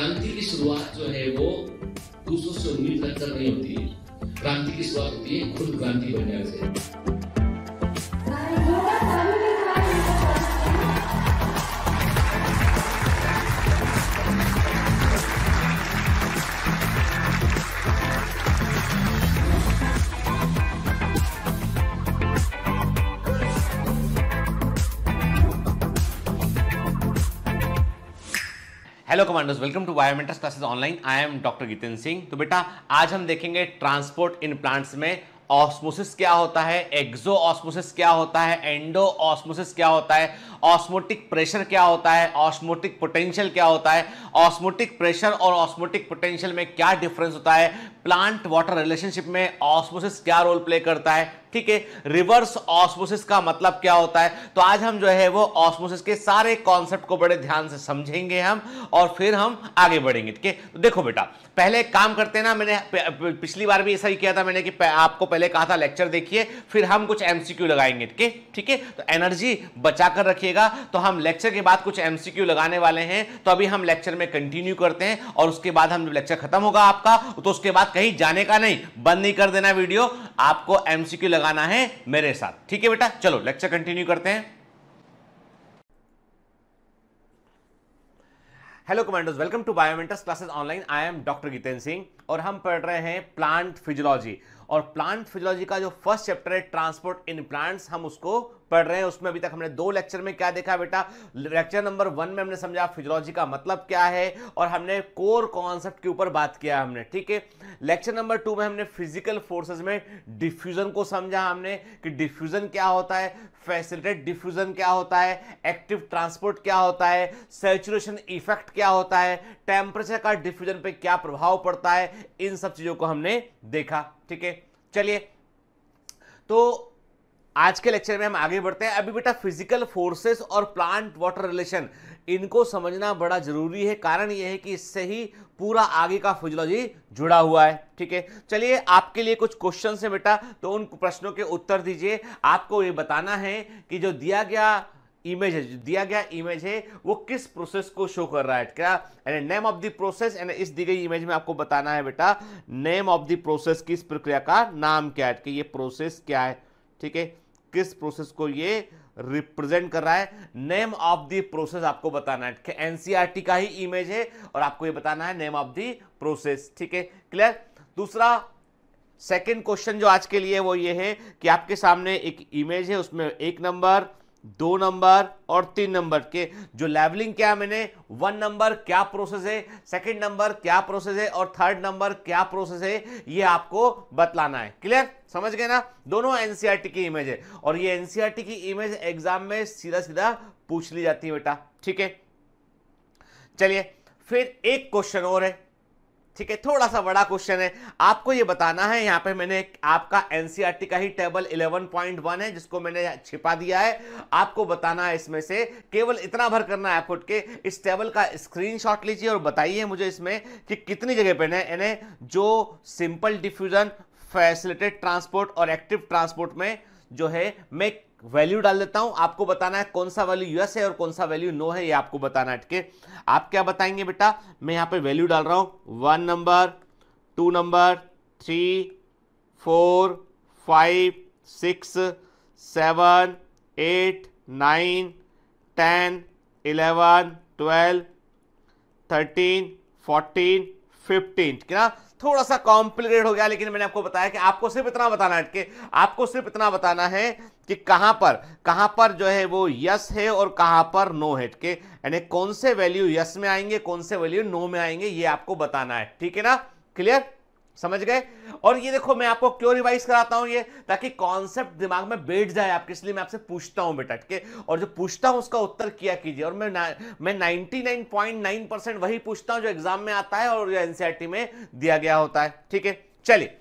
क्रांति की शुरुआत जो है वो दूसरों से उम्मीद कर नहीं होती है क्रांति की शुरुआत होती है खुद क्रांति बनने से हेलो कमांडर्स वेलकम टू वायरमेंटस classes online I am doctor Gitin Singh तो बेटा आज हम देखेंगे ट्रांसपोर्ट इन प्लांट्स में ऑस्मोसिस क्या होता है एक्जो ऑस्मोसिस क्या होता है एंडो ऑस्मोसिस क्या होता है ऑस्मोटिक प्रेशर क्या होता है ऑस्मोटिक पोटेंशियल क्या होता है ऑस्मोटिक प्रेशर और ऑस्मोटिक पोटेंशियल में क्या डिफरेंस होता है प्लांट वाटर रिलेशनशिप में ऑस्मोसिस क्या रोल प्ले करता है ठीक है रिवर्स ऑस्मोसिस का मतलब क्या होता है तो आज हम जो है वो ऑस्मोसिस के सारे कॉन्सेप्ट को बड़े ध्यान से समझेंगे हम और फिर हम आगे बढ़ेंगे ठीक है तो देखो बेटा पहले काम करते हैं ना मैंने पिछली बार भी ऐसा ही किया था मैंने कि आपको पहले कहा था लेक्चर देखिए फिर हम कुछ एमसीक्यू लगाएंगे ठीक है ठीक है तो एनर्जी बचा कर रखिएगा तो हम लेक्चर के बाद कुछ एमसीक्यू लगाने वाले हैं तो अभी हम लेक्चर में कंटिन्यू करते हैं और उसके बाद हम जब लेक्चर खत्म होगा आपका तो उसके बाद कहीं जाने का नहीं बंद नहीं कर देना वीडियो आपको एमसीक्यू लगाना है मेरे साथ ठीक है बेटा चलो लेक्चर कंटिन्यू करते हैं hello commandos welcome to biomentors classes online I am doctor Gitendra Singh और हम पढ़ रहे हैं प्लांट फिजियोलॉजी और प्लांट फिजियोलॉजी का जो फर्स्ट चैप्टर है ट्रांसपोर्ट इन प्लांट्स हम उसको पढ़ रहे हैं उसमें अभी तक हमने दो लेक्चर में क्या देखा बेटा लेक्चर नंबर वन में हमने समझा फिजियोलॉजी का मतलब क्या है और हमने कोर कॉन्सेप्ट के ऊपर बात किया हमने ठीक है लेक्चर नंबर टू में हमने फिजिकल फोर्सेज में डिफ्यूजन को समझा हमने कि डिफ्यूजन क्या होता है फैसिलिटेड डिफ्यूजन क्या होता है एक्टिव ट्रांसपोर्ट क्या होता है सेचुरेशन इफेक्ट क्या होता है टेम्परेचर का डिफ्यूजन पे क्या प्रभाव पड़ता है इन सब चीजों को हमने देखा ठीक है चलिए तो आज के लेक्चर में हम आगे बढ़ते हैं अभी बेटा फिजिकल फोर्सेस और प्लांट वाटर रिलेशन इनको समझना बड़ा जरूरी है कारण यह है कि इससे ही पूरा आगे का फिजोलॉजी जुड़ा हुआ है ठीक है चलिए आपके लिए कुछ क्वेश्चन है बेटा तो उन प्रश्नों के उत्तर दीजिए आपको ये बताना है कि जो दिया गया इमेज है जो दिया गया इमेज है वो किस प्रोसेस को शो कर रहा है क्या name of the process and इस दी गई इमेज में आपको बताना है बेटा नेम ऑफ द प्रोसेस किस प्रक्रिया का नाम क्या है कि ये प्रोसेस क्या है ठीक है किस प्रोसेस को ये रिप्रेजेंट कर रहा है नेम ऑफ द प्रोसेस आपको बताना है एनसीआरटी e का ही इमेज है और आपको ये बताना है नेम ऑफ द प्रोसेस ठीक है क्लियर दूसरा सेकंड क्वेश्चन जो आज के लिए वो ये है कि आपके सामने एक इमेज है उसमें एक नंबर दो नंबर और तीन नंबर के जो लेवलिंग क्या मैंने वन नंबर क्या प्रोसेस है सेकंड नंबर क्या प्रोसेस है और थर्ड नंबर क्या प्रोसेस है ये आपको बतलाना है क्लियर समझ गए ना दोनों एनसीईआरटी e की इमेज है और ये एनसीईआरटी e की इमेज एग्जाम में सीधा सीधा पूछ ली जाती है बेटा ठीक है चलिए फिर एक क्वेश्चन और है ठीक है थोड़ा सा बड़ा क्वेश्चन है आपको ये बताना है यहाँ पे मैंने आपका एनसीआरटी e का ही टेबल 11.1 है जिसको मैंने छिपा दिया है आपको बताना है इसमें से केवल इतना भर करना है आपको के इस टेबल का स्क्रीन लीजिए और बताइए मुझे इसमें कि कितनी जगह पर है यानी जो सिंपल डिफ्यूजन फैसिलिटेड ट्रांसपोर्ट और एक्टिव ट्रांसपोर्ट में जो है मैं वैल्यू डाल देता हूं आपको बताना है कौन सा वैल्यू यूएस है और कौन सा वैल्यू नो है ये आपको बताना है ठीक है आप क्या बताएंगे बेटा मैं यहां पे वैल्यू डाल रहा हूं वन नंबर टू नंबर three four five six seven eight nine ten eleven twelve thirteen fourteen fifteen ठीक है ना थोड़ा सा कॉम्प्लिकेट हो गया लेकिन मैंने आपको बताया कि आपको सिर्फ इतना बताना है कि आपको सिर्फ इतना बताना है कि कहां पर कहां पर जो है वो यस है और कहां पर नो है के यानी कौन से वैल्यू यस में आएंगे कौन से वैल्यू नो में आएंगे ये आपको बताना है ठीक है ना क्लियर समझ गए और ये देखो मैं आपको क्यों रिवाइज कराता हूं ये ताकि कॉन्सेप्ट दिमाग में बैठ जाए आपके इसलिए मैं आपसे पूछता हूं बेटा के और जो पूछता हूं उसका उत्तर किया कीजिए और मैं ना, मैं 99.9 परसेंट वही पूछता हूं जो एग्जाम में आता है और जो एनसीआरटी e में दिया गया होता है ठीक है चलिए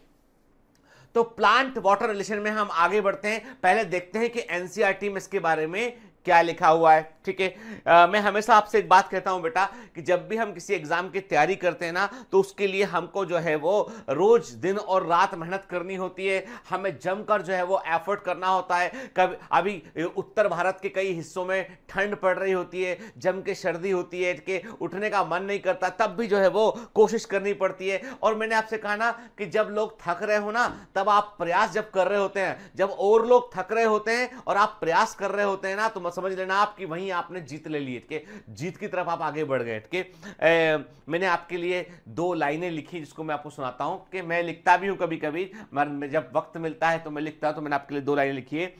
तो प्लांट वाटर रिलेशन में हम आगे बढ़ते हैं पहले देखते हैं कि एनसीआरटी e में इसके बारे में क्या लिखा हुआ है ठीक है मैं हमेशा आपसे एक बात कहता हूं बेटा कि जब भी हम किसी एग्ज़ाम की तैयारी करते हैं ना तो उसके लिए हमको जो है वो रोज़ दिन और रात मेहनत करनी होती है हमें जमकर जो है वो एफर्ट करना होता है कभी अभी उत्तर भारत के कई हिस्सों में ठंड पड़ रही होती है जम के सर्दी होती है कि उठने का मन नहीं करता तब भी जो है वो कोशिश करनी पड़ती है और मैंने आपसे कहा ना कि जब लोग थक रहे हो ना तब आप प्रयास जब कर रहे होते हैं जब और लोग थक रहे होते हैं और आप प्रयास कर रहे होते हैं ना तो मत समझ लेना आप कि वहीं आपने जीत ले ली है जीत की तरफ आप आगे बढ़ गए ठीक है मैंने आपके लिए दो लाइनें लिखी जिसको मैं आपको सुनाता हूँ कि मैं लिखता भी हूँ कभी कभी मैं जब वक्त मिलता है तो मैं लिखता हूँ तो मैंने आपके लिए दो लाइनें लिखी है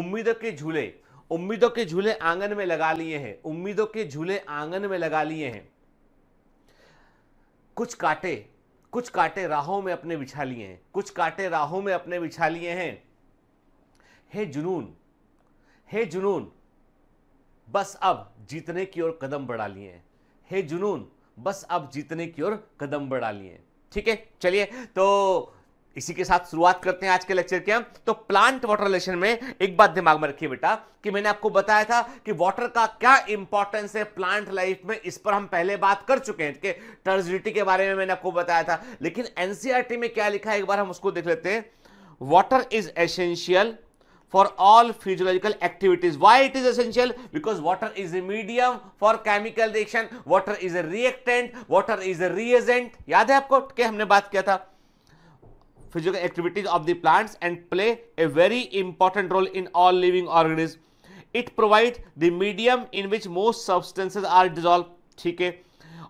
उम्मीदों के झूले उम्मीदों के झूले आंगन में लगा लिए हैं उम्मीदों के झूले आंगन में लगा लिए हैं कुछ काटे कुछ काटे राहों में अपने बिछा लिए हैं कुछ काटे राहों में अपने बिछा लिए हैं हे जुनून हे जुनून बस अब जीतने की ओर कदम बढ़ा लिए हैं हे जुनून बस अब जीतने की ओर कदम बढ़ा लिए ठीक है चलिए तो इसी के साथ शुरुआत करते हैं आज के लेक्चर के हम तो प्लांट वाटर रिलेशन में एक बात दिमाग में रखिए बेटा कि मैंने आपको बताया था कि वाटर का क्या इंपॉर्टेंस है प्लांट लाइफ में इस पर हम पहले बात कर चुके हैं टर्जिटी के बारे में मैंने आपको बताया था लेकिन एनसीआरटी e में क्या लिखा है एक बार हम उसको देख लेते हैं water is essential for all physiological activities. Why it is essential? Because water is a medium for chemical reaction, water is a reactant, water is a reagent. याद है आपको क्या हमने बात किया था physical activities of the plants and play a very important role in all living organisms. It provides the medium in which most substances are dissolved. ठीक है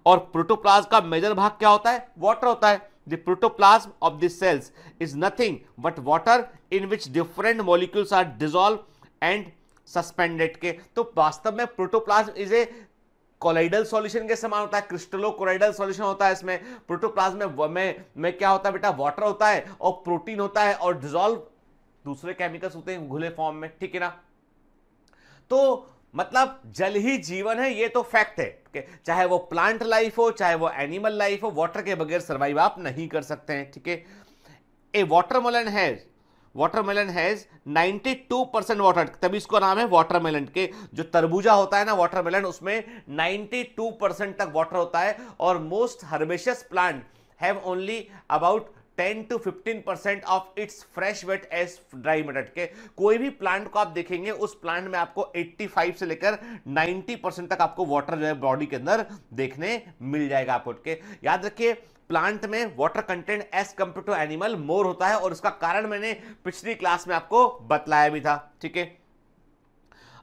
और प्रोटोप्लाज का मेजर भाग क्या होता है वाटर होता है the protoplasm of the cells is nothing but water in which different molecules are dissolved and suspended के तो वास्तव में protoplasm is a colloidal solution के समान होता है क्रिस्टलो कोलाइडल सॉल्यूशन होता है इसमें प्रोटोप्लाज्म में, में में क्या होता है बेटा वाटर होता है और प्रोटीन होता है और डिजोल्व दूसरे केमिकल्स होते हैं घुले फॉर्म में ठीक है ना तो मतलब जल ही जीवन है ये तो फैक्ट है चाहे वो प्लांट लाइफ हो चाहे वो एनिमल लाइफ हो वाटर के बगैर सर्वाइव आप नहीं कर सकते हैं ठीक है a watermelon has watermelon has 92 percent water तभी इसको नाम है वाटरमेलन के जो तरबूजा होता है ना वाटरमेलन उसमें 92 परसेंट तक वाटर होता है और most herbaceous plant have only about ten to fifteen percent of its fresh weight as dry matter के कोई भी प्लांट को आप देखेंगे उस प्लांट में आपको एट्टी फाइव से लेकर 90 परसेंट तक आपको वाटर जो है बॉडी के अंदर देखने मिल जाएगा आपको के याद रखिए प्लांट में water content as compare to animal more होता है और उसका कारण मैंने पिछली क्लास में आपको बतलाया भी था ठीक है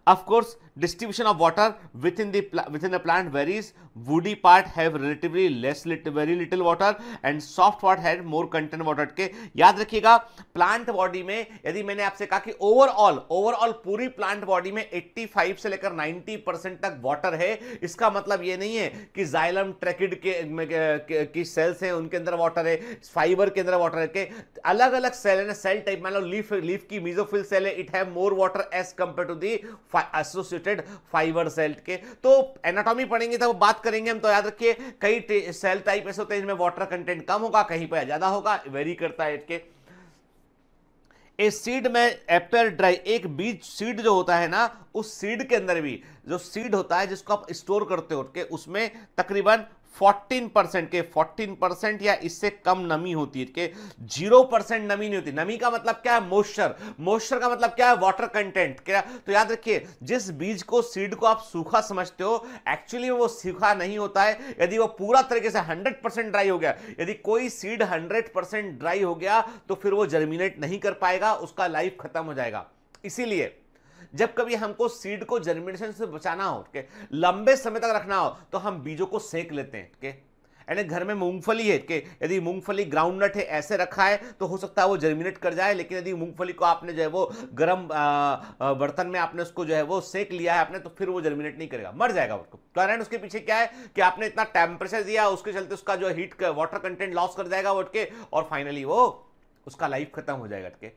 of course distribution of water within the within the plant varies woody part have relatively less little, very little water and soft part had more content water के याद रखिएगा प्लांट बॉडी में यदि मैंने आपसे कहा कि ओवरऑल ओवरऑल पूरी प्लांट बॉडी में 85 से लेकर 90 परसेंट तक वाटर है इसका मतलब ये नहीं है कि जाइलम ट्रेकिड के, के की सेल्स हैं उनके अंदर वाटर है फाइबर के अंदर वाटर है के अलग अलग सेल है सेल टाइप मान लो लीफ लीफ की मीजोफिल सेल है it have more water as compare to the associated fibre cell के तो एनाटॉमी पढ़ेंगे तो बात करेंगे हम तो याद रखिए कई सेल टाइप ऐसे होते हैं जिनमें वाटर कंटेंट कम होगा कहीं पर ज़्यादा होगा वेरी करता है इसके ए सीड में एपर ड्राई एक बीज सीड जो होता है ना उस सीड के अंदर भी जो सीड होता है जिसको आप स्टोर करते हो उसमें तकरीबन 14 परसेंट के 14 परसेंट या इससे कम नमी होती है के जीरो परसेंट नमी नहीं होती नमी का मतलब क्या है मोस्चर मोस्चर का मतलब क्या है वाटर कंटेंट क्या तो याद रखिए जिस बीज को सीड को आप सूखा समझते हो एक्चुअली वो सूखा नहीं होता है यदि वो पूरा तरीके से हंड्रेड परसेंट ड्राई हो गया यदि कोई सीड हंड्रेड परसेंट ड्राई हो गया तो फिर वो जर्मिनेट नहीं कर पाएगा उसका लाइफ खत्म हो जाएगा इसीलिए जब कभी हमको सीड को जर्मिनेशन से बचाना हो के लंबे समय तक रखना हो तो हम बीजों को सेक लेते हैं के यानी घर में मूंगफली है कि यदि मूंगफली ग्राउंड नट है ऐसे रखा है तो हो सकता है वो जर्मिनेट कर जाए लेकिन यदि मूंगफली को आपने जो है वो गर्म बर्तन में आपने उसको जो है वो सेक लिया है आपने तो फिर वो जर्मिनेट नहीं करेगा मर जाएगा उसको तो कारण उसके पीछे क्या है कि आपने इतना टेम्परेचर दिया उसके चलते उसका जो हीट वाटर कंटेंट लॉस कर जाएगा उठ के और फाइनली वो उसका लाइफ खत्म हो जाएगा अटके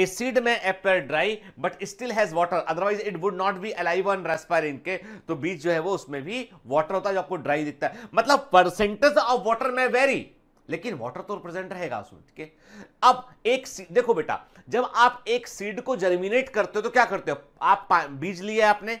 सीड में appear dry but still has water otherwise it would not be alive on respire इनके तो बीज जो है वो उसमें भी वाटर होता है जो आपको ड्राई दिखता है मतलब परसेंटेज ऑफ वाटर में वेरी लेकिन वाटर तो प्रेजेंट रहेगा उसमें ठीक है अब एक देखो बेटा जब आप एक सीड को जर्मिनेट करते हो तो क्या करते हो आप बीज लिया आपने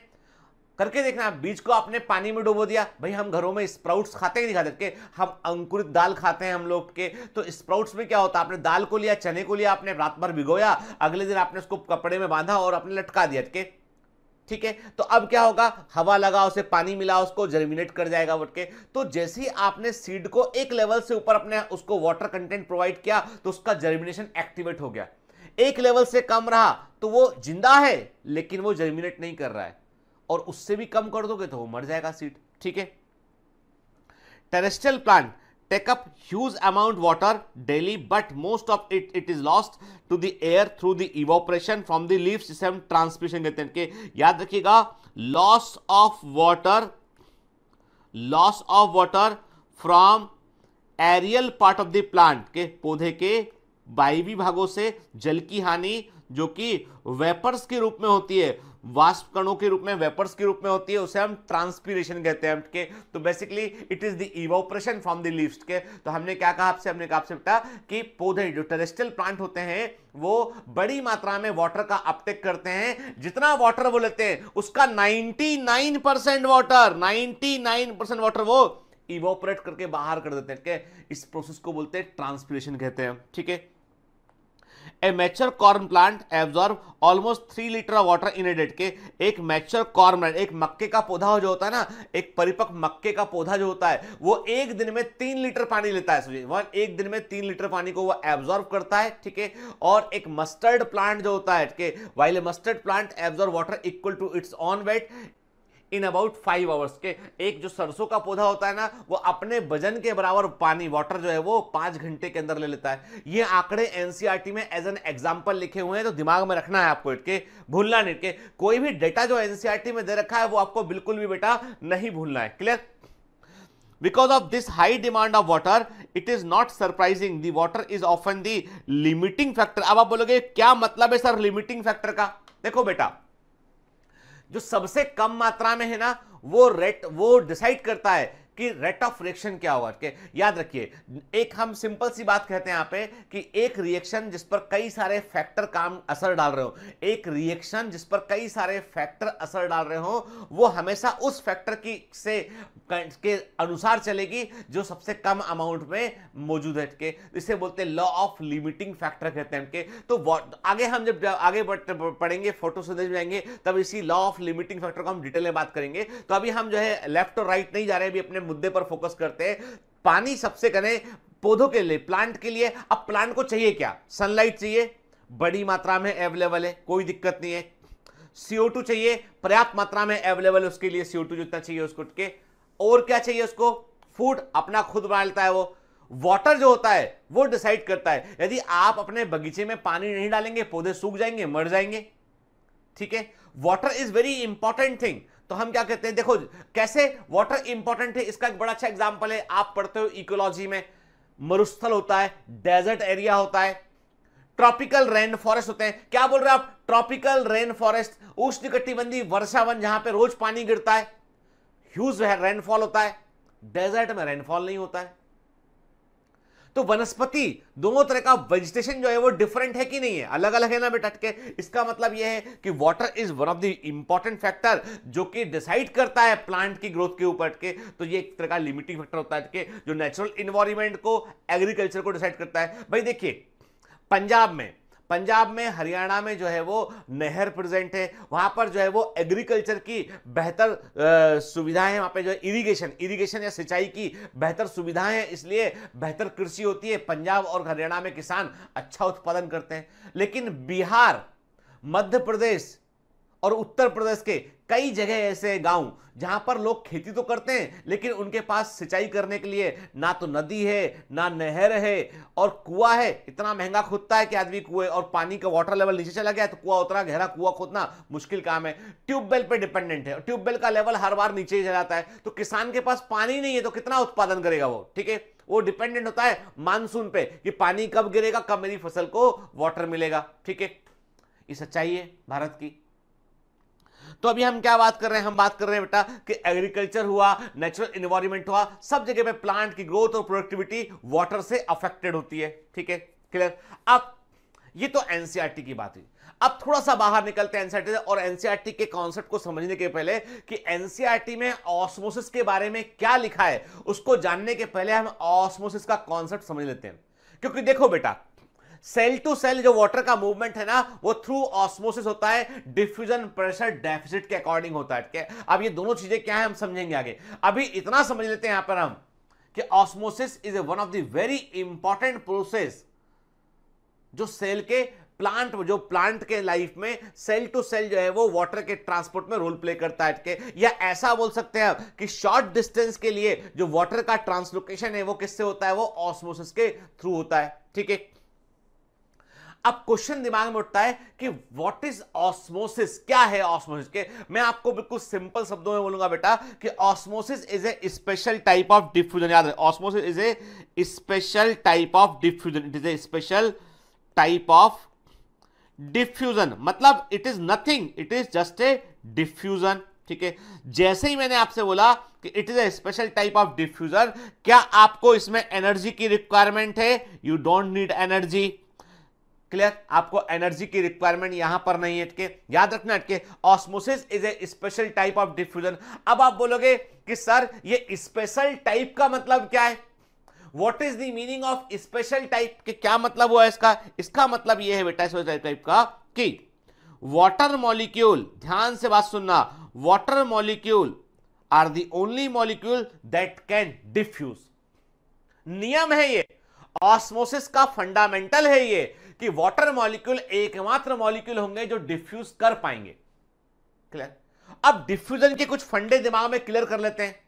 करके देखना बीज को आपने पानी में डुबो दिया भाई हम घरों में स्प्राउट्स खाते ही नहीं खाते के हम अंकुरित दाल खाते हैं हम लोग के तो स्प्राउट्स में क्या होता है आपने दाल को लिया चने को लिया आपने रात भर भिगोया अगले दिन आपने उसको कपड़े में बांधा और आपने लटका दिया के ठीक है तो अब क्या होगा हवा लगा उसे पानी मिला उसको जर्मिनेट कर जाएगा वट के तो जैसे ही आपने सीड को एक लेवल से ऊपर अपने उसको वाटर कंटेंट प्रोवाइड किया तो उसका जर्मिनेशन एक्टिवेट हो गया एक लेवल से कम रहा तो वो जिंदा है लेकिन वो जर्मिनेट नहीं कर रहा है और उससे भी कम कर दोगे तो वो मर जाएगा सीड ठीक है terrestrial plant take up huge amount water daily but most of it it is lost to the air through the evaporation from the leaves जिसे हम ट्रांसमिशन कहते हैं इनके याद रखिएगा loss of water loss of water from aerial part of the plant के पौधे के वायवी भागों से जल की हानि जो कि वेपर्स के रूप में होती है वाष्प कणों के रूप में वेपर्स के रूप में होती है उसे हम ट्रांसपीरेशन कहते हैं के तो basically it is the evaporation from the leaves के तो हमने क्या कहा आपसे हमने कहा आपसे बेटा कि पौधे जो टेरेस्टल प्लांट होते हैं वो बड़ी मात्रा में वाटर का अपटेक करते हैं जितना वाटर वो लेते हैं उसका 99 परसेंट वाटर 99 परसेंट वाटर वो इवोपरेट करके बाहर कर देते हैं इस प्रोसेस को बोलते हैं ट्रांसपीरेशन कहते हैं ठीक है a mature corn plant absorb almost three litre of water in a के एक मैच्योर कॉर्न प्लांट एक मक्के का पौधा जो होता है ना एक परिपक्व मक्के का पौधा जो होता है वो एक दिन में तीन लीटर पानी लेता है वह एक दिन में तीन लीटर पानी को वो एब्जॉर्व करता है ठीक है और एक मस्टर्ड प्लांट जो होता है ठीक है while mustard plant absorb water equal to its own weight in about five hours के एक जो सरसों का पौधा होता है ना वो अपने वजन के बराबर पानी वाटर जो है वो पांच घंटे के अंदर ले लेता है ये आंकड़े एनसीआरटी e में एज एन एग्जाम्पल लिखे हुए हैं तो दिमाग में रखना है आपको इटके भूलना नहीं के कोई भी डेटा जो एनसीआरटी e में दे रखा है वो आपको बिल्कुल भी बेटा नहीं भूलना है clear because of this high demand of water it is not surprising the water is often the limiting factor अब आप बोलोगे क्या मतलब है सर लिमिटिंग फैक्टर का देखो बेटा जो सबसे कम मात्रा में है ना वो रेट वो डिसाइड करता है कि रेट ऑफ रिएक्शन क्या होगा के याद रखिए एक हम सिंपल सी बात कहते हैं यहां पे कि एक रिएक्शन जिस पर कई सारे फैक्टर काम असर डाल रहे हो एक रिएक्शन जिस पर कई सारे फैक्टर असर डाल रहे हो वो हमेशा उस फैक्टर की से के अनुसार चलेगी जो सबसे कम अमाउंट में मौजूद है के इसे बोलते हैं लॉ ऑफ लिमिटिंग फैक्टर कहते हैं के तो आगे हम जब आगे पढ़ेंगे फोटो में जाएंगे तब इसी लॉ ऑफ लिमिटिंग फैक्टर को हम डिटेल में बात करेंगे तो अभी हम जो है लेफ्ट और राइट नहीं जा रहे अभी अपने अपने मुद्दे पर फोकस करते हैं पानी सबसे कहें पौधों के लिए प्लांट के लिए अब प्लांट को चाहिए क्या सनलाइट चाहिए बड़ी मात्रा में अवेलेबल है कोई दिक्कत नहीं है सीओ चाहिए पर्याप्त मात्रा में अवेलेबल उसके लिए सीओ जितना चाहिए उसको के और क्या चाहिए उसको फूड अपना खुद बना है वो वाटर जो होता है वो डिसाइड करता है यदि आप अपने बगीचे में पानी नहीं डालेंगे पौधे सूख जाएंगे मर जाएंगे ठीक है water is very important thing तो हम क्या कहते हैं देखो कैसे वाटर इंपॉर्टेंट है इसका एक बड़ा अच्छा एग्जाम्पल है आप पढ़ते हो इकोलॉजी में मरुस्थल होता है डेजर्ट एरिया होता है ट्रॉपिकल रेन फॉरेस्ट होते हैं क्या बोल रहे हो आप ट्रॉपिकल रेन फॉरेस्ट उष्ण कटिबंधी वर्षावन जहां पे रोज पानी गिरता है ह्यूज रेनफॉल होता है डेजर्ट में रेनफॉल नहीं होता है तो वनस्पति दोनों तरह का वेजिटेशन जो है वो डिफरेंट है कि नहीं है अलग अलग है ना बेटा के इसका मतलब यह है कि water is one of the important factor जो कि डिसाइड करता है प्लांट की ग्रोथ के ऊपर के तो ये एक तरह का लिमिटिंग फैक्टर होता है के जो नेचुरल इन्वायरमेंट को एग्रीकल्चर को डिसाइड करता है भाई देखिए पंजाब में पंजाब में हरियाणा में जो है वो नहर प्रेजेंट है वहाँ पर जो है वो एग्रीकल्चर की बेहतर सुविधाएं वहाँ पे जो है इरिगेशन इरिगेशन या सिंचाई की बेहतर सुविधाएं हैं इसलिए बेहतर कृषि होती है पंजाब और हरियाणा में किसान अच्छा उत्पादन करते हैं लेकिन बिहार मध्य प्रदेश और उत्तर प्रदेश के कई जगह ऐसे गांव जहां पर लोग खेती तो करते हैं लेकिन उनके पास सिंचाई करने के लिए ना तो नदी है ना नहर है और कुआ है इतना महंगा खोदता है कि आदमी कुएं और पानी का वाटर लेवल नीचे चला गया तो कुआ उतना गहरा कुआ खोदना मुश्किल काम है ट्यूबवेल पर डिपेंडेंट है ट्यूबवेल का लेवल हर बार नीचे ही जाता है तो किसान के पास पानी नहीं है तो कितना उत्पादन करेगा वो ठीक है वो डिपेंडेंट होता है मानसून पे कि पानी कब गिरेगा कब मेरी फसल को वाटर मिलेगा ठीक है ये सच्चाई है भारत की तो अभी हम क्या बात कर रहे हैं हम बात कर रहे हैं बेटा कि एग्रीकल्चर हुआ नेचुरल इन्वायरमेंट हुआ सब जगह पे प्लांट की ग्रोथ और प्रोडक्टिविटी वाटर से अफेक्टेड होती है ठीक है क्लियर अब ये तो एनसीआरटी e की बात हुई अब थोड़ा सा बाहर निकलते हैं एनसीआरटी e और एनसीआरटी e के कॉन्सेप्ट को समझने के पहले कि एनसीआरटी में ऑस्मोसिस के बारे में क्या लिखा है उसको जानने के पहले हम ऑस्मोसिस का कॉन्सेप्ट समझ लेते हैं क्योंकि देखो बेटा सेल टू सेल जो वाटर का मूवमेंट है ना वो थ्रू ऑस्मोसिस होता है डिफ्यूजन प्रेशर डेफिसिट के अकॉर्डिंग होता है ठीक है अब ये दोनों चीजें क्या है हम समझेंगे आगे अभी इतना समझ लेते हैं यहां पर हम कि osmosis is one of the very important process जो सेल के प्लांट जो प्लांट के लाइफ में सेल टू सेल जो है वो वाटर के ट्रांसपोर्ट में रोल प्ले करता है के या ऐसा बोल सकते हैं कि शॉर्ट डिस्टेंस के लिए जो वाटर का ट्रांसलोकेशन है वो किससे होता है वो ऑस्मोसिस के थ्रू होता है ठीक है अब क्वेश्चन दिमाग में उठता है कि व्हाट इज ऑस्मोसिस क्या है ऑस्मोसिस के मैं आपको बिल्कुल सिंपल शब्दों में बोलूंगा बेटा कि osmosis is a special type of diffusion याद रहे osmosis is a special type of diffusion it is a special type of diffusion मतलब it is nothing it is just a diffusion ठीक है जैसे ही मैंने आपसे बोला कि it is a special type of diffusion क्या आपको इसमें एनर्जी की रिक्वायरमेंट है you don't need energy clear आपको एनर्जी की रिक्वायरमेंट यहां पर नहीं है अटके याद रखना अटके osmosis is a special type of diffusion अब आप बोलोगे कि सर ये स्पेशल टाइप का मतलब क्या है what is the meaning of special type के क्या मतलब हुआ इसका इसका मतलब यह है बेटा स्पेशल टाइप का कि वॉटर मॉलिक्यूल ध्यान से बात सुनना water molecule are the only molecule that can diffuse नियम है ये ऑस्मोसिस का फंडामेंटल है ये कि वाटर मॉलिक्यूल एकमात्र मॉलिक्यूल होंगे जो डिफ्यूज कर पाएंगे क्लियर अब डिफ्यूजन के कुछ फंडे दिमाग में क्लियर कर लेते हैं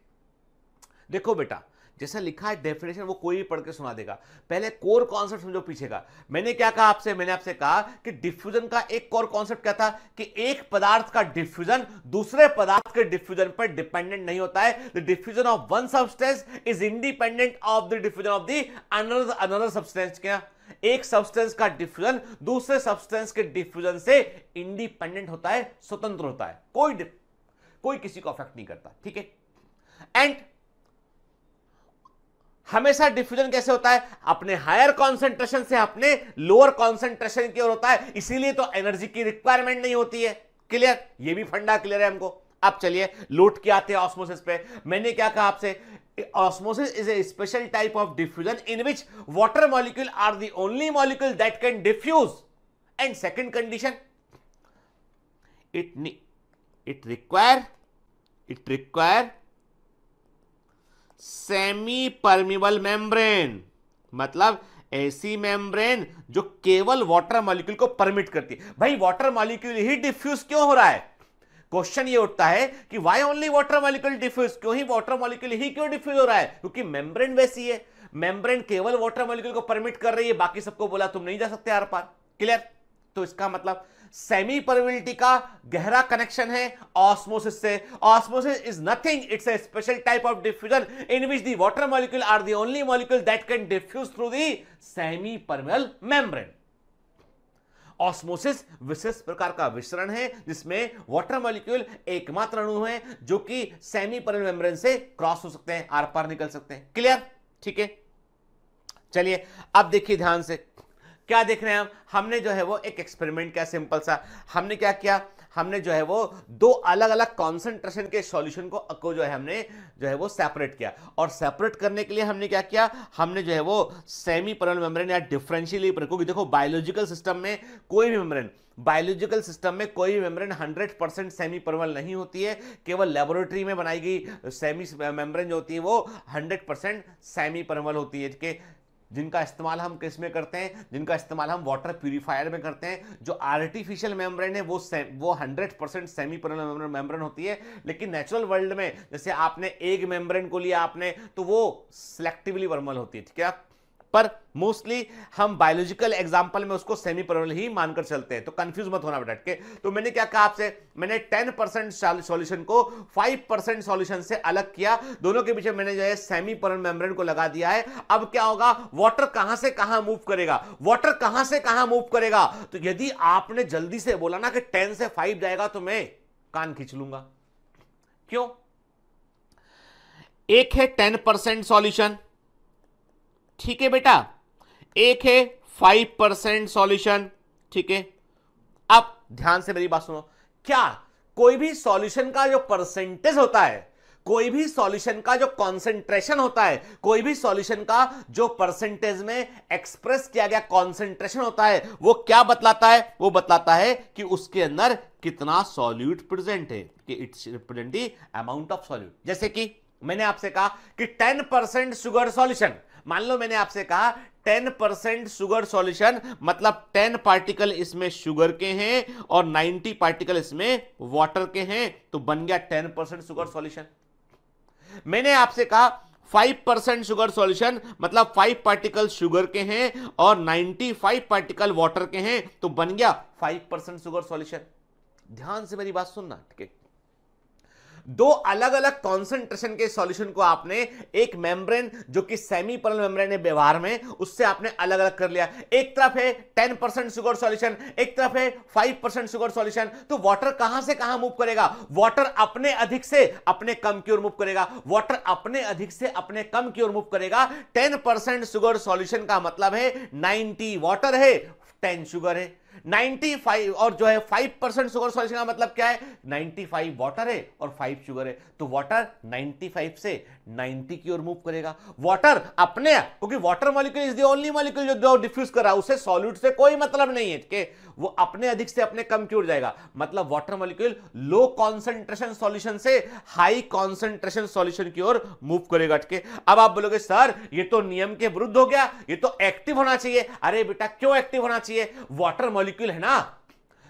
देखो बेटा जैसा लिखा है डेफिनेशन वो कोई भी पढ़ के सुना देगा पहले कोर कॉन्सेप्ट समझो पीछे का मैंने क्या कहा आपसे मैंने आपसे कहा कि डिफ्यूजन का एक कोर कॉन्सेप्ट क्या था कि एक पदार्थ का डिफ्यूजन दूसरे पदार्थ के डिफ्यूजन पर डिपेंडेंट नहीं होता है the diffusion of one substance is independent of the diffusion of the another substance क्या एक सब्सटेंस का डिफ्यूजन दूसरे सब्सटेंस के डिफ्यूजन से इंडिपेंडेंट होता है स्वतंत्र होता है कोई कोई किसी को अफेक्ट नहीं करता ठीक है एंड हमेशा डिफ्यूजन कैसे होता है अपने हायर कॉन्सेंट्रेशन से अपने लोअर कॉन्सेंट्रेशन की ओर होता है इसीलिए तो एनर्जी की रिक्वायरमेंट नहीं होती है क्लियर ये भी फंडा क्लियर है हमको अब चलिए लोट के आते हैं ऑस्मोसिस पे मैंने क्या कहा आपसे osmosis is a special type of diffusion in which water molecule are the only molecule that can diffuse and second condition it it require it require semi permeable membrane मतलब ऐसी मेम्ब्रेन जो केवल water molecule को permit करती है भाई water molecule ही diffuse क्यों हो रहा है क्वेश्चन ये उठता है कि why only water molecule diffuse क्यों ही वाटर मॉलिक्यूल ही क्यों डिफ्यूज हो रहा है क्योंकि मेम्ब्रेन वैसी है मेम्ब्रेन केवल वाटर मॉलिक्यूल को परमिट कर रही है बाकी सबको बोला तुम नहीं जा सकते आर पार क्लियर तो इसका मतलब सेमी परविलिटी का गहरा कनेक्शन है ऑस्मोसिस से osmosis is nothing it's a special type of diffusion in which the water molecule are the only molecule that can diffuse through the semi permeable membrane osmosis विशेष प्रकार का विसरण है जिसमें वाटर मॉलिक्यूल एकमात्र अणु है जो कि सेमी परल मेम्ब्रेन से क्रॉस हो सकते हैं आर पार निकल सकते हैं क्लियर ठीक है चलिए अब देखिए ध्यान से क्या देख रहे हैं हम हमने जो है वो एक एक्सपेरिमेंट किया सिंपल सा हमने क्या किया हमने जो है वो दो अलग अलग कॉन्सेंट्रेशन के सॉल्यूशन को को जो है हमने जो है वो सेपरेट किया और सेपरेट करने के लिए हमने क्या किया हमने जो है वो सेमी परल मेम्ब्रेन या डिफरेंशियली क्योंकि देखो बायोलॉजिकल सिस्टम में कोई भी मेम्ब्रेन बायोलॉजिकल सिस्टम में कोई भी मेम्ब्रेन 100 परसेंट सेमी परमल नहीं होती है केवल लेबोरेटरी में बनाई गई सेमी मेम्ब्रेन जो होती है वो 100 परसेंट सेमी परमल होती है जिनका इस्तेमाल हम किस में करते हैं जिनका इस्तेमाल हम वाटर प्यूरिफायर में करते हैं जो आर्टिफिशियल मेम्ब्रेन है वो वो hundred percent semi permanent membrane होती है लेकिन नेचुरल वर्ल्ड में जैसे आपने एक मेम्ब्रेन को लिया आपने तो वो सेलेक्टिवली वर्मल होती है ठीक है पर मोस्टली हम बायोलॉजिकल एग्जाम्पल में उसको सेमी परमानेंट ही मानकर चलते हैं तो कंफ्यूज मत होना बेटा के तो मैंने क्या कहा आपसे मैंने 10 परसेंट सोल्यूशन को 5 परसेंट सोल्यूशन से अलग किया दोनों के पीछे मैंने जो है सेमी परमानेंट मेम्ब्रेन को लगा दिया है अब क्या होगा वाटर कहां से कहां मूव करेगा वाटर कहां से कहां मूव करेगा तो यदि आपने जल्दी से बोला ना कि टेन से फाइव जाएगा तो मैं कान खींच लूंगा क्यों एक है टेन परसेंट सोल्यूशन ठीक है बेटा एक है फाइव परसेंट सोल्यूशन ठीक है अब ध्यान से मेरी बात सुनो क्या कोई भी सॉल्यूशन का जो परसेंटेज होता है कोई भी सॉल्यूशन का जो कॉन्सेंट्रेशन होता है कोई भी सॉल्यूशन का जो परसेंटेज में एक्सप्रेस किया गया कॉन्सेंट्रेशन होता है वो क्या बतलाता है वो बतलाता है कि उसके अंदर कितना सॉल्यूट प्रेजेंट है कि it's represent the amount of solute जैसे कि मैंने आपसे कहा कि टेन परसेंट सुगर सॉल्यूशन मान लो मैंने आपसे कहा 10 परसेंट शुगर सोल्यूशन मतलब 10 पार्टिकल इसमें शुगर के हैं और 90 पार्टिकल इसमें वाटर के हैं तो बन गया 10 परसेंट शुगर सोल्यूशन मैंने आपसे कहा 5 परसेंट शुगर सोल्यूशन मतलब 5 पार्टिकल शुगर के हैं और 95 पार्टिकल वाटर के हैं तो बन गया 5 परसेंट शुगर सोल्यूशन ध्यान से मेरी बात सुनना ठीक है दो अलग अलग कॉन्सेंट्रेशन के सॉल्यूशन को आपने एक मेम्ब्रेन जो कि सेमी पर्ल मेम्ब्रेन है व्यवहार में उससे आपने अलग अलग कर लिया एक तरफ है टेन परसेंट शुगर सॉल्यूशन एक तरफ है फाइव परसेंट शुगर सॉल्यूशन तो वाटर कहां से कहां मूव करेगा वाटर अपने अधिक से अपने कम की ओर मूव करेगा वॉटर अपने अधिक से अपने कम की ओर मूव करेगा टेन परसेंट शुगर सोल्यूशन का मतलब है नाइनटी वॉटर है टेन शुगर है 95 और जो है 5 परसेंट शुगर सॉल्यूशन का मतलब क्या है 95 वाटर है और 5 शुगर है तो वाटर 95 से 90 की ओर मूव करेगा वाटर अपने क्योंकि water molecule is the only molecule जो डिफ्यूज कर रहा है उसे सॉल्यूट से कोई मतलब नहीं है कि वो अपने अधिक से अपने कम की ओर जाएगा मतलब water molecule low concentration solution से हाई कॉन्सेंट्रेशन सॉल्यूशन की ओर मूव करेगा ठीक अब आप बोलोगे सर ये तो नियम के विरुद्ध हो गया ये तो एक्टिव होना चाहिए अरे बेटा क्यों एक्टिव होना चाहिए वाटर मॉलिक्यूल है ना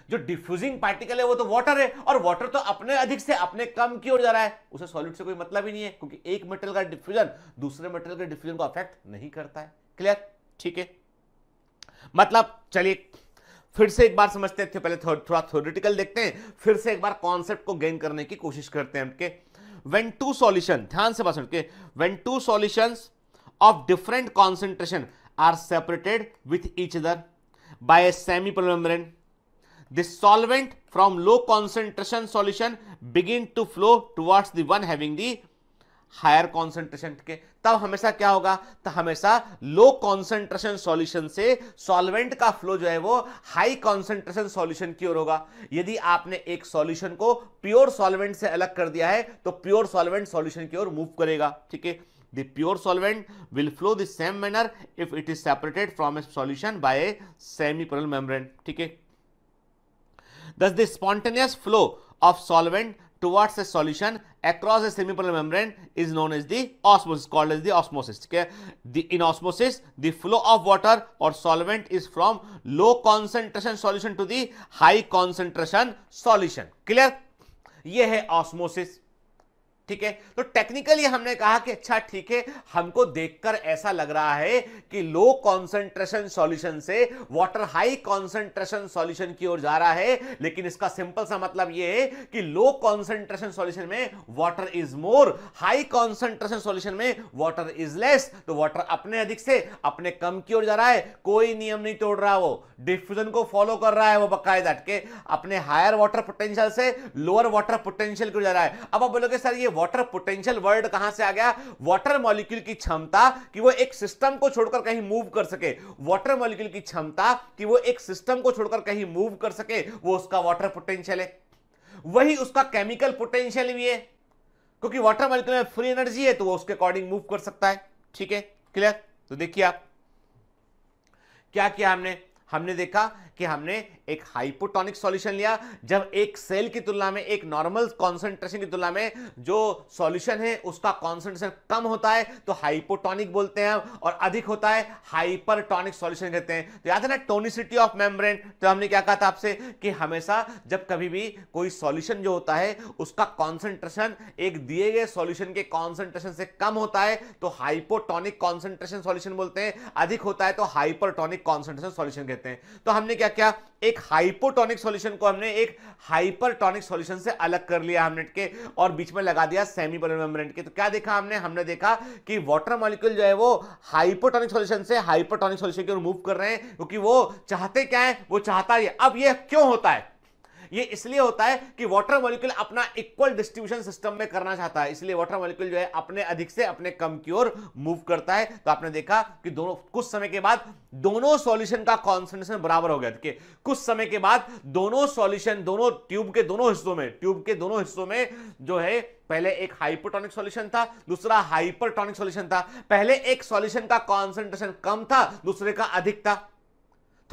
जो डिफ्यूजिंग पार्टिकल है वो तो वाटर है और वाटर तो अपने अधिक से अपने कम की ओर जा रहा है उसे सॉलिड से कोई मतलब ही नहीं है क्योंकि एक मेटल का डिफ्यूजन दूसरे मेटल के डिफ्यूजन को अफेक्ट नहीं करता है क्लियर ठीक है मतलब चलिए फिर से एक बार समझते हैं पहले थोड़ा थ्योरिटिकल देखते हैं फिर से एक बार कॉन्सेप्ट को गेन करने की कोशिश करते हैं उनके when टू सॉल्यूशन ध्यान से बात के when two solutions of different concentration are separated with each other by semi semi the solvent from low concentration solution begin to flow towards the one having the higher concentration के तब हमेशा क्या होगा तो हमेशा लो कॉन्सेंट्रेशन सॉल्यूशन से solvent का flow जो है वो हाई कॉन्सेंट्रेशन सॉल्यूशन की ओर होगा यदि आपने एक सॉल्यूशन को प्योर सॉल्वेंट से अलग कर दिया है तो प्योर सॉल्वेंट सॉल्यूशन की ओर मूव करेगा ठीक है the pure solvent will flow the same manner if it is separated from a solution by a semi पर्ल मेम्ब्रेन ठीक है thus the spontaneous flow of solvent towards a solution across a semipermeable membrane is known as the osmosis called as the osmosis in osmosis the flow of water और solvent is from low concentration solution to high concentration solution clear यह है osmosis ठीक है तो technically हमने कहा कि अच्छा ठीक है हमको देखकर ऐसा लग रहा है कि लो कॉन्सेंट्रेशन सॉल्यूशन से वाटर हाई कॉन्सेंट्रेशन सॉल्यूशन की ओर जा रहा है लेकिन इसका सिंपल सा मतलब यह है कि लो कॉन्सेंट्रेशन सॉल्यूशन में water is more high concentration solution में वाटर इज लेस तो वाटर अपने अधिक से अपने कम की ओर जा रहा है कोई नियम नहीं तोड़ रहा वो डिफ्यूजन को फॉलो कर रहा है वो बकायदा अटके अपने हायर वाटर पोटेंशियल से लोअर वाटर पोटेंशियल की ओर जा रहा है अब आप बोलोगे सर ये वाटर पोटेंशियल वर्ड कहां से आ गया वाटर मॉलिक्यूल की क्षमता कि वो एक सिस्टम को छोड़कर कहीं मूव कर सके वाटर मॉलिक्यूल की क्षमता कि वो एक सिस्टम को छोड़कर कहीं मूव कर सके वो उसका वाटर पोटेंशियल है वही उसका केमिकल पोटेंशियल भी है क्योंकि वाटर मॉलिक्यूल में फ्री एनर्जी है तो वो उसके अकॉर्डिंग मूव कर सकता है ठीक है क्लियर तो देखिए आप क्या किया हमने हमने देखा कि हमने एक हाइपोटोनिक सॉल्यूशन लिया जब एक सेल की तुलना में एक नॉर्मल कॉन्सेंट्रेशन की तुलना में जो सॉल्यूशन है उसका कॉन्सेंट्रेशन कम होता है तो हाइपोटोनिक बोलते हैं और अधिक होता है हाइपरटोनिक सॉल्यूशन कहते हैं तो याद है ना टोनिसिटी ऑफ मेम्ब्रेन तो हमने क्या कहा था आपसे कि हमेशा जब कभी भी कोई सॉल्यूशन जो होता है उसका कॉन्सेंट्रेशन एक दिए गए सॉल्यूशन के कॉन्सेंट्रेशन से कम होता है तो हाइपोटोनिक कॉन्सेंट्रेशन सॉल्यूशन बोलते हैं अधिक होता है तो हाइपरटोनिक कॉन्सेंट्रेशन सॉल्यूशन कहते हैं तो हमने क्या क्या क्या एक हाइपोटोनिक सॉल्यूशन को हमने एक हाइपरटोनिक सॉल्यूशन से अलग कर लिया हमने के और बीच में लगा दिया सेमी के तो क्या देखा हमने हमने देखा कि वाटर मॉलिक्यूल जो है वो हाइपोटोनिक सॉल्यूशन से हाइपरटोनिक सॉल्यूशन की ओर मूव कर रहे हैं क्योंकि वो चाहते क्या है वो चाहता है अब यह क्यों होता है ये इसलिए होता है कि वाटर मॉलिक्यूल अपना इक्वल डिस्ट्रीब्यूशन सिस्टम में करना चाहता है इसलिए वाटर मॉलिक्यूल जो है अपने अधिक से अपने कम की ओर मूव करता है तो आपने देखा कि दोनों कुछ समय के बाद दोनों सॉल्यूशन का कॉन्सेंट्रेशन बराबर हो गया देखिए कुछ समय के बाद दोनों सॉल्यूशन दोनों ट्यूब के दोनों हिस्सों में ट्यूब के दोनों हिस्सों में जो है पहले एक हाइपोटोनिक सॉल्यूशन था दूसरा हाइपरटोनिक सॉल्यूशन था पहले एक सॉल्यूशन का कॉन्सेंट्रेशन कम था दूसरे का अधिक था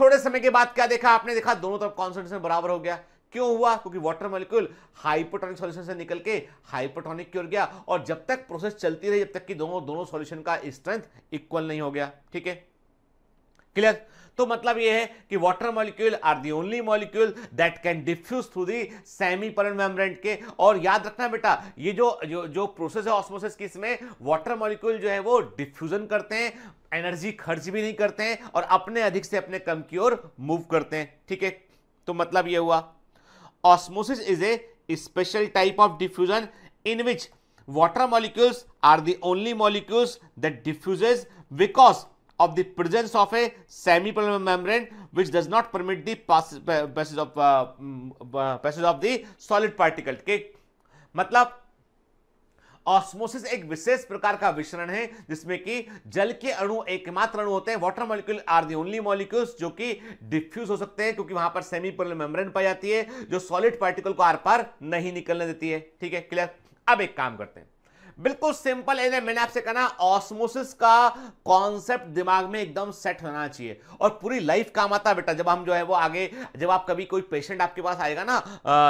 थोड़े समय के बाद क्या देखा आपने देखा दोनों तरफ कॉन्सेंट्रेशन बराबर हो गया क्यों हुआ क्योंकि वाटर मॉलिक्यूल हाइपोटोनिक सॉल्यूशन से निकल के हाइपोटोनिक की ओर गया और जब तक प्रोसेस चलती रही जब तक कि दोनों दोनों सॉल्यूशन का स्ट्रेंथ इक्वल नहीं हो गया ठीक है क्लियर तो मतलब यह है कि water molecule are the only molecule that can diffuse through the semi permeable membrane के और याद रखना बेटा ये जो जो जो प्रोसेस है ऑस्मोसिस की इसमें वाटर मॉलिक्यूल जो है वो डिफ्यूजन करते हैं एनर्जी खर्च भी नहीं करते हैं और अपने अधिक से अपने कम की ओर मूव करते हैं ठीक है तो मतलब ये हुआ osmosis is a special type of diffusion in which water molecules are the only molecules that diffuses because of the presence of a semi-permeable membrane which does not permit the passage of uh, mm, uh, passage of the solid particle okay मतलब osmosis एक विशेष प्रकार का विसरण है जिसमें कि जल के अणु एकमात्र अणु होते हैं water molecule are the only molecules जो कि डिफ्यूज हो सकते हैं क्योंकि वहां पर सेमी पोलर मेम्ब्रेन पाई जाती है जो सॉलिड पार्टिकल को आर पार नहीं निकलने देती है ठीक है क्लियर अब एक काम करते हैं बिल्कुल सिंपल है मैंने आपसे कहा ना ऑस्मोसिस का कॉन्सेप्ट दिमाग में एकदम सेट होना चाहिए और पूरी लाइफ काम आता है बेटा जब हम जो है वो आगे जब आप कभी कोई पेशेंट आपके पास आएगा ना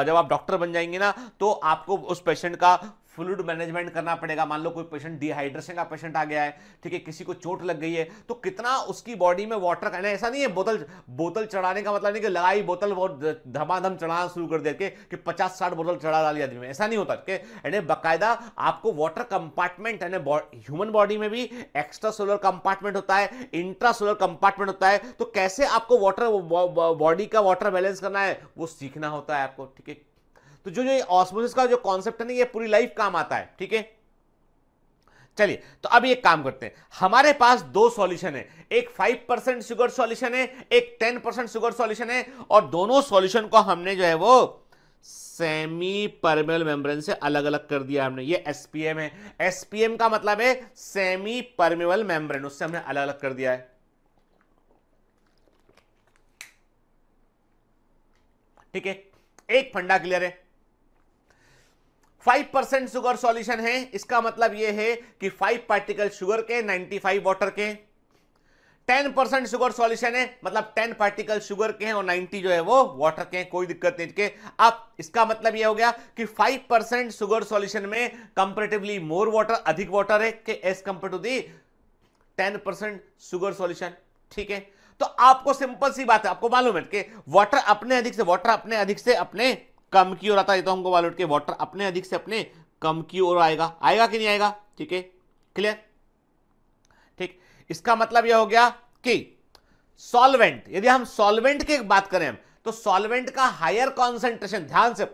जब आप डॉक्टर बन जाएंगे ना तो आपको उस पेशेंट का फ्लूड मैनेजमेंट करना पड़ेगा मान लो कोई पेशेंट डिहाइड्रेशन का पेशेंट आ गया है ठीक है किसी को चोट लग गई है तो कितना उसकी बॉडी में वाटर का ऐसा नहीं है बोतल बोतल चढ़ाने का मतलब नहीं कि लगाई बोतल बहुत धमाधम चढ़ाना शुरू कर देते कि पचास साठ बोतल चढ़ा डाली आदमी में ऐसा नहीं होता कि यानी बाकायदा आपको वाटर कंपार्टमेंट यानी ह्यूमन बॉडी में भी एक्स्ट्रा सोलर कंपार्टमेंट होता है इंट्रा सोलर कंपार्टमेंट होता है तो कैसे आपको वाटर बॉडी का वाटर बैलेंस करना है वो सीखना होता है आपको ठीक है तो जो जो ऑस्मोसिस का जो कॉन्सेप्ट है ना ये पूरी लाइफ काम आता है ठीक है चलिए तो अब एक काम करते हैं हमारे पास दो सॉल्यूशन है एक 5 परसेंट शुगर सॉल्यूशन है एक 10 परसेंट शुगर सॉल्यूशन है और दोनों सॉल्यूशन को हमने जो है वो सेमी परमेबल मेम्ब्रेन से अलग अलग कर दिया हमने ये एसपीएम है एसपीएम का मतलब है सेमी परमेबल मेम्ब्रेन उससे हमने अलग अलग कर दिया है ठीक है एक फंडा क्लियर है फाइव परसेंट शुगर सॉल्यूशन है इसका मतलब यह है कि फाइव पार्टिकल शुगर के नाइनटी फाइव वॉटर के टेन परसेंट शुगर सॉल्यूशन है मतलब टेन पार्टिकल शुगर के हैं और नाइन्टी जो है वो वाटर के हैं कोई दिक्कत नहीं के अब इसका मतलब यह हो गया कि फाइव परसेंट शुगर सॉल्यूशन में कंपेरेटिवली मोर वाटर अधिक वाटर है कि as compare to the ten percent sugar solution ठीक है तो आपको सिंपल सी बात है आपको मालूम है कि वाटर अपने अधिक से वाटर अपने अधिक से अपने कम की ओर आता है तो हमको वालोट के वाटर अपने अधिक से अपने कम की ओर आएगा आएगा कि नहीं आएगा ठीक है क्लियर ठीक इसका मतलब यह हो गया कि सॉल्वेंट यदि हम सॉल्वेंट की बात करें तो सॉल्वेंट का हायर कॉन्सेंट्रेशन ध्यान से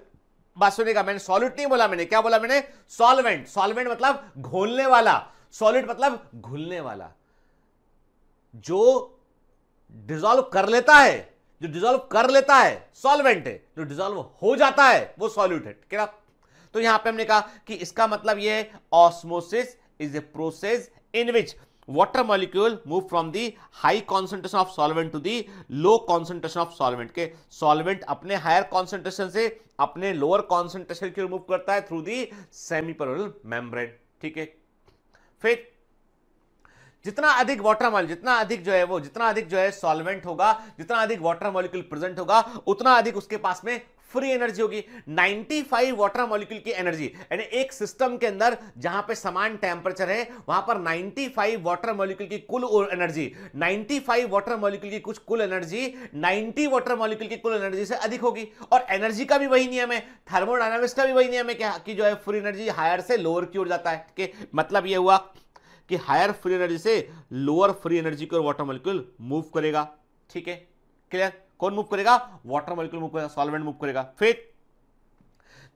बात सुनेगा मैंने सॉल्यूट नहीं बोला मैंने क्या बोला मैंने सॉल्वेंट सॉल्वेंट मतलब घोलने वाला सॉल्यूट मतलब घुलने वाला जो डिजॉल्व कर लेता है जो डिजोल्व कर लेता है सॉल्वेंट है जो डिजोल्व हो जाता है वो सोल्यूट है तो यहां पे हमने कहा कि इसका मतलब ये osmosis is a process in which water molecule move from the high concentration of solvent to the low concentration of solvent के सॉल्वेंट अपने हायर कॉन्सेंट्रेशन से अपने लोअर कॉन्सेंट्रेशन की मूव करता है थ्रू दी सेमीपरल मेम्ब्रेन ठीक है फिर जितना अधिक वाटर मॉलिक जितना अधिक जो है वो जितना अधिक जो है सॉल्वेंट होगा जितना अधिक वाटर मॉलिक्यूल प्रेजेंट होगा उतना अधिक उसके पास में फ्री एनर्जी होगी 95 वाटर मॉलिक्यूल की एनर्जी यानी एक सिस्टम के अंदर जहां पे समान टेम्परेचर है वहां पर 95 वाटर मॉलिक्यूल की कुल एनर्जी 95 वाटर मॉलिक्यूल की कुछ कुल एनर्जी 90 वाटर मॉलिक्यूल की कुल एनर्जी से अधिक होगी और एनर्जी का भी वही नियम है थर्मोडाइनमिक्स का भी वही नियम है कि जो है फ्री एनर्जी हायर से लोअर की ओर जाता है कि मतलब यह हुआ कि हायर फ्री एनर्जी से लोअर फ्री एनर्जी की ओर वाटर मॉलिक्यूल मूव करेगा ठीक है क्लियर कौन मूव करेगा वाटर मॉलिक्यूल मूव करेगा सॉल्वेंट मूव करेगा फिर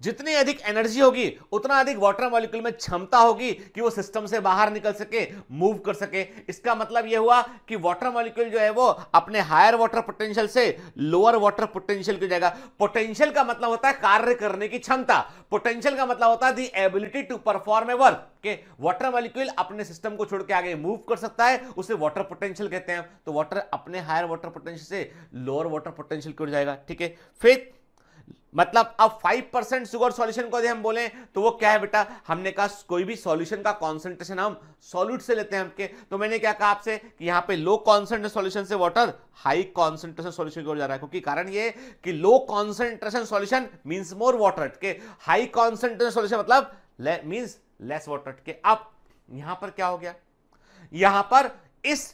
जितनी अधिक एनर्जी होगी उतना अधिक वाटर मॉलिक्यूल में क्षमता होगी कि वो सिस्टम से बाहर निकल सके मूव कर सके इसका मतलब ये हुआ कि वाटर मॉलिक्यूल जो है वो अपने हायर वाटर पोटेंशियल से लोअर वाटर पोटेंशियल की जाएगा पोटेंशियल का मतलब होता है कार्य करने की क्षमता पोटेंशियल का मतलब होता है the ability to perform a work के वाटर मॉलिक्यूल अपने सिस्टम को छोड़ के आगे मूव कर सकता है उसे वाटर पोटेंशियल कहते हैं तो वाटर अपने हायर वाटर पोटेंशियल से लोअर वाटर पोटेंशियल की जाएगा ठीक है फिर मतलब अब 5 परसेंट सुगर सॉल्यूशन को यदि हम बोले तो वो क्या है बेटा हमने कहा कोई भी सॉल्यूशन का कॉन्सेंट्रेशन हम सॉल्यूट से लेते हैं हमके तो मैंने क्या कहा आपसे कि यहाँ पे लो कॉन्सेंट्रेशन सॉल्यूशन से वाटर हाई कॉन्सेंट्रेशन सॉल्यूशन की ओर जा रहा है क्योंकि कारण ये कि low concentration solution means more water के हाई कॉन्सेंट्रेशन सोल्यूशन मतलब मीन्स लेस वाटर के अब यहां पर क्या हो गया यहां पर इस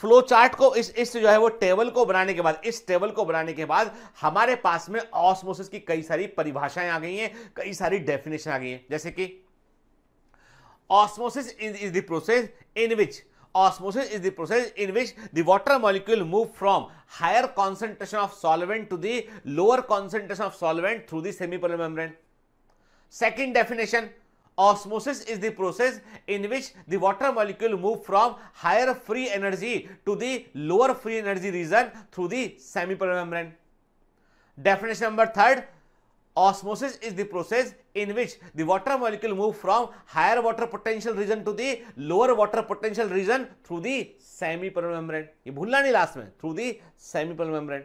फ्लो चार्ट को इस इस जो है वो टेबल को बनाने के बाद इस टेबल को बनाने के बाद हमारे पास में ऑस्मोसिस की कई सारी परिभाषाएं आ गई हैं कई सारी डेफिनेशन आ गई हैं जैसे कि osmosis is is the process in which osmosis is the process in which the water molecule move from higher concentration of solvent to the lower concentration of solvent through the semi polar second definition osmosis is the process in which the water molecule move from higher free energy to the lower free energy region through the semipolar membrane definition number third osmosis is the process in which the water molecule move from higher water potential region to the lower water potential region through the semipolar membrane ये भूलना नहीं last में through the semipolar membrane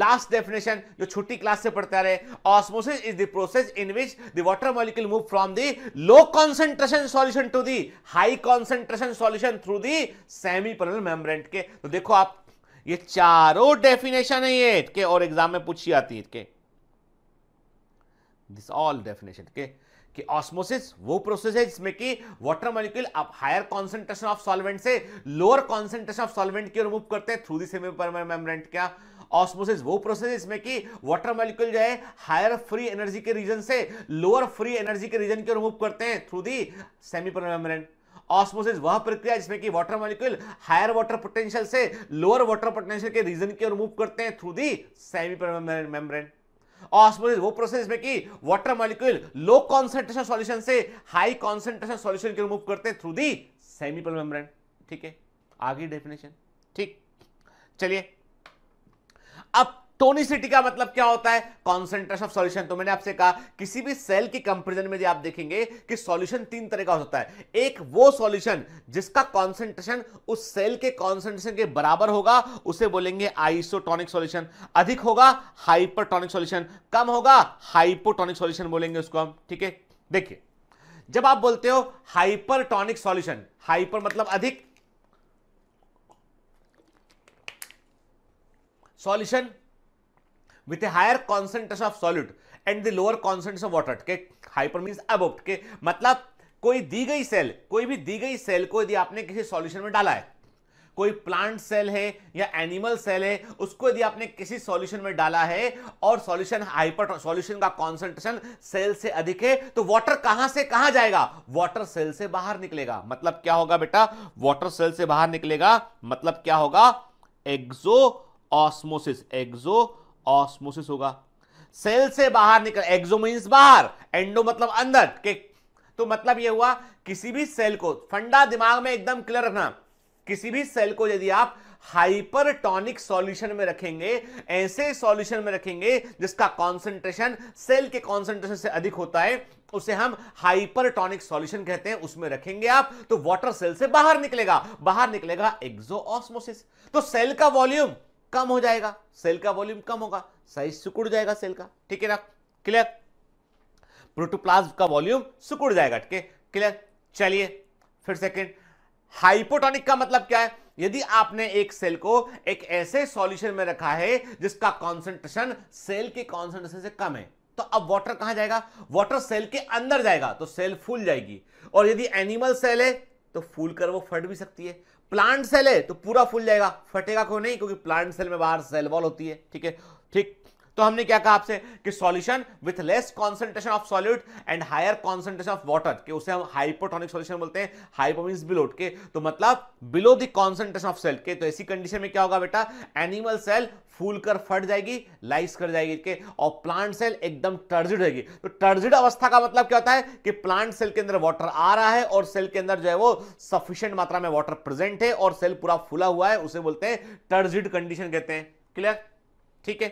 last definition जो छुट्टी class से पढ़ता रहे osmosis is the process in which the water molecule move from the low concentration solution to the high concentration solution through the semi परल membrane के तो देखो आप ये चारों डेफिनेशन है ये के और एग्जाम में पूछी आती है के दिस ऑल डेफिनेशन के कि ऑस्मोसिस वो प्रोसेस है जिसमें कि वाटर मॉलिक्यूल अब हायर कॉन्सेंट्रेशन ऑफ सॉल्वेंट से लोअर कॉन्सेंट्रेशन ऑफ सॉल्वेंट की ओर मूव करते हैं थ्रू दी सेमी परमानेंट क्या ऑस्मोसिस वो प्रोसेस इसमें कि वाटर मॉलिक्यूल जो है हायर फ्री एनर्जी के रीजन से लोअर फ्री एनर्जी के रीजन की मूव करते हैं through the semi permanent osmosis वह प्रक्रिया जिसमें कि water molecule higher water potential से लोअर वाटर पोटेंशियल के रीजन की ओर मूव करते हैं through the semi membrane osmosis वो प्रोसेस इसमें कि water molecule low concentration solution से हाई कॉन्सेंट्रेशन सॉल्यूशन की ओर मूव करते हैं थ्रू दी सेमी मेम्ब्रेन ठीक है आगे डेफिनेशन ठीक चलिए अब टोनिसिटी का मतलब क्या होता है कॉन्सेंट्रेशन ऑफ सॉल्यूशन तो मैंने आपसे कहा किसी भी सेल की कंपेरिजन में आप देखेंगे कि सॉल्यूशन तीन तरह का हो सकता है एक वो सॉल्यूशन जिसका कॉन्सेंट्रेशन उस सेल के कॉन्सेंट्रेशन के बराबर होगा उसे बोलेंगे आइसोटोनिक सॉल्यूशन अधिक होगा हाइपरटोनिक सॉल्यूशन कम होगा हाइपोटोनिक सॉल्यूशन बोलेंगे उसको हम ठीक है देखिए जब आप बोलते हो हाइपरटोनिक सॉल्यूशन हाइपर मतलब अधिक solution with a higher concentration of solute and the lower concentration of water के हाइपर means अब के मतलब कोई दी गई सेल कोई भी दी गई सेल को यदि आपने किसी सॉल्यूशन में डाला है कोई प्लांट सेल है या एनिमल सेल है उसको यदि आपने किसी सॉल्यूशन में डाला है और सॉल्यूशन हाइपर सॉल्यूशन का कॉन्सेंट्रेशन सेल से अधिक है तो वाटर कहां से कहां जाएगा वाटर सेल से बाहर निकलेगा मतलब क्या होगा बेटा वाटर सेल से बाहर निकलेगा मतलब क्या होगा एक्सो ऑस्मोसिस एक्सो ऑस्मोसिस होगा सेल से बाहर निकल एक्सो मीन्स बाहर एंडो मतलब अंदर के तो मतलब यह हुआ किसी भी सेल को फंडा दिमाग में एकदम क्लियर रखना किसी भी सेल को यदि आप हाइपरटॉनिक सॉल्यूशन में रखेंगे ऐसे सॉल्यूशन में रखेंगे जिसका कंसंट्रेशन सेल के कंसंट्रेशन से अधिक होता है उसे हम हाइपरटॉनिक सॉल्यूशन कहते हैं उसमें रखेंगे आप तो वाटर सेल से बाहर निकलेगा बाहर निकलेगा एक्सो ऑस्मोसिस तो सेल का वॉल्यूम कम हो जाएगा सेल का वॉल्यूम कम होगा साइज सिकुड़ जाएगा सेल का ठीक है ना क्लियर प्रोटोप्लाज्म का वॉल्यूम सिकुड़ जाएगा ठीक है क्लियर चलिए फिर सेकंड हाइपोटोनिक का मतलब क्या है यदि आपने एक सेल को एक ऐसे सॉल्यूशन में रखा है जिसका कॉन्सेंट्रेशन सेल के कॉन्सेंट्रेशन से कम है तो अब वाटर कहां जाएगा वाटर सेल के अंदर जाएगा तो सेल फूल जाएगी और यदि एनिमल सेल है तो फूल कर वो फट भी सकती है प्लांट सेल है तो पूरा फूल जाएगा फटेगा क्यों नहीं क्योंकि प्लांट सेल में बाहर सेल वॉल होती है ठीक है ठीक तो हमने क्या कहा आपसे कि solution with less concentration of solute and higher concentration of water के उसे हम हाइपोटोनिक सॉल्यूशन बोलते हैं हाइपो मीन बिलो के तो मतलब below the concentration of cell के तो ऐसी कंडीशन में क्या होगा बेटा एनिमल सेल फूल कर फट जाएगी लाइस कर जाएगी के और प्लांट सेल एकदम टर्जिड रहेगी तो टर्जिड अवस्था का मतलब क्या होता है कि प्लांट सेल के अंदर वाटर आ रहा है और सेल के अंदर जो है वो सफिशियंट मात्रा में वाटर प्रेजेंट है और सेल पूरा फुला हुआ है उसे बोलते हैं टर्जिड कंडीशन कहते हैं क्लियर ठीक है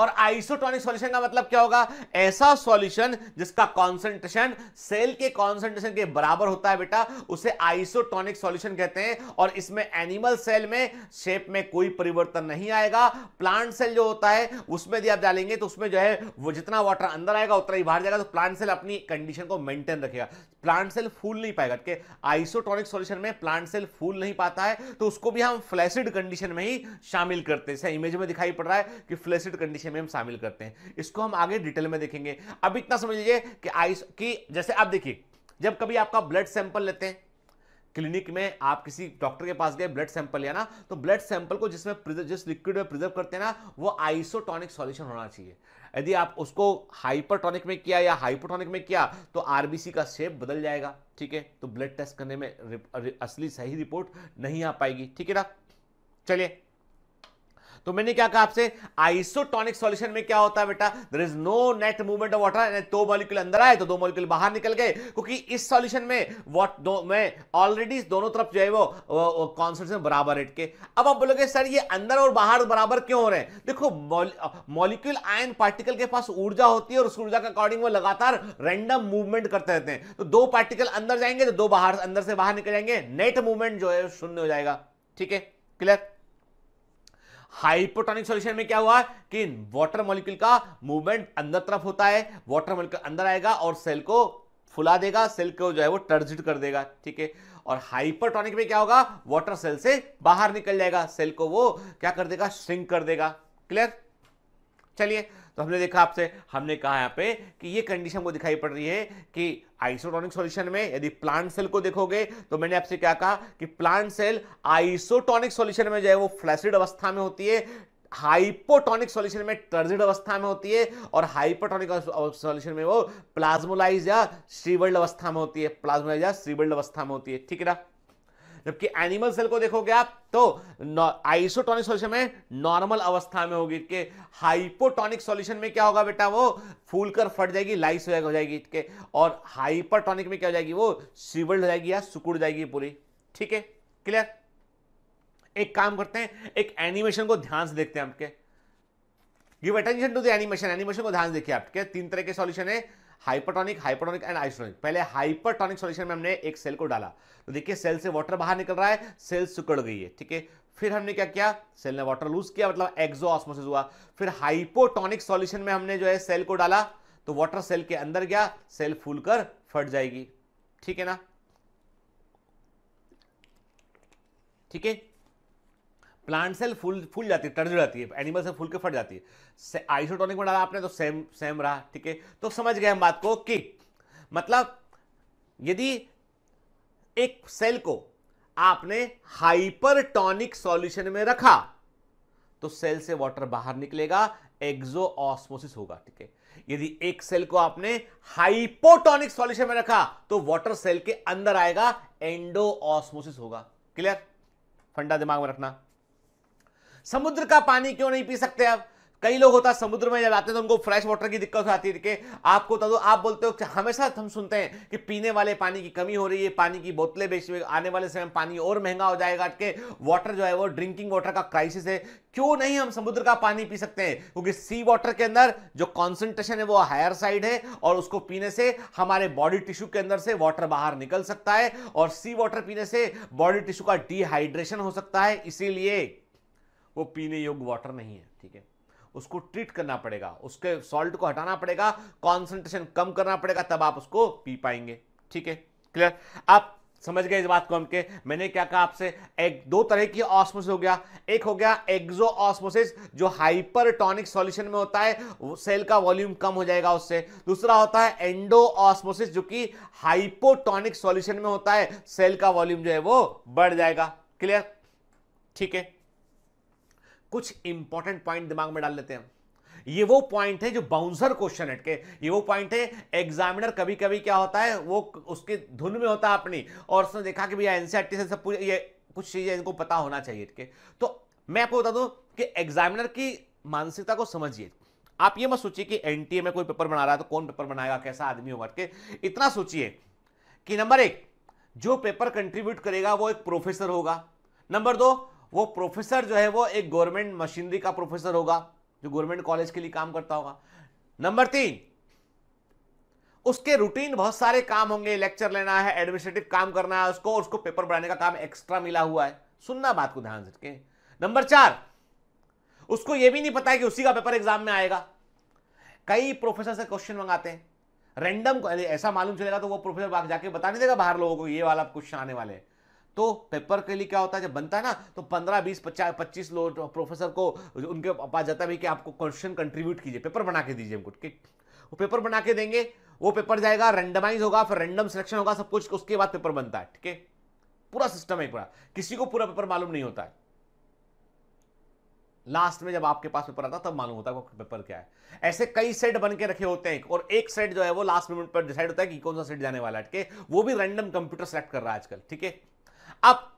और आइसोटोनिक सॉल्यूशन का मतलब क्या होगा ऐसा सॉल्यूशन जिसका कॉन्सेंट्रेशन सेल के कॉन्सेंट्रेशन के बराबर होता है बेटा उसे आइसोटोनिक सॉल्यूशन कहते हैं और इसमें एनिमल सेल में शेप में कोई परिवर्तन नहीं आएगा प्लांट सेल जो होता है उसमें यदि आप डालेंगे तो उसमें जो है वो जितना वाटर अंदर आएगा उतना ही बाहर जाएगा तो प्लांट सेल अपनी कंडीशन को मेंटेन रखेगा प्लांट सेल फूल नहीं पाएगा के आइसोटोनिक सॉल्यूशन में प्लांट सेल फूल नहीं पाता है तो उसको भी हम फ्लैसिड कंडीशन में ही शामिल करते हैं जैसे इमेज में दिखाई पड़ रहा है कि फ्लैसिड कंडीशन में हम शामिल करते हैं इसको हम आगे डिटेल में देखेंगे अब इतना समझ लीजिए कि आइस की जैसे आप देखिए जब कभी आपका ब्लड सैंपल लेते हैं क्लिनिक में आप किसी डॉक्टर के पास गए ब्लड सैंपल लिया ना तो ब्लड सैंपल को जिसमें जिस लिक्विड में प्रिजर्व करते हैं ना वो आइसोटोनिक सॉल्यूशन होना चाहिए यदि आप उसको हाइपरटॉनिक में किया या हाइपोटॉनिक में किया तो आरबीसी का शेप बदल जाएगा ठीक है तो ब्लड टेस्ट करने में असली सही रिपोर्ट नहीं आ पाएगी ठीक है ना चलिए तो मैंने क्या कहा आपसे आइसोटॉनिक सॉल्यूशन में क्या होता है बेटा there is no net movement of water दो मॉलिक्यूल अंदर आए तो दो मॉलिक्यूल बाहर निकल गए क्योंकि इस सॉल्यूशन में वॉट दो में ऑलरेडी दोनों तरफ जो है वो कॉन्सेंट्रेशन बराबर रेट के अब आप बोलोगे सर ये अंदर और बाहर बराबर क्यों हो रहे हैं देखो मॉलिक्यूल आयन पार्टिकल के पास ऊर्जा होती है और उस ऊर्जा के अकॉर्डिंग वो लगातार रैंडम मूवमेंट करते रहते हैं तो दो पार्टिकल अंदर जाएंगे तो दो बाहर अंदर से बाहर निकल जाएंगे नेट मूवमेंट जो है शून्य हो जाएगा ठीक है क्लियर हाइपोटोनिक सॉल्यूशन में क्या हुआ कि वाटर मॉलिक्यूल का मूवमेंट अंदर तरफ होता है वाटर मॉलिक्यूल अंदर आएगा और सेल को फुला देगा सेल को जो है वो टर्जिट कर देगा ठीक है और हाइपरटोनिक में क्या होगा वाटर सेल से बाहर निकल जाएगा सेल को वो क्या कर देगा श्रिंक कर देगा क्लियर चलिए तो हमने देखा आपसे हमने कहा यहाँ पे कि ये कंडीशन को दिखाई पड़ रही है कि आइसोटोनिक सॉल्यूशन में यदि प्लांट सेल को देखोगे तो मैंने आपसे क्या कहा कि प्लांट सेल आइसोटोनिक सॉल्यूशन में जो है वो फ्लैसिड अवस्था में होती है हाइपोटोनिक सॉल्यूशन में टर्जिड अवस्था में होती है और हाइपोटोनिक सॉल्यूशन में वो प्लाज्मोलाइज या श्रीवर्ल्ड अवस्था में होती है प्लाज्मोलाइज या श्रीवर्ल्ड अवस्था में होती है ठीक है ना जबकि एनिमल सेल को देखोगे आप तो आइसोटोनिक सॉल्यूशन में नॉर्मल अवस्था में होगी के हाइपोटोनिक सॉल्यूशन में क्या होगा बेटा वो फूलकर फट जाएगी लाइस हो जाएगी के और हाइपरटोनिक में क्या हो जाएगी वो सिविल्ड हो जाएगी या सुकुड़ जाएगी पूरी ठीक है क्लियर एक काम करते हैं एक एनिमेशन को ध्यान से देखते हैं आपके give attention to the animation animation को ध्यान देखिए आपके तीन तरह के सॉल्यूशन है हाइपरटॉनिक हाइपरटॉनिक एंड आइसोटॉनिक पहले हाइपरटॉनिक सॉल्यूशन में हमने एक सेल को डाला तो देखिए सेल से वाटर बाहर निकल रहा है सेल सुकड़ गई है ठीक है फिर हमने क्या किया सेल ने वाटर लूज किया मतलब एक्सो ऑस्मोसिस हुआ फिर हाइपोटॉनिक सॉल्यूशन में हमने जो है सेल को डाला तो वाटर सेल के अंदर गया सेल फूल कर फट जाएगी ठीक है ना ठीक है प्लांट सेल फूल फूल जाती है टर्ज जाती है एनिमल सेल फूल के फट जाती है आइसोटोनिक में डाला आपने तो सेम सेम रहा ठीक है तो समझ गए हम बात को कि मतलब यदि एक सेल को आपने हाइपरटोनिक सॉल्यूशन में रखा तो सेल से वाटर बाहर निकलेगा एक्जो ऑस्मोसिस होगा ठीक है यदि एक सेल को आपने हाइपोटोनिक सॉल्यूशन में रखा तो वाटर सेल के अंदर आएगा एंडो ऑस्मोसिस होगा क्लियर फंडा दिमाग में रखना समुद्र का पानी क्यों नहीं पी सकते आप कई लोग होता है समुद्र में जब आते हैं तो उनको फ्रेश वाटर की दिक्कत आती है आपको बता दो तो आप बोलते हो हमेशा हम सुनते हैं कि पीने वाले पानी की कमी हो रही है पानी की बोतलें बेच आने वाले समय पानी और महंगा हो जाएगा कि वाटर जो है वो ड्रिंकिंग वाटर का क्राइसिस है क्यों नहीं हम समुद्र का पानी पी सकते हैं क्योंकि सी वाटर के अंदर जो कॉन्सेंट्रेशन है वो हायर साइड है और उसको पीने से हमारे बॉडी टिश्यू के अंदर से वाटर बाहर निकल सकता है और सी वाटर पीने से बॉडी टिश्यू का डिहाइड्रेशन हो सकता है इसीलिए वो पीने योग्य वाटर नहीं है ठीक है उसको ट्रीट करना पड़ेगा उसके सॉल्ट को हटाना पड़ेगा कॉन्सेंट्रेशन कम करना पड़ेगा तब आप उसको पी पाएंगे ठीक है क्लियर आप समझ गए इस बात को हम के मैंने क्या कहा आपसे एक दो तरह की ऑस्मोसिस हो गया एक हो गया एक्जो ऑस्मोसिस जो हाइपरटोनिक सॉल्यूशन में होता है सेल का वॉल्यूम कम हो जाएगा उससे दूसरा होता है एंडो ऑस्मोसिस जो कि हाइपोटॉनिक सॉल्यूशन में होता है सेल का वॉल्यूम जो है वो बढ़ जाएगा क्लियर ठीक है कुछ इंपॉर्टेंट पॉइंट दिमाग में डाल लेते हैं ये वो पॉइंट है जो बाउंसर क्वेश्चन हटके ये वो पॉइंट है एग्जामिनर कभी कभी क्या होता है वो उसके धुन में होता है अपनी और उसने देखा कि भैया एनसीआरटी e से सब ये कुछ चीज़ें इनको पता होना चाहिए के तो मैं आपको बता दूं कि एग्जामिनर की मानसिकता को समझिए आप ये मत सोचिए कि एनटीए e में कोई पेपर बना रहा है तो कौन पेपर बनाएगा कैसा आदमी होगा के इतना सोचिए कि नंबर एक जो पेपर कंट्रीब्यूट करेगा वो एक प्रोफेसर होगा नंबर दो वो प्रोफेसर जो है वो एक गवर्नमेंट मशीनरी का प्रोफेसर होगा जो गवर्नमेंट कॉलेज के लिए काम करता होगा नंबर तीन उसके रूटीन बहुत सारे काम होंगे लेक्चर लेना है एडमिनिस्ट्रेटिव काम करना है उसको उसको पेपर बनाने का काम एक्स्ट्रा मिला हुआ है सुनना बात को ध्यान से रखें नंबर चार उसको यह भी नहीं पता है कि उसी का पेपर एग्जाम में आएगा कई प्रोफेसर से क्वेश्चन मंगाते हैं रैंडम ऐसा मालूम चलेगा तो वो प्रोफेसर जाके बता नहीं देगा बाहर लोगों को ये वाला क्वेश्चन आने वाले हैं तो पेपर के लिए क्या होता है जब बनता है ना तो पंद्रह बीस पचास पच्चीस लोग प्रोफेसर को उनके पास जाता है कि आपको क्वेश्चन कंट्रीब्यूट कीजिए पेपर बना के दीजिए हमको वो पेपर बना के देंगे वो पेपर जाएगा रेंडमाइज होगा फिर रेंडम सिलेक्शन होगा सब कुछ उसके बाद पेपर बनता है ठीक है पूरा सिस्टम है पूरा किसी को पूरा पेपर मालूम नहीं होता है लास्ट में जब आपके पास पेपर आता तब मालूम होता है पेपर क्या है ऐसे कई सेट बन के रखे होते हैं और एक सेट जो है वो लास्ट मिनट पर डिसाइड होता है कि कौन सा सेट जाने वाला है ठीक है वो भी रैंडम कंप्यूटर सेलेक्ट कर रहा है आजकल ठीक है अब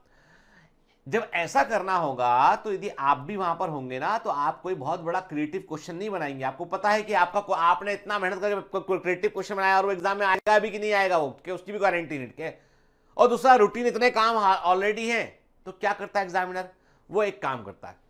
जब ऐसा करना होगा तो यदि आप भी वहां पर होंगे ना तो आप कोई बहुत बड़ा क्रिएटिव क्वेश्चन नहीं बनाएंगे आपको पता है कि आपका आपने इतना मेहनत करके क्रिएटिव क्वेश्चन बनाया और वो एग्जाम में आएगा भी कि नहीं आएगा वो कि उसकी भी गारंटी नहीं के और दूसरा रूटीन इतने काम ऑलरेडी है तो क्या करता है एग्जामिनर वो एक काम करता है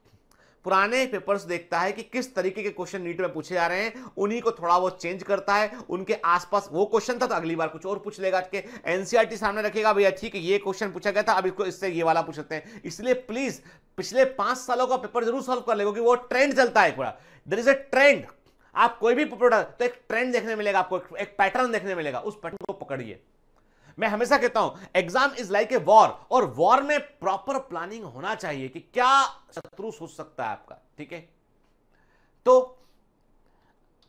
पुराने पेपर्स देखता है कि किस तरीके के क्वेश्चन नीट में पूछे जा रहे हैं उन्हीं को थोड़ा वो चेंज करता है उनके आसपास वो क्वेश्चन था तो अगली बार कुछ और पूछ लेगा कि एनसीआरटी e सामने रखेगा भैया ठीक है ये क्वेश्चन पूछा गया था अब इसको इससे ये वाला पूछ सकते हैं इसलिए प्लीज पिछले पांच सालों का पेपर जरूर सॉल्व कर ले क्योंकि वो ट्रेंड चलता है पूरा देर इज अ ट्रेंड आप कोई भी पेपर तो एक ट्रेंड देखने मिलेगा आपको एक पैटर्न देखने मिलेगा उस पैटर्न को पकड़िए मैं हमेशा कहता हूं exam is like a war और वॉर में प्रॉपर प्लानिंग होना चाहिए कि क्या शत्रु सोच सकता है आपका ठीक है तो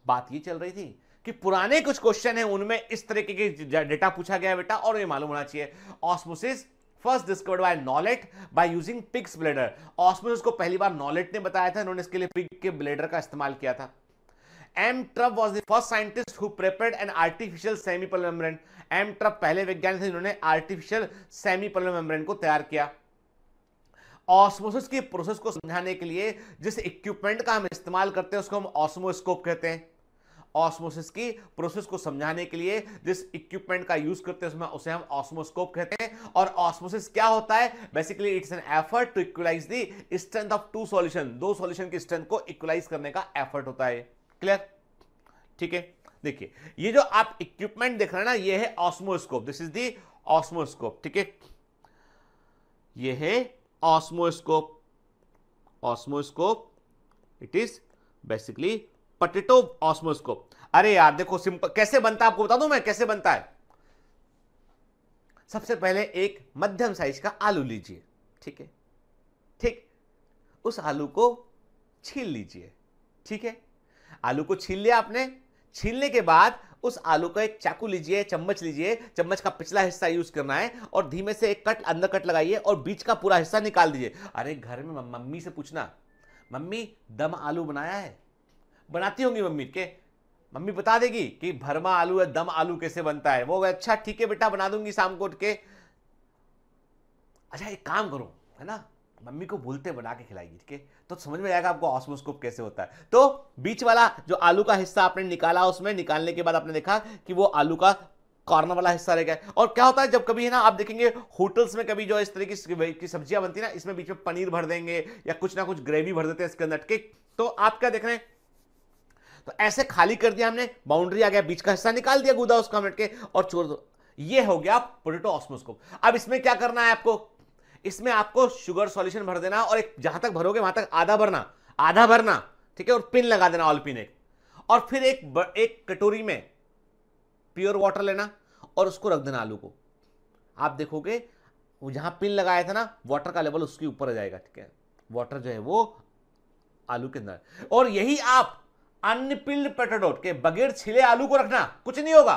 बात ये चल रही थी कि पुराने कुछ क्वेश्चन है उनमें इस तरीके के डेटा पूछा गया बेटा और ये मालूम होना चाहिए osmosis first discovered by Nollet by using pig's bladder osmosis को पहली बार नॉलेट ने बताया था उन्होंने इसके लिए पिक के ब्लेडर का इस्तेमाल किया था M Traube was the first scientist who prepared an artificial semi polar membrane M Traube पहले वैज्ञानिक थे जिन्होंने आर्टिफिशियल सेमी पोलर मेम्ब्रेन को तैयार किया ऑस्मोसिस की प्रोसेस को समझाने के लिए जिस इक्विपमेंट का हम इस्तेमाल करते हैं उसको हम ऑस्मोस्कोप कहते हैं ऑस्मोसिस की प्रोसेस को समझाने के लिए जिस इक्विपमेंट का यूज करते हैं उसमें उसे हम ऑस्मोस्कोप कहते हैं और ऑस्मोसिस क्या होता है basically it's an effort to equalize the strength of two solution दो सॉल्यूशन की स्ट्रेंथ को इक्वलाइज करने का एफर्ट होता है क्लियर ठीक है देखिए ये जो आप इक्विपमेंट देख रहे हैं ना ये है ऑस्मोस्कोप दिस इज दी ऑस्मोस्कोप ठीक है ये है osmoscope osmoscope it is basically potato osmoscope अरे यार देखो सिंपल कैसे बनता है आपको बता दू मैं कैसे बनता है सबसे पहले एक मध्यम साइज का आलू लीजिए ठीक है ठीक उस आलू को छील लीजिए ठीक है आलू को छील लिया आपने छीलने के बाद उस आलू का एक चाकू लीजिए चम्मच लीजिए चम्मच का पिछला हिस्सा यूज करना है और धीमे से एक कट अंदर कट लगाइए और बीच का पूरा हिस्सा निकाल दीजिए अरे घर में मम्मी से पूछना मम्मी दम आलू बनाया है बनाती होंगी मम्मी के मम्मी बता देगी कि भरमा आलू है दम आलू कैसे बनता है वो अच्छा ठीक है बेटा बना दूंगी शाम को उठ के अच्छा एक काम करो है ना मम्मी को बोलते बना के खिलाएगी ठीक है तो समझ में आएगा आपको ऑस्मोस्कोप कैसे होता है तो बीच वाला जो आलू का हिस्सा आपने निकाला उसमें निकालने के बाद आपने देखा कि वो आलू का कॉर्नर वाला हिस्सा रह गया और क्या होता है जब कभी है ना आप देखेंगे होटल्स में कभी जो इस तरह की की सब्जियां बनती है ना इसमें बीच में पनीर भर देंगे या कुछ ना कुछ ग्रेवी भर देते हैं इसके अंदर ठीक तो आप क्या देख रहे हैं तो ऐसे खाली कर दिया हमने बाउंड्री आ गया बीच का हिस्सा निकाल दिया गुदा उसका मिनट के और छोड़ दो ये हो गया पोटेटो ऑस्मोस्कोप अब इसमें क्या करना है आपको इसमें आपको शुगर सॉल्यूशन भर देना और एक जहां तक भरोगे वहां तक आधा भरना आधा भरना ठीक है और पिन लगा देना ऑल पिन एक और फिर एक एक कटोरी में प्योर वाटर लेना और उसको रख देना आलू को आप देखोगे वो जहां पिन लगाया था ना वाटर का लेवल उसके ऊपर आ जाएगा ठीक है वाटर जो है वो आलू के अंदर और यही आप अनपिल्ड पेटाडोट के बगैर छिले आलू को रखना कुछ नहीं होगा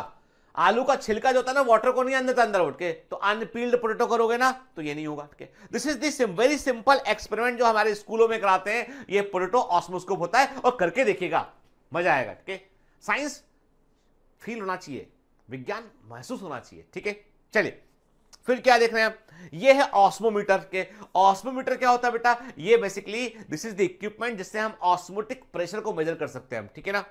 आलू का छिलका जो होता है ना वाटर को नहीं अंदर अंदर उठ के तो अनपील्ड पोटेटो करोगे ना तो ये नहीं होगा this is this very simple experiment जो हमारे स्कूलों में कराते हैं ये पोटेटो ऑस्मोस्कोप होता है और करके देखिएगा मजा आएगा ठीक है साइंस फील होना चाहिए विज्ञान महसूस होना चाहिए ठीक है चलिए फिर क्या देख रहे हैं ये है ऑस्मोमीटर के ऑस्मोमीटर क्या होता है बेटा ये basically this is the equipment जिससे हम ऑस्मोटिक प्रेशर को मेजर कर सकते हैं हम ठीक है ना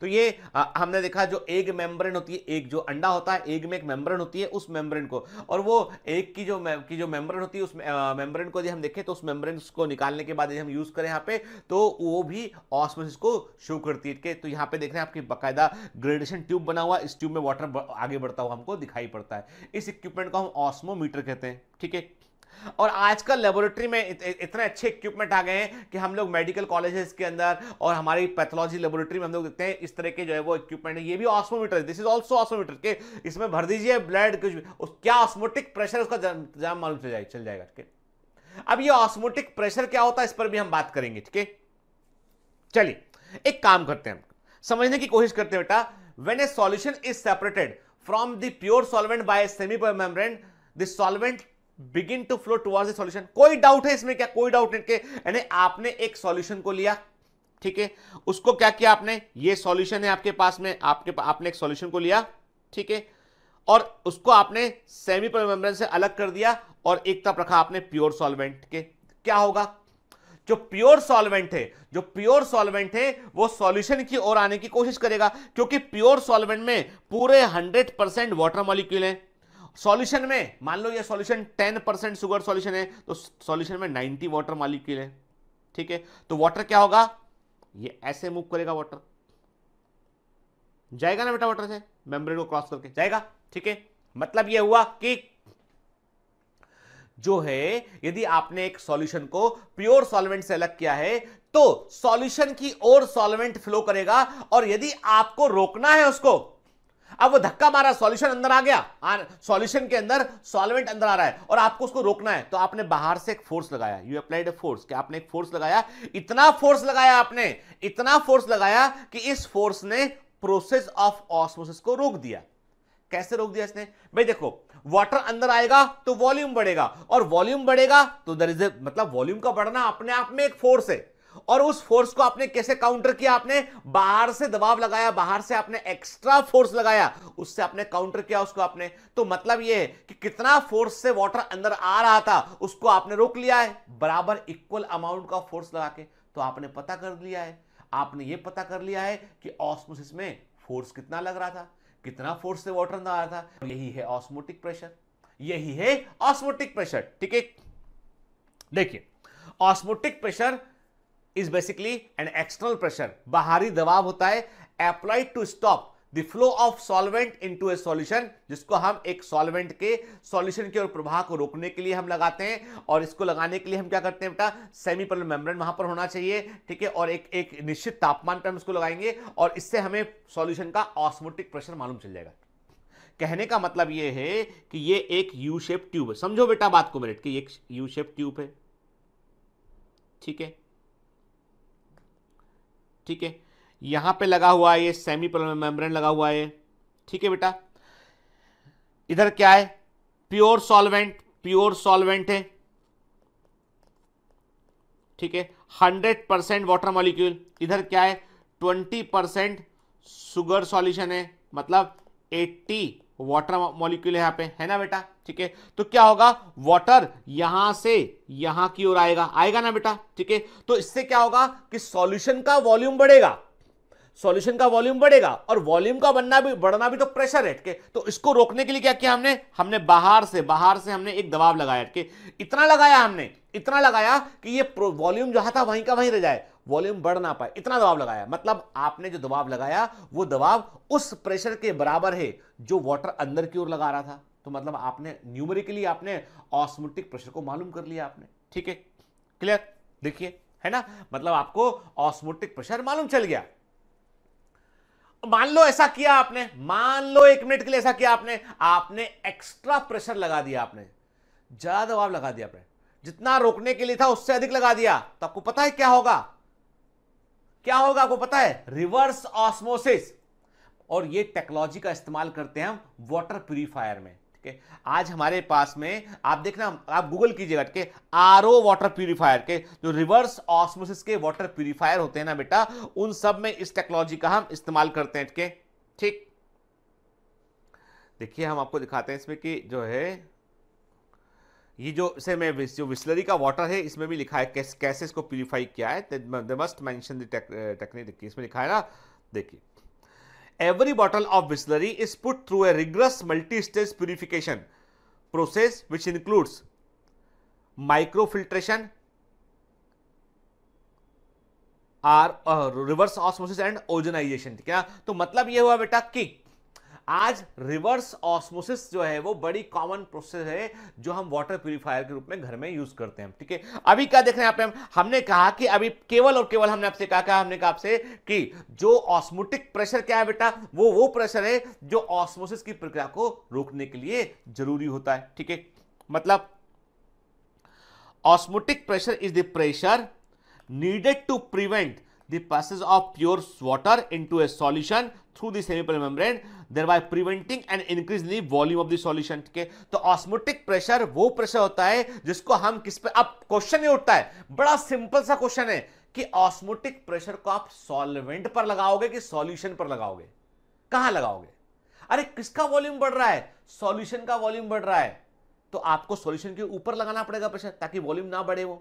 तो ये आ, हमने देखा जो एक मेम्ब्रेन होती है एक जो अंडा होता है एक में एक मेम्ब्रेन होती है उस मेम्ब्रेन को और वो एक की जो की जो मेम्ब्रेन होती है उस मेम्ब्रेन को यदि हम देखें तो उस मेम्ब्रेन को निकालने के बाद यदि हम यूज़ करें यहाँ पे तो वो भी ऑस्मोसिस को शो करती है तो यहाँ पे देख रहे हैं आपकी बाकायदा ग्रेडेशन ट्यूब बना हुआ इस ट्यूब में वाटर आगे बढ़ता हुआ हमको दिखाई पड़ता है इस इक्विपमेंट को हम ऑस्मोमीटर कहते हैं ठीक है और आजकल लेबोरेटरी में इत, इतने अच्छे इक्विपमेंट आ गए हैं कि हम लोग मेडिकल कॉलेजेस के अंदर और हमारी पैथोलॉजी लेबोरेटरी में हम लोग देखते हैं इस तरह के जो है वो इक्विपमेंट है ये भी osmometer this is also osmometer के इसमें भर दीजिए ब्लड कुछ उस क्या ऑस्मोटिक प्रेशर उसका जाम मालूम चल जाएगा चल जाएगा ठीक अब ये ऑस्मोटिक प्रेशर क्या होता है इस पर भी हम बात करेंगे ठीक है चलिए एक काम करते हैं समझने की कोशिश करते हैं बेटा when a solution is separated from the pure solvent by semi semi-permeable membrane, the begin to flow towards solution कोई डाउट है इसमें क्या कोई डाउट नहीं के यानी आपने एक सॉल्यूशन को लिया ठीक है उसको क्या किया आपने ये सॉल्यूशन है आपके पास में आपके पा, आपने एक सॉल्यूशन को लिया ठीक है और उसको आपने सेमी परमेम्ब्रेन से अलग कर दिया और एक तरफ रखा आपने प्योर सॉल्वेंट के क्या होगा जो प्योर सॉल्वेंट है जो प्योर सॉल्वेंट है वो सॉल्यूशन की ओर आने की कोशिश करेगा क्योंकि प्योर सॉल्वेंट में पूरे 100 परसेंट वाटर मॉलिक्यूल है सॉल्यूशन में मान लो ये सॉल्यूशन 10 परसेंट सुगर सॉल्यूशन है तो सॉल्यूशन में 90 वाटर मालिक्यूल है ठीक है तो वाटर क्या होगा ये ऐसे मूव करेगा वाटर जाएगा ना बेटा वाटर से मेम्ब्रेन को क्रॉस करके जाएगा ठीक है मतलब ये हुआ कि जो है यदि आपने एक सॉल्यूशन को प्योर सॉल्वेंट से अलग किया है तो सॉल्यूशन की ओर सॉल्वेंट फ्लो करेगा और यदि आपको रोकना है उसको अब वो धक्का मारा सॉल्यूशन अंदर आ गया सॉल्यूशन के अंदर सॉल्वेंट अंदर आ रहा है और आपको उसको रोकना है तो आपने बाहर से एक फोर्स लगाया यू अप्लाइड फोर्स कि आपने एक फोर्स लगाया इतना फोर्स लगाया आपने इतना फोर्स लगाया कि इस फोर्स ने प्रोसेस ऑफ ऑस्मोसिस को रोक दिया कैसे रोक दिया इसने भाई देखो वाटर अंदर आएगा तो वॉल्यूम बढ़ेगा और वॉल्यूम बढ़ेगा तो दर इज मतलब वॉल्यूम का बढ़ना अपने आप में एक फोर्स है और उस फोर्स को आपने कैसे काउंटर किया आपने बाहर से दबाव लगाया बाहर से आपने एक्स्ट्रा फोर्स लगाया उससे आपने काउंटर किया उसको आपने तो मतलब ये है कि कितना फोर्स से वाटर अंदर आ रहा था उसको आपने रोक लिया है बराबर इक्वल अमाउंट का फोर्स लगा के तो आपने पता कर लिया है आपने ये पता कर लिया है कि ऑस्मोसिस में फोर्स कितना लग रहा था कितना फोर्स से वॉटर अंदर आ रहा था यही है ऑस्मोटिक प्रेशर यही है ऑस्मोटिक प्रेशर ठीक है देखिए osmotic pressure is basically an external pressure बाहरी दबाव होता है applied to stop the flow of solvent to a solution जिसको हम एक सॉल्वेंट के सॉल्यूशन के और प्रभाव को रोकने के लिए हम लगाते हैं और इसको लगाने के लिए हम क्या करते हैं बेटा सेमी पर मेम्ब्रेन वहां पर होना चाहिए ठीक है और एक एक निश्चित तापमान पर हम इसको लगाएंगे और इससे हमें सॉल्यूशन का ऑस्मोटिक प्रेशर मालूम चल जाएगा कहने का मतलब यह है कि यह एक यू शेप ट्यूब है समझो बेटा बात को मिनट की एक यू शेप ट्यूब है ठीक है ठीक है यहां पे लगा हुआ है ये सेमी मेम्ब्रेन लगा हुआ है ठीक है बेटा इधर क्या है प्योर सॉल्वेंट प्योर सॉल्वेंट है ठीक है हंड्रेड परसेंट वाटर मॉलिक्यूल इधर क्या है ट्वेंटी परसेंट सुगर सॉल्यूशन है मतलब एट्टी वाटर मॉलिक्यूल है यहाँ पे है ना बेटा ठीक है तो क्या होगा वाटर यहां से यहां की ओर आएगा आएगा ना बेटा ठीक है तो इससे क्या होगा कि सॉल्यूशन का वॉल्यूम बढ़ेगा सॉल्यूशन का वॉल्यूम बढ़ेगा और वॉल्यूम का बनना भी बढ़ना भी तो प्रेशर है के तो इसको रोकने के लिए क्या किया हमने हमने बाहर से बाहर से हमने एक दबाव लगाया के इतना लगाया हमने इतना लगाया कि ये वॉल्यूम जहां था वहीं का वहीं रह जाए वॉल्यूम बढ़ ना पाए इतना दबाव लगाया मतलब आपने जो दबाव लगाया वो दबाव उस प्रेशर के बराबर है जो वाटर अंदर की ओर लगा रहा था तो मतलब आपने न्यूमेरिकली आपने ऑस्मोटिक प्रेशर को मालूम कर लिया आपने ठीक है क्लियर देखिए है ना मतलब आपको ऑस्मोटिक प्रेशर मालूम चल गया मान लो ऐसा किया आपने मान लो एक मिनट के लिए ऐसा किया आपने आपने एक्स्ट्रा प्रेशर लगा दिया आपने ज्यादा दबाव लगा दिया आपने जितना रोकने के लिए था उससे अधिक लगा दिया तो आपको पता है क्या होगा क्या होगा आपको पता है रिवर्स ऑस्मोसिस और ये टेक्नोलॉजी का इस्तेमाल करते हैं हम वाटर प्यूरिफायर में ठीक है आज हमारे पास में आप देखना आप गूगल कीजिएगा ठीक है आर वाटर प्यूरिफायर के जो रिवर्स ऑस्मोसिस के वाटर प्यूरिफायर होते हैं ना बेटा उन सब में इस टेक्नोलॉजी का हम इस्तेमाल करते हैं ठीक ठीक देखिए हम आपको दिखाते हैं इसमें कि जो है ये जो से मैं जो विस्लरी का वाटर है इसमें भी लिखा है कैस, कैसेस को प्यूरिफाई किया है दे मस्ट मैंशन टेक्निक इसमें लिखा है ना देखिए every bottle of Bisleri is put through a rigorous multi stage purification process which includes microfiltration or reverse osmosis and ozonization ठीक है तो मतलब ये हुआ बेटा कि आज रिवर्स ऑस्मोसिस जो है वो बड़ी कॉमन प्रोसेस है जो हम वाटर प्यूरिफायर के रूप में घर में यूज करते हैं ठीक है अभी क्या देख रहे हैं आप हमने कहा कि अभी केवल और केवल हमने आपसे कहा हमने कहा आपसे कि जो ऑस्मोटिक प्रेशर क्या है बेटा वो वो प्रेशर है जो ऑस्मोसिस की प्रक्रिया को रोकने के लिए जरूरी होता है ठीक है मतलब osmotic pressure is the pressure needed to prevent the passage of pure water into a solution through the semipermeable membrane thereby preventing and increasing the volume of the solution ठीक है तो osmotic pressure वो pressure होता है जिसको हम किस पे अब question ये उठता है बड़ा simple सा question है कि osmotic pressure को आप solvent पर लगाओगे कि solution पर लगाओगे कहाँ लगाओगे अरे किसका वॉल्यूम बढ़ रहा है सॉल्यूशन का वॉल्यूम बढ़ रहा है तो आपको सॉल्यूशन के ऊपर लगाना पड़ेगा प्रेशर ताकि वॉल्यूम ना बढ़े वो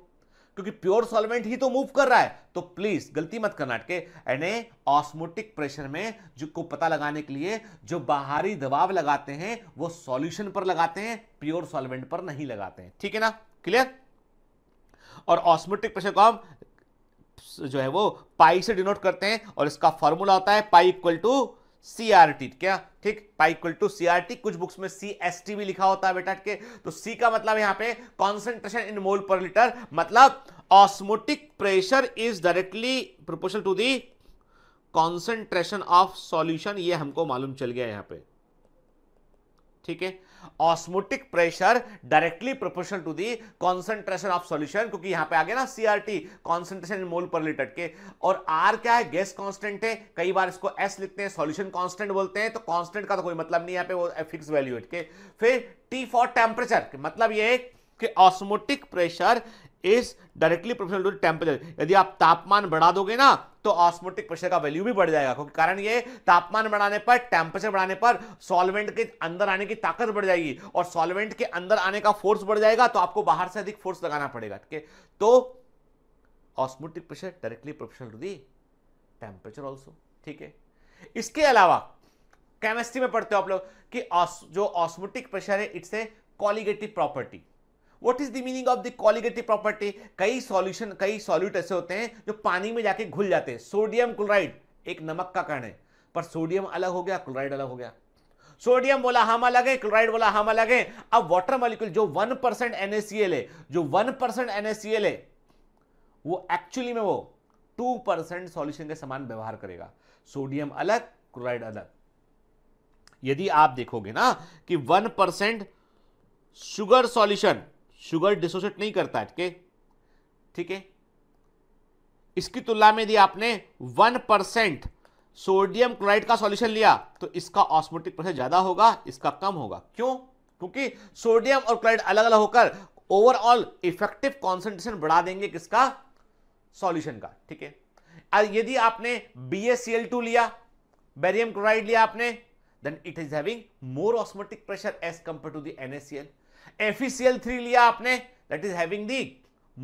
क्योंकि प्योर सॉल्वेंट ही तो मूव कर रहा है तो प्लीज गलती मत करना अटके ऑस्मोटिक प्रेशर में जो को पता लगाने के लिए जो बाहरी दबाव लगाते हैं वो सॉल्यूशन पर लगाते हैं प्योर सॉल्वेंट पर नहीं लगाते हैं ठीक है ना क्लियर और ऑस्मोटिक प्रेशर को हम जो है वो पाई से डिनोट करते हैं और इसका फॉर्मूला होता है पाई इक्वल टू सीआरटी क्या ठीक पाइक्वल टू सीआरटी कुछ बुक्स में सी एस टी भी लिखा होता है बेटा के तो सी का मतलब यहां पे concentration in mole per litre मतलब osmotic pressure is directly proportional to the concentration of solution ये हमको मालूम चल गया यहां पे ठीक है osmotic pressure directly proportional to the concentration of solution क्योंकि यहां पे आ गया ना सीआरटी कॉन्सेंट्रेशन मोल पर लीटर के और आर क्या है गैस कांस्टेंट है कई बार इसको एस लिखते हैं सॉल्यूशन कांस्टेंट बोलते हैं तो कांस्टेंट का तो कोई मतलब नहीं यहां पे वो फिक्स वैल्यू के फिर टी फॉर टेम्परेचर मतलब ये है कि osmotic pressure is directly proportional to temperature यदि आप तापमान बढ़ा दोगे ना तो ऑस्मोटिक प्रेशर का वैल्यू भी बढ़ जाएगा क्योंकि कारण ये तापमान बढ़ाने पर टेम्परेचर बढ़ाने पर सॉल्वेंट के अंदर आने की ताकत बढ़ जाएगी और सॉल्वेंट के अंदर आने का फोर्स बढ़ जाएगा तो आपको बाहर से अधिक फोर्स लगाना पड़ेगा ठीक है तो osmotic pressure directly professional to the temperature also ठीक है इसके अलावा केमिस्ट्री में पढ़ते हो आप लोग कि जो ऑस्मोटिक प्रेशर है it's a colligative property what is the meaning of the colligative property कई सॉल्यूशन कई सॉल्यूट ऐसे होते हैं जो पानी में जाके घुल जाते हैं सोडियम क्लोराइड एक नमक का कण है पर सोडियम अलग हो गया क्लोराइड अलग हो गया सोडियम बोला हम अलग है क्लोराइड बोला हम अलग है अब वाटर मॉलिक्यूल जो वन परसेंट एनएसीएल है जो वन परसेंट है वो एक्चुअली में वो टू परसेंट सोल्यूशन के समान व्यवहार करेगा सोडियम अलग क्लोराइड अलग यदि आप देखोगे ना कि one percent sugar solution sugar dissociate नहीं करता है ठीक है इसकी तुलना में यदि आपने वन परसेंट सोडियम क्लोराइड का सॉल्यूशन लिया तो इसका ऑस्मोटिक प्रेशर ज्यादा होगा इसका कम होगा क्यों क्योंकि सोडियम और क्लोराइड अलग अलग होकर ओवरऑल इफेक्टिव कॉन्सेंट्रेशन बढ़ा देंगे किसका सॉल्यूशन का ठीक है यदि आपने टू लिया बेरियम क्लोराइड लिया आपने then it is having more osmotic pressure as compare to the NaCl FeCl three लिया आपने that is having the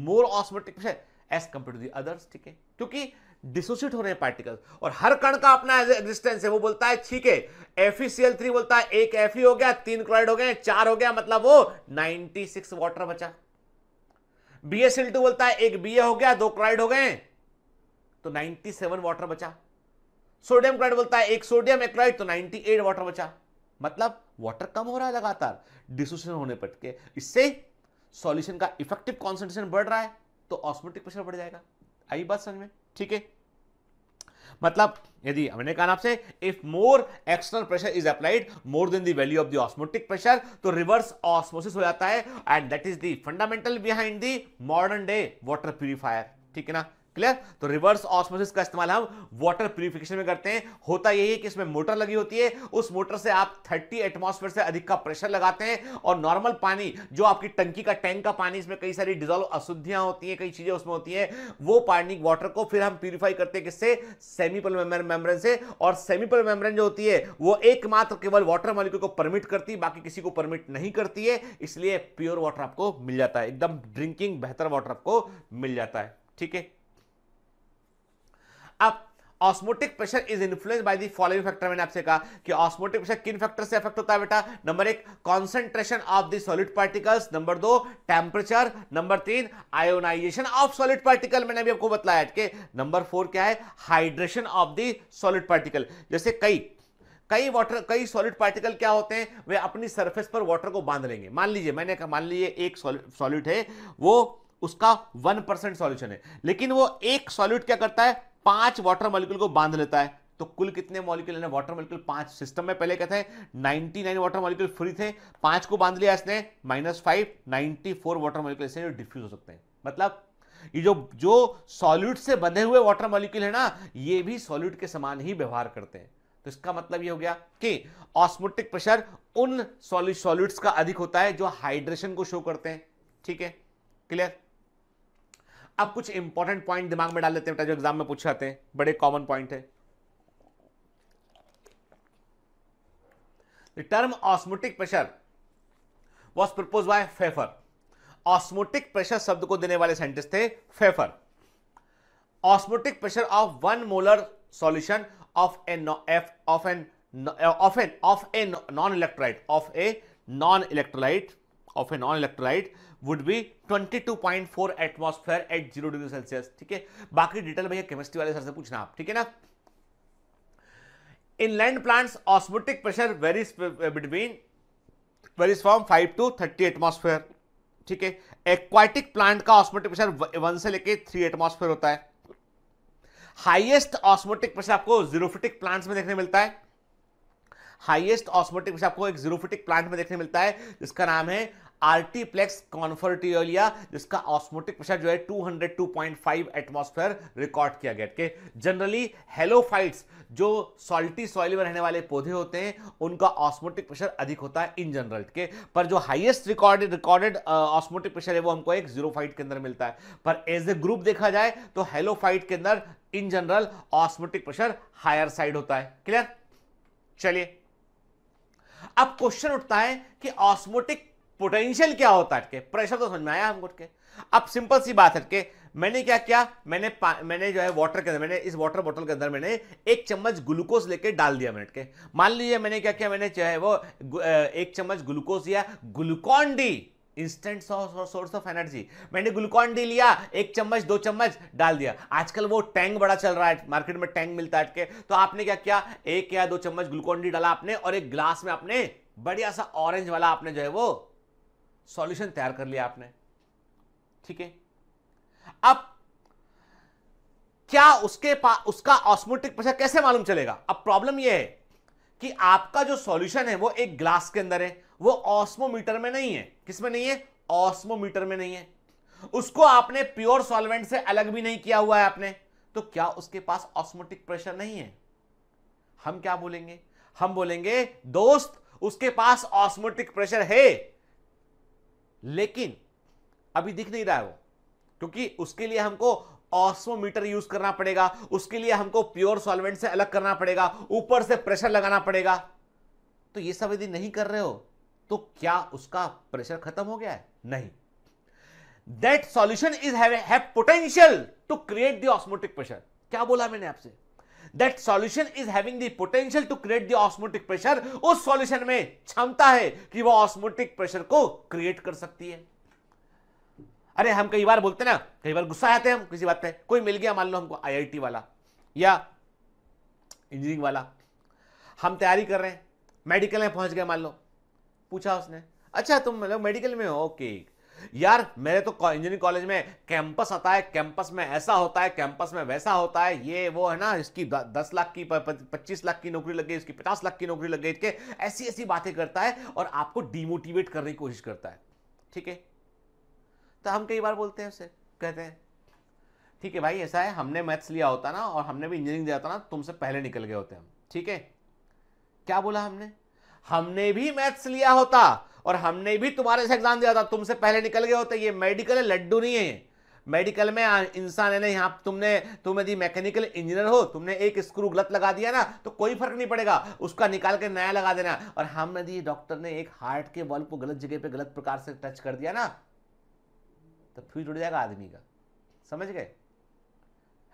more osmotic pressure as compare to the others ठीक है क्योंकि डिसोसिएट हो रहे हैं पार्टिकल्स और हर कण का अपना एग्जिस्टेंस है वो बोलता है ठीक है एफिसियल थ्री बोलता है एक एफी हो गया तीन क्लोराइड हो गए चार हो गया मतलब वो नाइनटी सिक्स वाटर बचा बीएसएल टू बोलता है एक बीए हो गया दो क्लोराइड हो गए तो नाइनटी सेवन वाटर बचा सोडियम क्लोराइड बोलता है एक सोडियम एक क्लोराइड तो नाइनटी एट वाटर बचा मतलब वाटर कम हो रहा है लगातार डिसोशन होने पर के इससे सॉल्यूशन का इफेक्टिव कॉन्सेंट्रेशन बढ़ रहा है तो ऑस्मोटिक प्रेशर बढ़ जाएगा आई बात समझ में ठीक है मतलब यदि हमने कहा आपसे if more external pressure is applied more than the value of the osmotic pressure तो रिवर्स ऑस्मोसिस हो जाता है and that is the fundamental behind the modern day water purifier ठीक है ना क्लियर तो रिवर्स ऑस्मोसिस का इस्तेमाल हम वाटर प्यूरिफिकेशन में करते हैं होता यही है कि इसमें मोटर लगी होती है उस मोटर से आप 30 एटमॉस्फेयर से अधिक का प्रेशर लगाते हैं और नॉर्मल पानी जो आपकी टंकी का टैंक का पानी इसमें कई सारी डिजोल्व अशुद्धियां होती हैं कई चीजें उसमें होती हैं वो पानी वाटर को फिर हम प्यूरिफाई करते हैं किससे सेमीपल मेम्ब्रेन से और सेमीपल मेम्ब्रेन जो होती है वो एकमात्र केवल वाटर मॉलिक्यूल को परमिट करती है बाकी किसी को परमिट नहीं करती है इसलिए प्योर वाटर आपको मिल जाता है एकदम ड्रिंकिंग बेहतर वाटर आपको मिल जाता है ठीक है अब osmotic pressure is influence by the following factor मैंने आपसे कहा कि ऑस्मोटिक प्रेशर किन फैक्टर से अफेक्ट होता है बेटा नंबर एक concentration of the solid particles number दो टेम्परेचर नंबर तीन आयोनाइजेशन ऑफ सॉलिड पार्टिकल मैंने अभी आपको बताया कि नंबर फोर क्या है hydration of the solid particle जैसे कई कई वाटर कई सॉलिड पार्टिकल क्या होते हैं वे अपनी सरफेस पर वाटर को बांध लेंगे मान लीजिए मैंने कहा मान लीजिए एक सॉलिड है वो उसका वन परसेंट सॉल्यूशन है लेकिन वो एक सॉल्यूट क्या करता है पांच वाटर मॉलिक्यूल को बांध लेता है तो कुल कितने मॉलिक्यूल है वाटर मॉलिक्यूल पांच सिस्टम में पहले कहते हैं 99 वाटर मॉलिक्यूल फ्री थे पांच को बांध लिया इसने minus five ninety four water molecule इसे डिफ्यूज हो सकते हैं मतलब ये जो जो सॉल्यूट से बंधे हुए वाटर मॉलिक्यूल है ना ये भी सॉल्यूट के समान ही व्यवहार करते हैं तो इसका मतलब ये हो गया कि ऑस्मोटिक प्रेशर उन सॉल्यूट्स का अधिक होता है जो हाइड्रेशन को शो करते हैं ठीक है क्लियर अब कुछ इंपॉर्टेंट पॉइंट दिमाग में डाल लेते हैं जो एग्जाम में पूछे जाते हैं बड़े कॉमन पॉइंट है term osmotic pressure was propose by Pfeffer osmotic pressure शब्द को देने वाले साइंटिस्ट थे Pfeffer osmotic pressure of one molar solution of an of an of an of a non electrolyte of a non electrolyte of a non electrolyte would be 22.4 atmosphere at zero degree Celsius ठीक है बाकी detail भैया chemistry वाले sir से पूछना आप ठीक है ना in land plants osmotic pressure varies uh, between varies from 5 to 30 atmosphere ठीक है एक्वाटिक प्लांट का ऑस्मोटिक प्रेशर वन से लेके थ्री एटमॉस्फेयर होता है हाईएस्ट ऑस्मोटिक प्रेशर आपको जीरोफिटिक प्लांट्स में देखने मिलता है हाईएस्ट ऑस्मोटिक प्रेशर आपको एक जीरोफिटिक प्लांट में देखने मिलता है जिसका नाम है आर्टीप्लेक्स कॉन्फर्टियोलिया जिसका ऑस्मोटिक प्रेशर जो है 202.5 एटमॉस्फेयर रिकॉर्ड किया गया के जनरली हेलोफाइट्स जो सॉल्टी सॉइल में रहने वाले पौधे होते हैं उनका ऑस्मोटिक प्रेशर अधिक होता है इन जनरल के पर जो highest recorded recorded osmotic pressure है वो हमको एक जीरोफाइट के अंदर मिलता है पर एज ए ग्रुप देखा जाए तो हेलोफाइट के अंदर in general osmotic pressure higher side होता है क्लियर चलिए अब क्वेश्चन उठता है कि ऑस्मोटिक पोटेंशियल क्या होता है प्रेशर तो समझ में आया हमको अटके अब सिंपल सी बात है मैंने क्या किया मैंने मैंने जो है वाटर के अंदर मैंने इस वाटर बोतल के अंदर मैंने एक चम्मच ग्लूकोज लेके डाल दिया मिनट के मान लीजिए मैंने क्या किया मैंने जो है वो एक चम्मच ग्लूकोज दिया Glucon D instant source of energy मैंने ग्लूकॉन डी लिया एक चम्मच दो चम्मच डाल दिया आजकल वो टैंक बड़ा चल रहा है मार्केट में टैंक मिलता है के तो आपने क्या किया एक या दो चम्मच ग्लूकॉन डी डाला आपने और एक ग्लास में आपने बढ़िया सा ऑरेंज वाला आपने जो है वो सॉल्यूशन तैयार कर लिया आपने ठीक है अब क्या उसके पास उसका ऑस्मोटिक प्रेशर कैसे मालूम चलेगा अब प्रॉब्लम यह है कि आपका जो सॉल्यूशन है वो एक ग्लास के अंदर है वो ऑस्मोमीटर में नहीं है किसमें नहीं है ऑस्मोमीटर में नहीं है उसको आपने प्योर सॉल्वेंट से अलग भी नहीं किया हुआ है आपने तो क्या उसके पास ऑस्मोटिक प्रेशर नहीं है हम क्या बोलेंगे हम बोलेंगे दोस्त उसके पास ऑस्मोटिक प्रेशर है लेकिन अभी दिख नहीं रहा है वो क्योंकि उसके लिए हमको ऑस्मोमीटर यूज करना पड़ेगा उसके लिए हमको प्योर सॉल्वेंट से अलग करना पड़ेगा ऊपर से प्रेशर लगाना पड़ेगा तो ये सब यदि नहीं कर रहे हो तो क्या उसका प्रेशर खत्म हो गया है नहीं that solution is have potential to create the osmotic pressure क्या बोला मैंने आपसे that solution is having the potential to create the osmotic pressure उस सॉल्यूशन में क्षमता है कि वो ऑस्मोटिक प्रेशर को क्रिएट कर सकती है अरे हम कई बार बोलते ना कई बार गुस्सा आते हैं हम किसी बात पे कोई मिल गया मान लो हमको आईआईटी वाला या इंजीनियरिंग वाला हम तैयारी कर रहे हैं मेडिकल में पहुंच गए मान लो पूछा उसने अच्छा तुम मतलब मेडिकल में हो ओके यार मेरे तो इंजीनियरिंग कॉलेज में कैंपस आता है कैंपस में ऐसा होता है कैंपस में वैसा होता है ये वो है ना इसकी दस लाख की पच्चीस लाख की नौकरी लग गई इसकी पचास लाख की नौकरी लग गई इसके ऐसी ऐसी बातें करता है और आपको डिमोटिवेट करने की कोशिश करता है ठीक है तो हम कई बार बोलते हैं उसे कहते हैं ठीक है भाई ऐसा है हमने मैथ्स लिया होता ना और हमने भी इंजीनियरिंग दिया होता ना तुमसे पहले निकल गए होते हम ठीक है क्या बोला हमने हमने भी मैथ्स लिया होता और हमने भी तुम्हारे से एग्जाम दिया था तुमसे पहले निकल गए होते तो ये मेडिकल है लड्डू नहीं है मेडिकल में इंसान है ना यहाँ तुमने तुम यदि मैकेनिकल इंजीनियर हो तुमने एक स्क्रू गलत लगा दिया ना तो कोई फर्क नहीं पड़ेगा उसका निकाल के नया लगा देना और हम यदि डॉक्टर ने एक हार्ट के बल्ब को गलत जगह पे गलत प्रकार से टच कर दिया ना तो फ्यूज उड़ जाएगा आदमी का समझ गए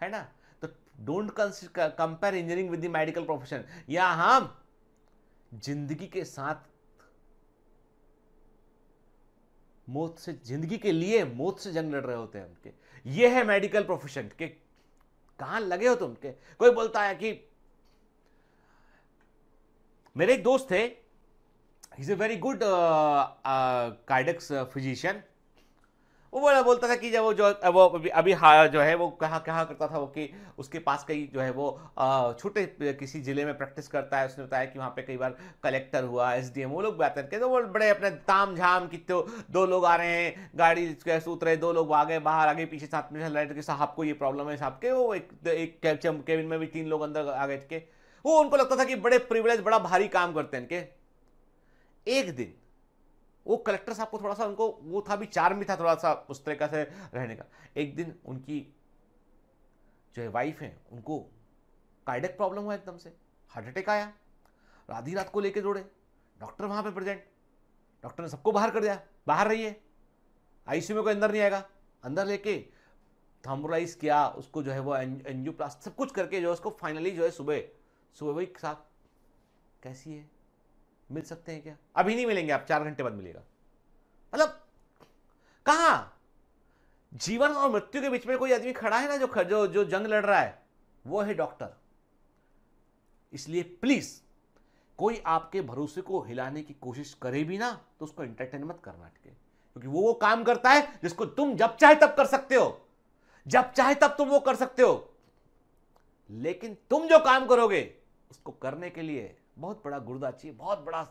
है ना तो don't compare engineering with the medical profession या हम जिंदगी के साथ मौत से जिंदगी के लिए मौत से जंग लड़ रहे होते हैं उनके ये है मेडिकल प्रोफेशन के कहां लगे हो तुम के कोई बोलता है कि मेरे एक दोस्त थे is a very good cardiacs physician वो बोला बोलता था कि जब वो जो वो अभी, अभी हाँ जो है वो कहाँ कहाँ करता था वो कि उसके पास कई जो है वो छोटे किसी ज़िले में प्रैक्टिस करता है उसने बताया कि वहाँ पे कई बार कलेक्टर हुआ एसडीएम वो लोग बात करते तो वो बड़े अपने ताम झाम कि तो दो लोग आ रहे हैं गाड़ी कैसे उतरे दो लोग आ गए बाहर आगे पीछे साथ में चल कि साहब को ये प्रॉब्लम है साहब के वो एक, एक केबिन में भी तीन लोग अंदर आ गए के वो उनको लगता था कि बड़े प्रिवलेज बड़ा भारी काम करते हैं इनके एक दिन वो कलेक्टर साहब को थोड़ा सा उनको वो था भी चार में था थोड़ा सा उस तरीका से रहने का एक दिन उनकी जो है वाइफ है उनको कार्डिक प्रॉब्लम हुआ एकदम से हार्ट अटैक आया आधी रात को लेके जोड़े डॉक्टर वहाँ पे प्रेजेंट डॉक्टर ने सबको बाहर कर दिया बाहर रहिए आईसीयू में कोई अंदर नहीं आएगा अंदर लेके थम्बोलाइज किया उसको जो है वो एनजू प्लास्ट सब कुछ करके जो है उसको फाइनली जो है सुबह सुबह वही साहब कैसी है मिल सकते हैं क्या अभी नहीं मिलेंगे आप चार घंटे बाद मिलेगा मतलब कहा जीवन और मृत्यु के बीच में कोई आदमी खड़ा है ना जो जो जो जंग लड़ रहा है वो है डॉक्टर इसलिए प्लीज कोई आपके भरोसे को हिलाने की कोशिश करे भी ना तो उसको एंटरटेन मत करना ठीक है क्योंकि वो वो काम करता है जिसको तुम जब चाहे तब कर सकते हो जब चाहे तब तुम वो कर सकते हो लेकिन तुम जो काम करोगे उसको करने के लिए बहुत बड़ा गुर्दा चाहिए बहुत बड़ा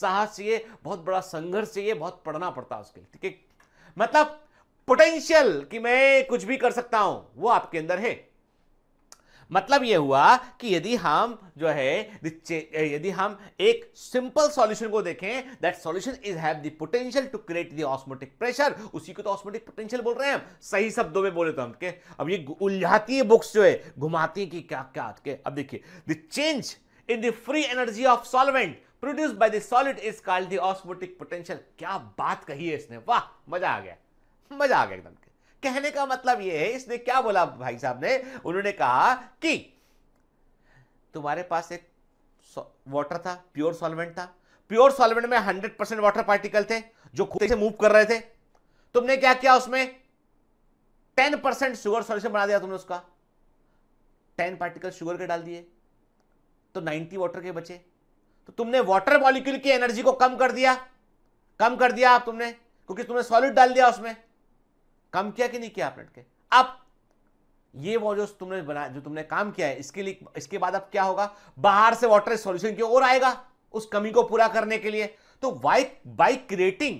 साहस चाहिए बहुत बड़ा संघर्ष चाहिए बहुत पढ़ना पड़ता है उसके लिए ठीक है मतलब पोटेंशियल कि मैं कुछ भी कर सकता हूं वो आपके अंदर है मतलब ये हुआ कि यदि हम जो है यदि हम एक सिंपल सॉल्यूशन को देखें that solution is have the potential to create the osmotic pressure उसी को तो ऑस्मोटिक पोटेंशियल बोल रहे हैं हम सही शब्दों में बोले तो हम के अब ये उलझाती है बुक्स जो है घुमाती है कि क्या क्या के अब देखिए the change in the free energy of solvent produce by the solid is called the osmotic potential क्या बात कही है इसने वाह मजा आ गया मजा आ गया एकदम कहने का मतलब यह है इसने क्या बोला भाई साहब ने उन्होंने कहा कि तुम्हारे पास एक वाटर था प्योर सॉल्वेंट था प्योर सॉल्वेंट में 100 परसेंट वाटर पार्टिकल थे जो खुद से मूव कर रहे थे तुमने क्या किया उसमें 10 परसेंट शुगर सॉल्यूशन बना दिया तुमने उसका 10 पार्टिकल शुगर के डाल दिए तो 90 वाटर के बचे तो तुमने वाटर मॉलिक्यूल की एनर्जी को कम कर दिया कम कर दिया आप तुमने क्योंकि तुमने सॉलिड डाल दिया उसमें कम किया कि नहीं किया आपने अब ये वो जो तुमने बना जो तुमने काम किया है इसके लिए इसके बाद अब क्या होगा बाहर से वाटर सॉल्यूशन की ओर आएगा उस कमी को पूरा करने के लिए तो why by creating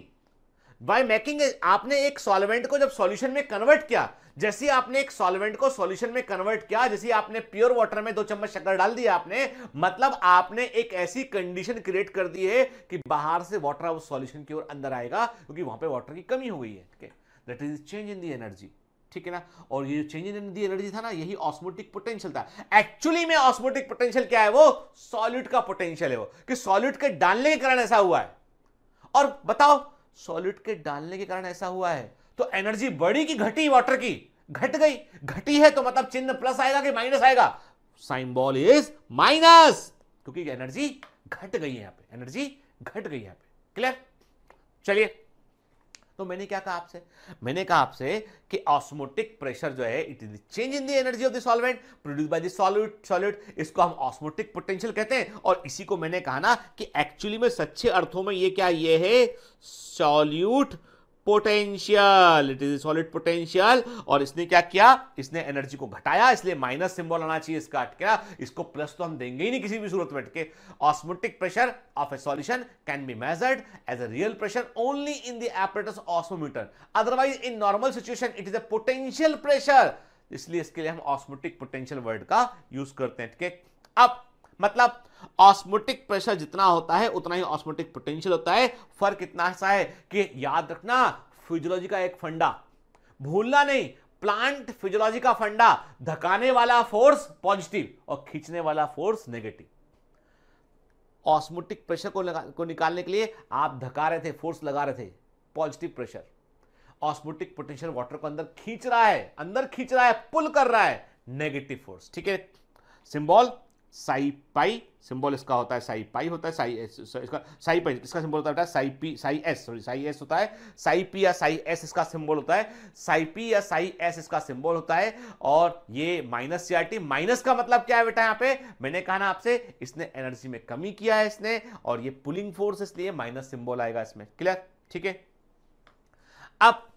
by making आपने एक सॉल्वेंट को जब सॉल्यूशन में कन्वर्ट किया जैसे आपने एक सॉल्वेंट को सॉल्यूशन में कन्वर्ट किया जैसे आपने प्योर वाटर में दो चम्मच शक्कर डाल दिया आपने मतलब आपने एक ऐसी कंडीशन क्रिएट कर दी है कि बाहर से वाटर उस सॉल्यूशन की ओर अंदर आएगा क्योंकि वहां पे वाटर की कमी हो गई है that is change in the energy ठीक है ना और ये चेंज इन दी एनर्जी था ना यही ऑस्मोटिक पोटेंशियल था एक्चुअली में ऑस्मोटिक पोटेंशियल क्या है वो सॉल्यूट का पोटेंशियल है वो कि सॉल्यूट के डालने के कारण ऐसा हुआ है और बताओ सॉलिड के डालने के कारण ऐसा हुआ है तो एनर्जी बढ़ी कि घटी वाटर की घट गई घटी है तो मतलब चिन्ह प्लस आएगा कि माइनस आएगा साइम्बॉल इज माइनस क्योंकि एनर्जी घट गई है यहां पे एनर्जी घट गई है यहां पे क्लियर चलिए तो मैंने क्या कहा आपसे मैंने कहा आपसे कि ऑस्मोटिक प्रेशर जो है it is change in the energy of the solvent produce by the solute solute इसको हम ऑस्मोटिक पोटेंशियल कहते हैं और इसी को मैंने कहा ना कि एक्चुअली में सच्चे अर्थों में ये क्या ये है solute potential it is solid potential और इसने क्या किया इसने एनर्जी को घटाया इसलिए माइनस सिंबल आना चाहिए इसका क्या इसको प्लस तो हम देंगे ही नहीं किसी भी सूरत में अटके osmotic pressure of a solution can be measured as a real pressure only in the apparatus osmometer otherwise in normal situation it is a potential pressure इसलिए इसके लिए हम ऑस्मोटिक पोटेंशियल वर्ड का यूज करते हैं ठीक है अब मतलब ऑस्मोटिक प्रेशर जितना होता है उतना ही ऑस्मोटिक पोटेंशियल होता है फर्क इतना सा है कि याद रखना फिजियोलॉजी का एक फंडा भूलना नहीं प्लांट फिजियोलॉजी का फंडा धकाने वाला फोर्स पॉजिटिव और खींचने वाला फोर्स नेगेटिव ऑस्मोटिक प्रेशर को को निकालने के लिए आप धका रहे थे फोर्स लगा रहे थे positive pressure osmotic potential water को अंदर खींच रहा है अंदर खींच रहा है पुल कर रहा है नेगेटिव फोर्स ठीक है सिंबल साई पाई सिंबल इसका होता है साई पाई होता है साई एस इसका साई पाई इसका सिंबल होता है psi P psi S sorry psi S होता है साई पी या साई एस इसका सिंबल होता है साई पी या साई एस इसका सिंबल होता है और ये minus C R T minus का मतलब क्या है बेटा यहाँ पे मैंने कहा ना आपसे इसने एनर्जी में कमी किया है इसने और ये पुलिंग फोर्स इसलिए माइनस सिंबल आएगा इसमें क्लियर ठीक है अब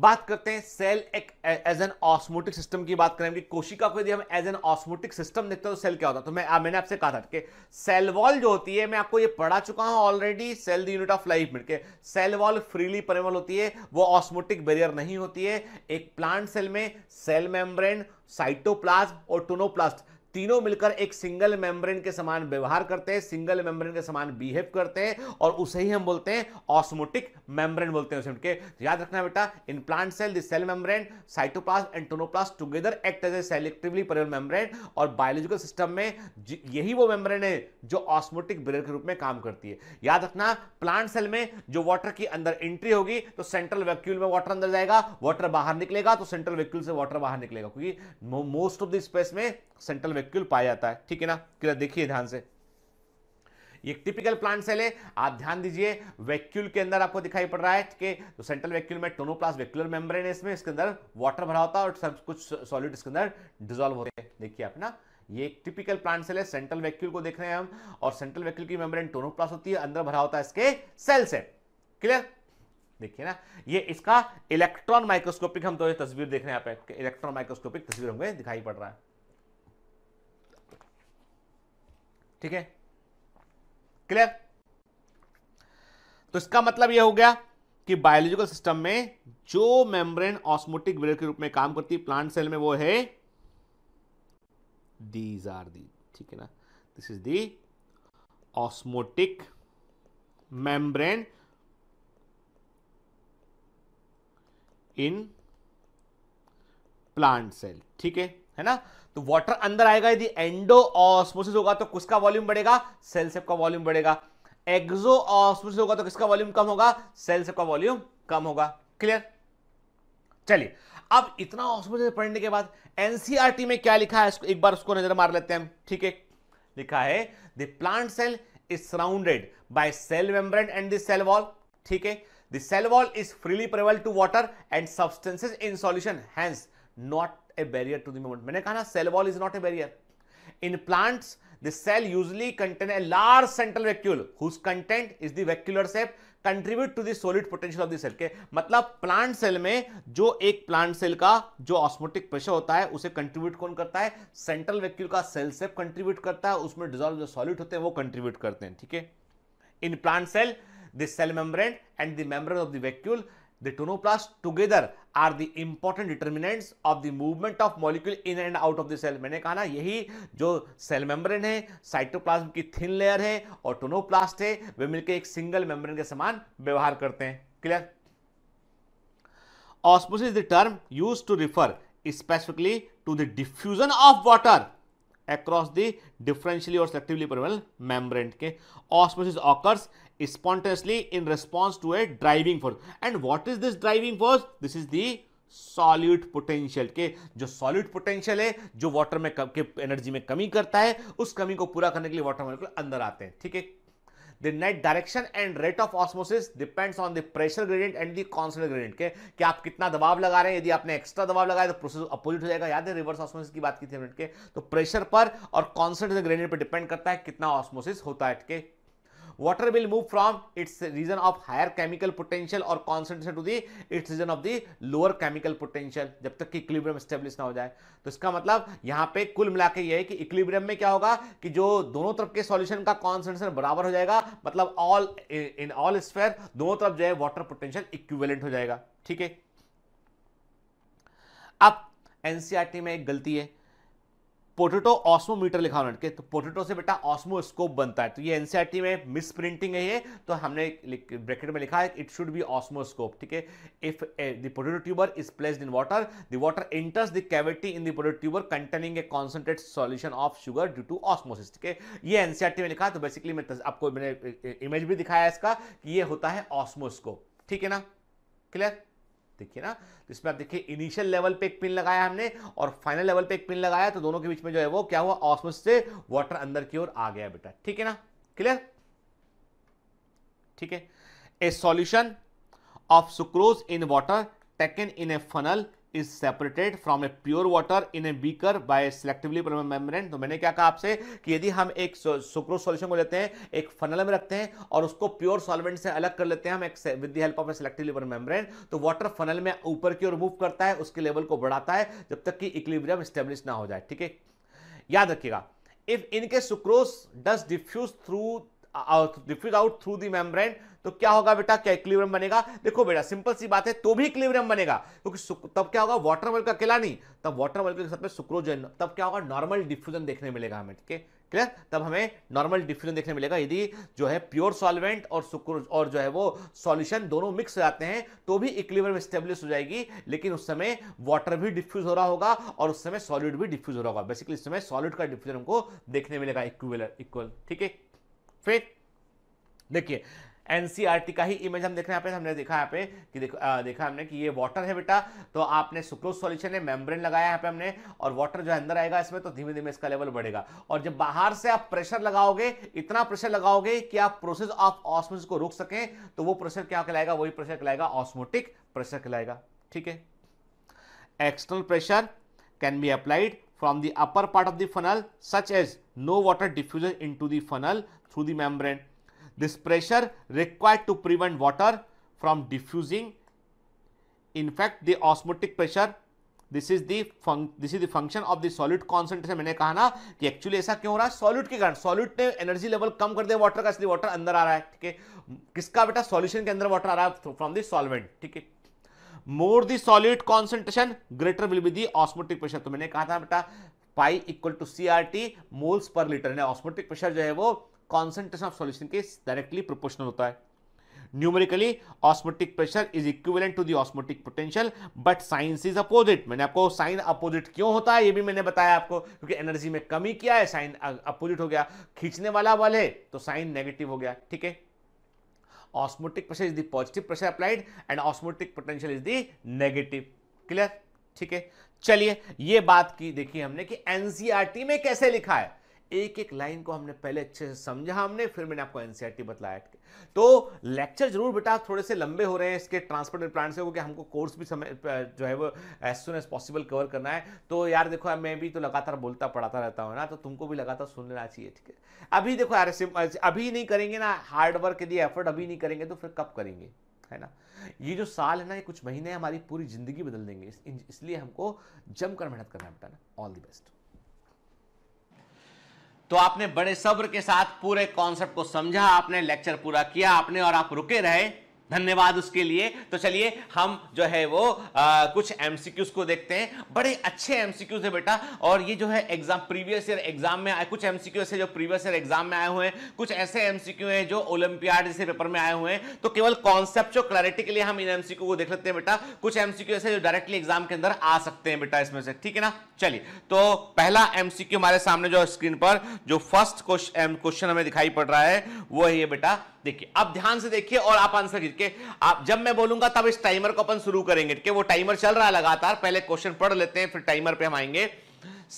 बात करते हैं सेल एक एज एन ऑस्मोटिक सिस्टम की बात करें कोशिका को यदि हम एज एन ऑस्मोटिक सिस्टम देखते हैं तो सेल क्या होता है तो मैं आ, मैंने आपसे कहा था कि सेल वॉल जो होती है मैं आपको ये पढ़ा चुका हूं already cell the unit of life मिलकर सेल वॉल फ्रीली परेबल होती है वो ऑस्मोटिक बैरियर नहीं होती है एक प्लांट सेल में सेल मेम्ब्रेन साइटोप्लाज्म और टोनोप्लास्ट तीनों मिलकर एक सिंगल मेम्ब्रेन के समान व्यवहार करते हैं सिंगल मेम्ब्रेन के समान बिहेव करते हैं और उसे ही हम बोलते हैं ऑस्मोटिक मेम्ब्रेन बोलते हैं उसे के याद रखना बेटा in plant cell the cell membrane cytoplast and tonoplast together act as a selectively परिवल मेम्ब्रेन और बायोलॉजिकल सिस्टम में यही वो मेम्ब्रेन है जो ऑस्मोटिक ब्रेयर के रूप में काम करती है याद रखना प्लांट सेल में जो वाटर की अंदर एंट्री होगी तो सेंट्रल वैक्यूल में वाटर अंदर जाएगा वाटर बाहर निकलेगा तो सेंट्रल वैक्यूल से वाटर बाहर निकलेगा क्योंकि मोस्ट ऑफ द स्पेस में सेंट्रल वेक्यूल पाया जाता है ठीक है ना क्लियर देखिए ध्यान से एक टिपिकल प्लांट सेल है आप ध्यान दीजिए वैक्यूल के अंदर आपको दिखाई पड़ रहा है कि तो सेंट्रल वैक्यूल में टोनोप्लास वैक्यूलर मेम्ब्रेन है इसमें इसके अंदर वाटर भरा होता है और सब कुछ सॉलिड इसके अंदर डिजोल्व होते हैं देखिए आप ना ये एक टिपिकल प्लांट सेल है सेंट्रल वैक्यूल को देख रहे हैं हम और सेंट्रल वैक्यूल की मेम्ब्रेन टोनोप्लास होती है अंदर भरा होता है इसके सेल से क्लियर देखिए ना ये इसका इलेक्ट्रॉन माइक्रोस्कोपिक हम तो ये तस्वीर देख रहे हैं यहाँ पे इलेक्ट्रॉन माइक्रोस्कोपिक तस्वीर हमें दिखाई पड़ रहा है ठीक है क्लियर तो इसका मतलब यह हो गया कि बायोलॉजिकल सिस्टम में जो मेम्ब्रेन ऑस्मोटिक वेयर के रूप में काम करती है प्लांट सेल में वो है दीज आर दी ठीक है ना this is the osmotic membrane in plant cell ठीक है है ना तो वाटर अंदर आएगा यदि एंडो ऑस्मोसिस होगा तो किसका वॉल्यूम बढ़ेगा सेल सेप का वॉल्यूम बढ़ेगा एक्सो ऑस्मोसिस होगा तो किसका वॉल्यूम कम होगा सेल सेप का वॉल्यूम कम होगा क्लियर चलिए अब इतना ऑस्मोसिस पढ़ने के बाद एनसीईआरटी e में क्या लिखा है एक बार उसको नजर मार लेते हैं ठीक है लिखा है the plant cell is surrounded by cell membrane and the cell wall ठीक है the cell wall is freely प्रेवल to water and substances in solution hence not a barrier to the movement मैंने कहा ना cell wall is not a barrier in plants the cell usually contain a large central vacuole whose content is the vacuolar shape contribute to the solid potential of the cell के मतलब plant cell में जो एक plant cell का जो osmotic pressure होता है उसे कंट्रीब्यूट कौन करता है सेंट्रल वैक्यूल का सेल सेप कंट्रीब्यूट करता है उसमें डिजॉल्व जो सॉलिड होते हैं वो कंट्रीब्यूट करते हैं ठीक है in plant cell the cell membrane and the membrane of the vacuole The tonoplast together are the important determinants of the movement of molecule in and out of the cell. maine kaha na yahi jo cell membrane hai cytoplasm ki thin layer hai aur tonoplast hai ve milke ek single membrane ke saman vyavhar karte hain clear osmosis is the term used to refer specifically to the diffusion of water across the differentially or selectively permeable membrane. Okay? Osmosis occurs spontaneously in response to a driving force. And what is this driving force? This is the solute potential के जो solute potential है जो water में कम, के energy में कमी करता है उस कमी को पूरा करने के लिए वाटर मॉलिक्यूल अंदर आते हैं ठीक है the net direction and rate of osmosis depends on the pressure gradient and the constant gradient के कि आप कितना दबाव लगा रहे हैं यदि आपने एक्स्ट्रा दबाव लगाया तो प्रोसेस अपोजिट हो जाएगा याद है रिवर्स ऑस्मोसिस की बात की थी के तो प्रेशर पर और कॉन्सेंट ग्रेडियंट पर डिपेंड करता है कितना ऑस्मोसिस होता है के water will move from its region of higher chemical potential और concentration to the its region of the lower chemical potential जब तक कि इक्विलिब्रियम स्टेब्लिश ना हो जाए तो इसका मतलब यहाँ पे कुल मिला के है कि इक्विलिब्रियम में क्या होगा कि जो दोनों तरफ के सॉल्यूशन का कॉन्सेंट्रेशन बराबर हो जाएगा मतलब ऑल इन ऑल स्फेयर दोनों तरफ जो है वाटर पोटेंशियल इक्विवेलेंट हो जाएगा ठीक है अब एनसीईआरटी e में एक गलती है पोटेटो ऑस्मोमीटर लिखा उन्होंने कि तो पोटेटो से बेटा ऑस्मोस्कोप बनता है तो ये एनसीईआरटी e में मिस प्रिंटिंग है ये तो हमने ब्रैकेट में लिखा है इट शुड बी ऑस्मोस्कोप ठीक है if the potato tuber is placed in water the water enters the cavity in the potato tuber containing a concentrate solution of sugar due to osmosis ठीक है ये NCERT e में लिखा है तो basically मैं आपको मैंने इमेज uh, uh, भी दिखाया इसका कि ये होता है ऑस्मोस्कोप ठीक है ना क्लियर देखिए ना तो इसमें आप देखिए इनिशियल लेवल पे एक पिन लगाया हमने और फाइनल लेवल पे एक पिन लगाया तो दोनों के बीच में जो है वो क्या हुआ ऑस्मोस से वाटर अंदर की ओर आ गया बेटा ठीक है ना क्लियर ठीक है a solution of sucrose in water taken in a funnel is separated from a pure water in a beaker by selectively membrane तो मैंने क्या कहा आपसे कि यदि हम एक सुक्रोज सॉल्यूशन को लेते हैं एक फनल में रखते हैं और उसको प्योर सॉल्वेंट से अलग कर लेते हैं हम एक with the help of a selective membrane तो वाटर फनल में ऊपर की ओर मूव करता है उसके लेवल को बढ़ाता है जब तक कि इक्लिब्रियम स्टेब्लिश ना हो जाए ठीक है याद रखिएगा इफ इनके sucrose does diffuse through diffuse out through the membrane तो क्या होगा बेटा क्या इक्लिब्रियम बनेगा देखो बेटा सिंपल सी बात है तो भी इक्लिब्रियम बनेगा क्योंकि तब क्या होगा वाटर का अकेला नहीं तब वाटर मॉलिक्यूल के साथ में सुक्रोज तब क्या होगा नॉर्मल डिफ्यूजन देखने मिलेगा हमें ठीक है क्लियर तब हमें नॉर्मल डिफ्यूजन देखने मिलेगा यदि जो है प्योर सॉल्वेंट और सुक्रोज और जो है वो सॉल्यूशन दोनों मिक्स हो जाते हैं तो भी इक्लिब्रियम स्टेब्लिश हो जाएगी लेकिन उस समय वाटर भी डिफ्यूज हो रहा होगा और उस समय सॉलिड भी डिफ्यूज हो रहा होगा बेसिकली इस समय सॉलिड का डिफ्यूजन हमको देखने मिलेगा इक्वल इक्वल ठीक है फिर देखिए एनसीईआरटी e का ही इमेज हम देख रहे हैं हमने देखा यहाँ पे कि देख, आ, देखा हमने कि ये वाटर है बेटा तो आपने सुक्रोज सॉल्यूशन है मेम्ब्रेन लगाया यहाँ पे हमने और वाटर जो अंदर आएगा इसमें तो धीमे धीमे इसका लेवल बढ़ेगा और जब बाहर से आप प्रेशर लगाओगे इतना प्रेशर लगाओगे कि आप प्रोसेस ऑफ ऑस्मोस को रोक सकें तो वो प्रेशर क्या कहलाएगा वही प्रेशर कहलाएगा ऑस्मोटिक प्रेशर कहलाएगा ठीक है external pressure can be applied from the upper part of the funnel such as no water diffuses into the funnel through the membrane. This pressure required to prevent water from diffusing. In fact, the osmotic pressure this is this is the function of the solid concentration मैंने कहा ना कि actually ऐसा क्यों हो रहा है solid के कारण सॉलिड ने एनर्जी लेवल कम कर दिया वाटर का इसलिए वाटर अंदर आ रहा है ठीक है किसका बेटा सोल्यूशन के अंदर वाटर आ रहा है फ्रॉम द सॉल्वेंट ठीक है more the solid concentration greater will be the osmotic pressure तो मैंने कहा था बेटा pi equal to C R T moles per litre यानी ऑस्मोटिक प्रेशर जो है वो कॉन्सेंट्रेशन ऑफ सोल्यूशन के डायरेक्टली प्रोपोर्शनल होता है numerically osmotic pressure is equivalent to the osmotic potential but साइंस इज अपोजिट मैंने आपको साइन अपोजिट क्यों होता है ये भी मैंने बताया आपको क्योंकि एनर्जी में कमी किया है साइन अपोजिट हो गया खींचने वाला बल है तो साइन नेगेटिव हो गया ठीक है osmotic pressure is the positive pressure applied and osmotic potential is the negative clear ठीक है चलिए ये बात की देखिए हमने कि एनसीईआरटी e में कैसे लिखा है एक एक लाइन को हमने पहले अच्छे से समझा हमने फिर मैंने आपको एनसीईआरटी e बतलाया तो लेक्चर जरूर बेटा थोड़े से लंबे हो रहे हैं इसके ट्रांसपोर्ट प्लांट प्लान से क्योंकि हमको कोर्स भी समय जो है वो as soon as possible cover करना है तो यार देखो मैं भी तो लगातार बोलता पढ़ाता रहता हूँ ना तो तुमको भी लगातार सुन लेना चाहिए ठीक है अभी देखो यार अभी नहीं करेंगे ना हार्डवर्क के लिए एफर्ट अभी नहीं करेंगे तो फिर कब करेंगे है ना ये जो साल है ना ये कुछ महीने हमारी पूरी ज़िंदगी बदल देंगे इस, इसलिए हमको जमकर मेहनत करना पड़ता ना ऑल द बेस्ट तो आपने बड़े सब्र के साथ पूरे कॉन्सेप्ट को समझा आपने लेक्चर पूरा किया आपने और आप रुके रहे धन्यवाद उसके लिए तो चलिए हम जो है वो आ, कुछ एमसीक्यूज को देखते हैं बड़े अच्छे एमसीक्यूज है बेटा और ये जो है एग्जाम प्रीवियस ईयर एग्जाम में आए कुछ एमसीक्यू है जो प्रीवियस ईयर एग्जाम में आए हुए हैं कुछ ऐसे एमसीक्यू हैं जो ओलंपियाड जैसे पेपर में आए हुए हैं तो केवल कॉन्सेप्ट क्लैरिटी के लिए हम इन एमसीक्यू को देख लेते हैं बेटा कुछ एमसीक्यू ऐसे जो डायरेक्टली एग्जाम के अंदर आ सकते हैं बेटा इसमें से ठीक है ना चलिए तो पहला एमसीक्यू हमारे सामने जो स्क्रीन पर जो फर्स्ट क्वेश्चन हमें दिखाई पड़ रहा है वो है ये बेटा देखिए अब ध्यान से देखिए और आप आंसर कीजिए आप जब मैं बोलूंगा तब इस टाइमर को अपन शुरू करेंगे ठीक है वो टाइमर चल रहा है लगातार पहले क्वेश्चन पढ़ लेते हैं फिर टाइमर पे हम आएंगे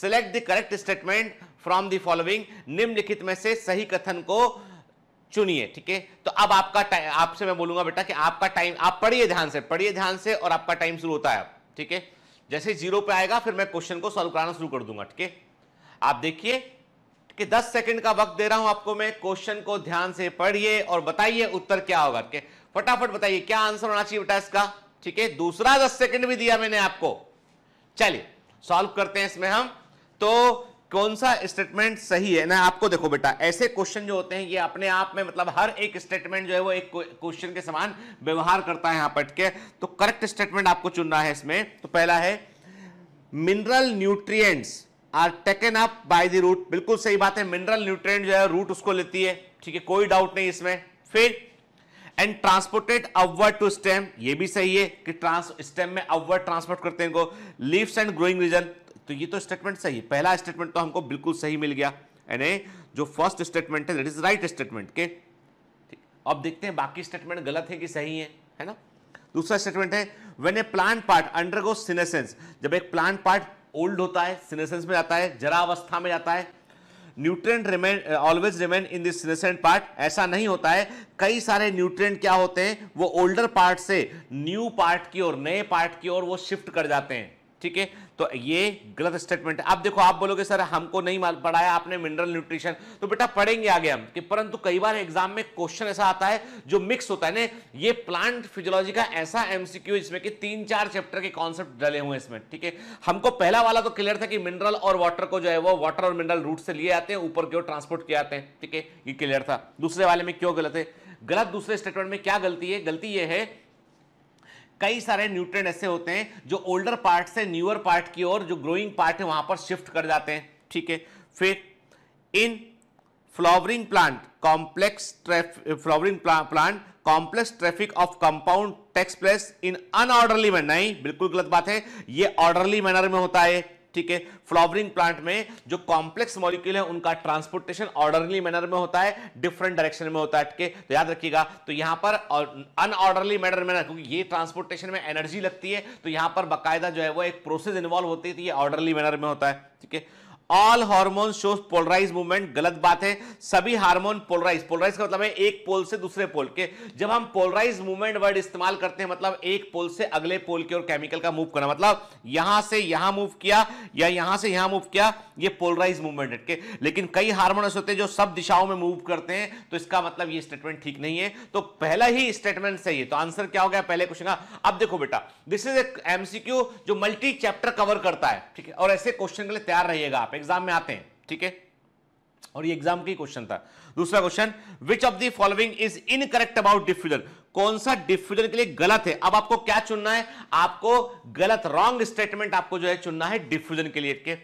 select the correct statement from the following निम्नलिखित में से सही कथन को चुनिए ठीक है तो अब आपका आपसे मैं बोलूंगा बेटा कि आपका टाइम आप पढ़िए ध्यान से पढ़िए ध्यान से और आपका टाइम शुरू होता है अब ठीक है जैसे जीरो पे आएगा फिर मैं क्वेश्चन को सॉल्व कराना शुरू कर दूंगा ठीक है आप देखिए कि 10 सेकंड का वक्त दे रहा हूं आपको मैं क्वेश्चन को ध्यान से पढ़िए और बताइए उत्तर क्या होगा के फटाफट बताइए क्या आंसर होना चाहिए बेटा इसका ठीक है दूसरा 10 सेकंड भी दिया मैंने आपको चलिए सॉल्व करते हैं इसमें हम तो कौन सा स्टेटमेंट सही है ना आपको देखो बेटा ऐसे क्वेश्चन जो होते हैं ये अपने आप में मतलब हर एक स्टेटमेंट जो है वो एक क्वेश्चन के समान व्यवहार करता है यहां पट के तो करेक्ट स्टेटमेंट आपको चुनना है इसमें तो पहला है mineral nutrients are taken up by the root बिल्कुल सही बात है मिनरल न्यूट्रिएंट जो है रूट उसको लेती है ठीक है कोई डाउट नहीं इसमें फिर and transported upward to stem ये भी सही है कि ट्रांस स्टेम में अपवर्ड ट्रांसपोर्ट करते हैं इनको लीव्स एंड ग्रोइंग रीजन तो ये तो स्टेटमेंट सही है पहला स्टेटमेंट तो हमको बिल्कुल सही मिल गया यानी जो फर्स्ट स्टेटमेंट है दैट इज राइट स्टेटमेंट के ठीक अब देखते हैं बाकी स्टेटमेंट गलत है कि सही है है ना दूसरा स्टेटमेंट है when a plant part undergo senescence जब एक प्लांट पार्ट ओल्ड होता है सिनेसेंस में जाता है जरा अवस्था में जाता है nutrient remain always remain in this senescent part ऐसा नहीं होता है कई सारे न्यूट्रेंट क्या होते हैं वो ओल्डर पार्ट से न्यू पार्ट की ओर नए पार्ट की ओर वो शिफ्ट कर जाते हैं ठीक है तो ये गलत स्टेटमेंट है आप देखो आप बोलोगे सर हमको नहीं पढ़ाया आपने मिनरल न्यूट्रिशन तो बेटा पढ़ेंगे आगे हम कि परंतु कई बार एग्जाम में क्वेश्चन ऐसा आता है जो मिक्स होता है ना ये प्लांट फिजियोलॉजी का ऐसा एमसीक्यू इसमें कि तीन चार चैप्टर के कॉन्सेप्ट डले हुए इसमें ठीक है हमको पहला वाला तो क्लियर था कि मिनरल और वाटर को जो है वो वाटर और मिनरल रूट से लिए आते हैं ऊपर की ओर ट्रांसपोर्ट किए आते हैं ठीक है ये क्लियर था दूसरे वाले में क्यों गलत है गलत दूसरे स्टेटमेंट में क्या गलती है गलती यह है कई सारे न्यूट्रेंट ऐसे होते हैं जो ओल्डर पार्ट से न्यूअर पार्ट की ओर जो ग्रोइंग पार्ट है वहां पर शिफ्ट कर जाते हैं ठीक है फिर in flowering plant complex flowering plant complex traffic of compound takes place in unorderly manner नहीं बिल्कुल गलत बात है ये ऑर्डरली मैनर में होता है ठीक है फ्लावरिंग प्लांट में जो कॉम्प्लेक्स मॉलिक्यूल है उनका ट्रांसपोर्टेशन ऑर्डरली मैनर में होता है डिफरेंट डायरेक्शन में होता है ठीक है तो याद रखिएगा तो यहां पर अनऑर्डरली मैनर में क्योंकि ये ट्रांसपोर्टेशन में एनर्जी लगती है तो यहां पर बाकायदा जो है वो एक प्रोसेस इन्वॉल्व होती है तो ये ऑर्डरली मैनर में होता है ठीक है all hormone shows polarize movement गलत बात है सभी हार्मोन पोलराइज पोलराइज का मतलब है एक पोल से दूसरे पोल के जब हम पोलराइज मूवमेंट वर्ड इस्तेमाल करते हैं मतलब एक पोल से अगले पोल के और केमिकल का मूव करना मतलब यहां से यहां मूव किया या यहां से यहां मूव किया ये पोलराइज मूवमेंट है लेकिन कई हार्मोन ऐसे होते हैं जो सब दिशाओं में मूव करते हैं तो इसका मतलब ये स्टेटमेंट ठीक नहीं है तो पहला ही स्टेटमेंट सही है तो आंसर क्या हो गया पहले क्वेश्चन का अब देखो बेटा दिस इज एमसीक्यू जो मल्टी चैप्टर कवर करता है ठीक है और ऐसे क्वेश्चन के लिए तैयार रहिएगा आप एग्जाम में आते हैं ठीक है और ये एग्जाम की क्वेश्चन था दूसरा question which of the following is incorrect about diffusion कौन सा डिफ्यूजन के लिए गलत है अब आपको क्या चुनना है आपको गलत रॉन्ग स्टेटमेंट आपको जो है चुनना है डिफ्यूजन के लिए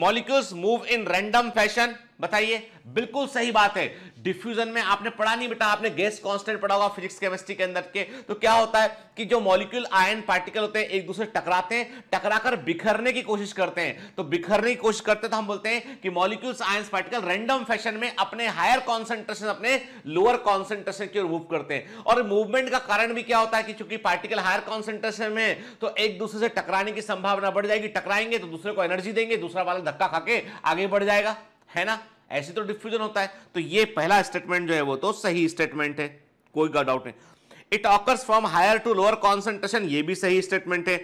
molecules move in random fashion बताइए बिल्कुल सही बात है डिफ्यूजन में आपने पढ़ा नहीं बेटा आपने गैस कांस्टेंट पढ़ा होगा फिजिक्स केमिस्ट्री के अंदर के तो क्या होता है कि जो मॉलिक्यूल आयन पार्टिकल होते हैं एक दूसरे टकराते हैं टकराकर बिखरने की कोशिश करते हैं तो बिखरने की कोशिश करते हैं तो हम बोलते हैं कि molecules ion particle random fashion में अपने हायर कॉन्सेंट्रेशन अपने लोअर कॉन्सेंट्रेशन की ओर मूव करते हैं और मूवमेंट का कारण भी क्या होता है कि चूंकि पार्टिकल हायर कॉन्सेंट्रेशन में तो एक दूसरे से टकराने की संभावना बढ़ जाएगी टकराएंगे तो दूसरे को एनर्जी देंगे दूसरा वाला धक्का खाके आगे बढ़ जाएगा है ना ऐसे तो डिफ्यूजन होता है तो ये पहला स्टेटमेंट जो है वो तो सही स्टेटमेंट है कोई का डाउट नहीं it occurs from higher to lower concentration ये भी सही स्टेटमेंट है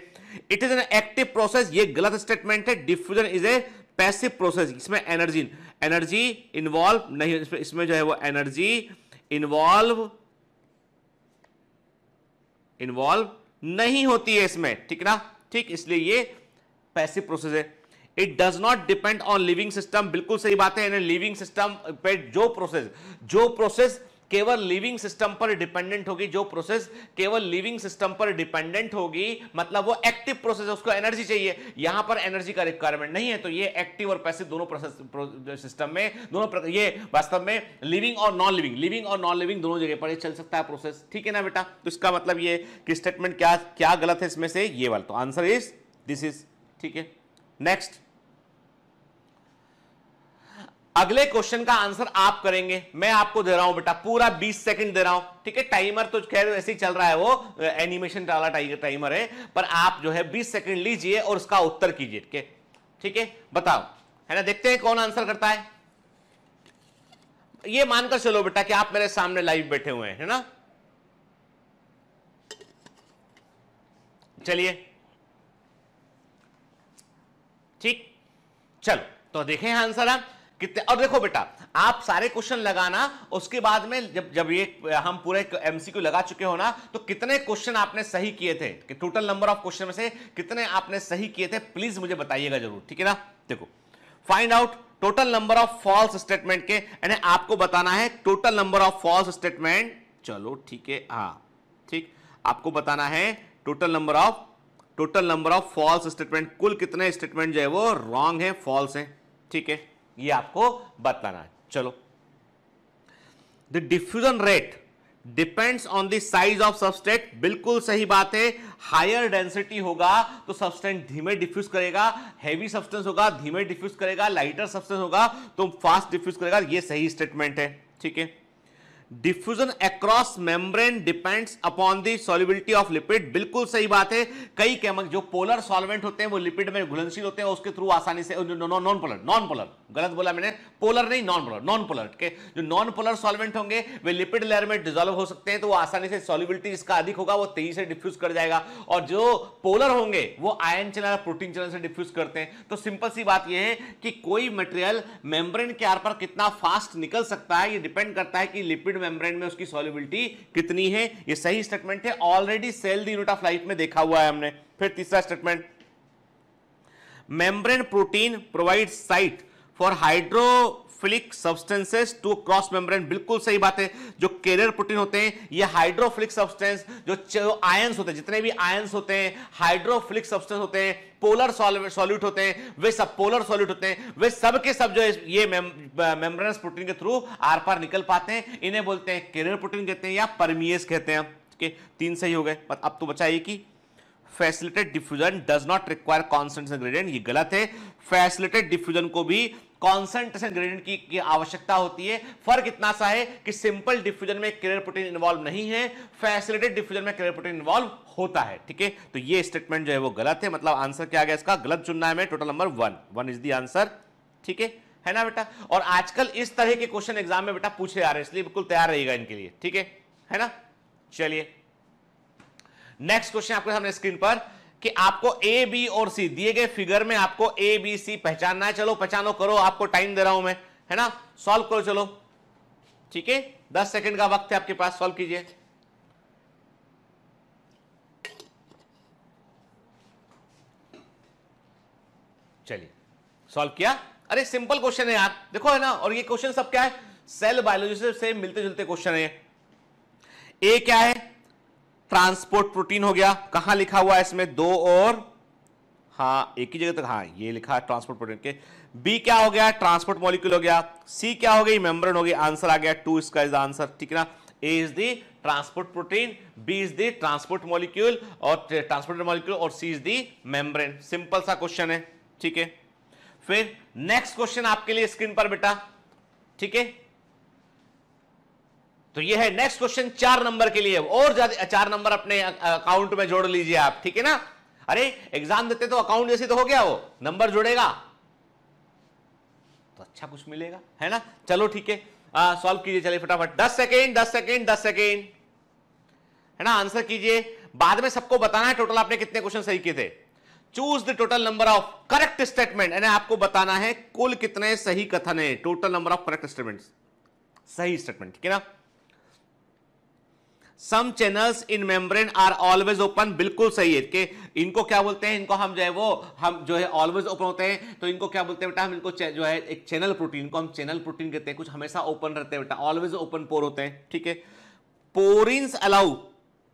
it is an active process ये गलत स्टेटमेंट है diffusion is a passive process इसमें एनर्जी एनर्जी इन्वॉल्व नहीं इसमें जो है वो एनर्जी इन्वॉल्व इन्वॉल्व नहीं होती है इसमें ठीक ना ठीक इसलिए ये पैसिव प्रोसेस है it does not depend on living system बिल्कुल सही बात है लिविंग सिस्टम पे जो प्रोसेस जो प्रोसेस केवल लिविंग सिस्टम पर डिपेंडेंट होगी जो प्रोसेस केवल लिविंग सिस्टम पर डिपेंडेंट होगी मतलब वो एक्टिव प्रोसेस है उसको एनर्जी चाहिए यहां पर एनर्जी का रिक्वायरमेंट नहीं है तो ये एक्टिव और पैसिव दोनों प्रोसेस सिस्टम में दोनों ये वास्तव में लिविंग और नॉन लिविंग लिविंग और नॉन लिविंग दोनों जगह पर चल सकता है प्रोसेस ठीक है ना बेटा तो इसका मतलब ये कि स्टेटमेंट क्या क्या गलत है इसमें से ये वाल तो आंसर इज दिस इज ठीक है नेक्स्ट अगले क्वेश्चन का आंसर आप करेंगे मैं आपको दे रहा हूं बेटा पूरा 20 सेकंड दे रहा हूं ठीक है टाइमर तो खैर ऐसे ही चल रहा है वो एनिमेशन वाला टाइमर है पर आप जो है 20 सेकंड लीजिए और उसका उत्तर कीजिए ठीक है ठीक है बताओ है ना देखते हैं कौन आंसर करता है ये मानकर चलो बेटा कि आप मेरे सामने लाइव बैठे हुए हैं है ना चलिए ठीक चलो तो देखें आंसर आप कितने और देखो बेटा आप सारे क्वेश्चन लगाना उसके बाद में जब जब ये हम पूरे एमसीक्यू लगा चुके हो ना तो कितने क्वेश्चन आपने सही किए थे कि टोटल नंबर ऑफ क्वेश्चन में से कितने आपने सही किए थे प्लीज मुझे बताइएगा जरूर ठीक है ना देखो find out total number of false statement के यानी आपको बताना है total number of false statement चलो ठीक है हाँ ठीक आपको बताना है total number of total number of false statement कुल कितने स्टेटमेंट जो है वो रॉन्ग है फॉल्स है ठीक है ये आपको बतलाना है चलो the diffusion rate depends on the size of substance बिल्कुल सही बात है हायर डेंसिटी होगा तो सब्सटेंट धीमे डिफ्यूज करेगा हैवी सब्सटेंस होगा धीमे डिफ्यूज करेगा लाइटर सब्सटेंस होगा तो फास्ट डिफ्यूज करेगा ये सही स्टेटमेंट है ठीक है diffusion across membrane depends upon the solubility of lipid बिल्कुल सही बात है कई केमिकल जो पोलर सॉल्वेंट होते हैं वो लिपिड में घुलनशील होते हैं उसके थ्रू आसानी से नॉन पोलर नॉन पोलर गलत बोला मैंने पोलर नहीं नॉन पोलर नॉन पोलर के जो नॉन पोलर सॉल्वेंट होंगे वे लिपिड लेयर में डिजोल्व हो सकते हैं तो वो आसानी से सॉलिबिलिटी इसका अधिक होगा वो तेजी से डिफ्यूज कर जाएगा और जो पोलर होंगे वो आयन चैनल प्रोटीन चैनल से डिफ्यूज करते हैं तो सिंपल सी बात यह है कि कोई मटेरियल मेम्ब्रेन के आर पर कितना फास्ट निकल सकता है ये डिपेंड करता है कि लिपिड लिपिड मेम्ब्रेन में उसकी सॉल्युबिलिटी कितनी है ये सही स्टेटमेंट है already cell the unit of life में देखा हुआ है हमने फिर तीसरा statement membrane protein provide site for hydro hydrophilic substances to cross membrane बिल्कुल सही बात है जो कैरियर प्रोटीन होते हैं ये हाइड्रोफिलिक सब्सटेंस जो आयंस होते हैं जितने भी आयंस होते हैं हाइड्रोफिलिक सब्सटेंस होते हैं पोलर सॉल्यूट होते हैं वे सब पोलर सॉल्यूट होते हैं वे सब के सब जो ये मेम्ब्रेनस प्रोटीन के थ्रू आर पार निकल पाते हैं इन्हें बोलते हैं कैरियर प्रोटीन कहते हैं या परमियस कहते हैं के तीन सही हो गए अब तो बचा ये कि facilitated diffusion does not require concentration gradient ये गलत है फैसिलिटेड डिफ्यूजन को भी कॉन्सेंट्रेशन ग्रेडियंट की, की आवश्यकता होती है फर्क इतना सा है कि सिंपल डिफ्यूजन में क्लियर प्रोटीन इन्वॉल्व नहीं है फैसिलिटेड डिफ्यूजन में क्लियर प्रोटीन इन्वॉल्व होता है ठीक है तो ये स्टेटमेंट जो है वो गलत है मतलब आंसर क्या आ गया इसका गलत चुनना है total number one one is the answer ठीक है है ना बेटा और आजकल इस तरह के क्वेश्चन एग्जाम में बेटा पूछे जा रहे हैं इसलिए बिल्कुल तैयार रहेगा इनके लिए ठीक है है ना चलिए नेक्स्ट क्वेश्चन आपके सामने स्क्रीन पर कि आपको ए बी और सी दिए गए फिगर में आपको ए बी सी पहचानना है चलो पहचानो करो आपको टाइम दे रहा हूं मैं है ना सॉल्व करो चलो ठीक है दस सेकंड का वक्त है आपके पास सॉल्व कीजिए चलिए सॉल्व किया अरे सिंपल क्वेश्चन है यार देखो है ना और ये क्वेश्चन सब क्या है सेल बायोलॉजी से मिलते जुलते क्वेश्चन है ए क्या है ट्रांसपोर्ट प्रोटीन हो गया कहां लिखा हुआ है इसमें दो और हाँ एक ही जगह तक हाँ ये लिखा है ट्रांसपोर्ट प्रोटीन के बी क्या हो गया ट्रांसपोर्ट मॉलिक्यूल हो गया सी क्या हो गई मेम्ब्रेन हो गई आंसर आ गया टू इसका इज आंसर ठीक है ना A is the transport protein B is the transport molecule और ट्रांसपोर्ट मॉलिक्यूल और C is the membrane simple सा क्वेश्चन है ठीक है फिर नेक्स्ट क्वेश्चन आपके लिए स्क्रीन पर बेटा ठीक है तो ये है नेक्स्ट क्वेश्चन चार नंबर के लिए और ज्यादा चार नंबर अपने अकाउंट में जोड़ लीजिए आप ठीक है ना अरे एग्जाम देते तो अकाउंट जैसे तो हो गया वो नंबर जुड़ेगा तो अच्छा कुछ मिलेगा है ना चलो ठीक है सॉल्व कीजिए चलिए फटाफट दस सेकेंड दस सेकेंड दस सेकेंड है ना आंसर कीजिए बाद में सबको बताना है टोटल आपने कितने क्वेश्चन सही किए थे choose the total number of correct statement यानी आपको बताना है कुल कितने सही कथन है total number of correct statement सही स्टेटमेंट ठीक है ना some channels in membrane are always open बिल्कुल सही है कि इनको क्या बोलते हैं इनको हम जो है वो हम जो है ऑलवेज ओपन होते हैं तो इनको क्या बोलते हैं बेटा हम इनको जो है एक चैनल प्रोटीन को हम चैनल प्रोटीन कहते हैं कुछ हमेशा ओपन रहते हैं बेटा ऑलवेज ओपन पोर होते हैं ठीक है porin allow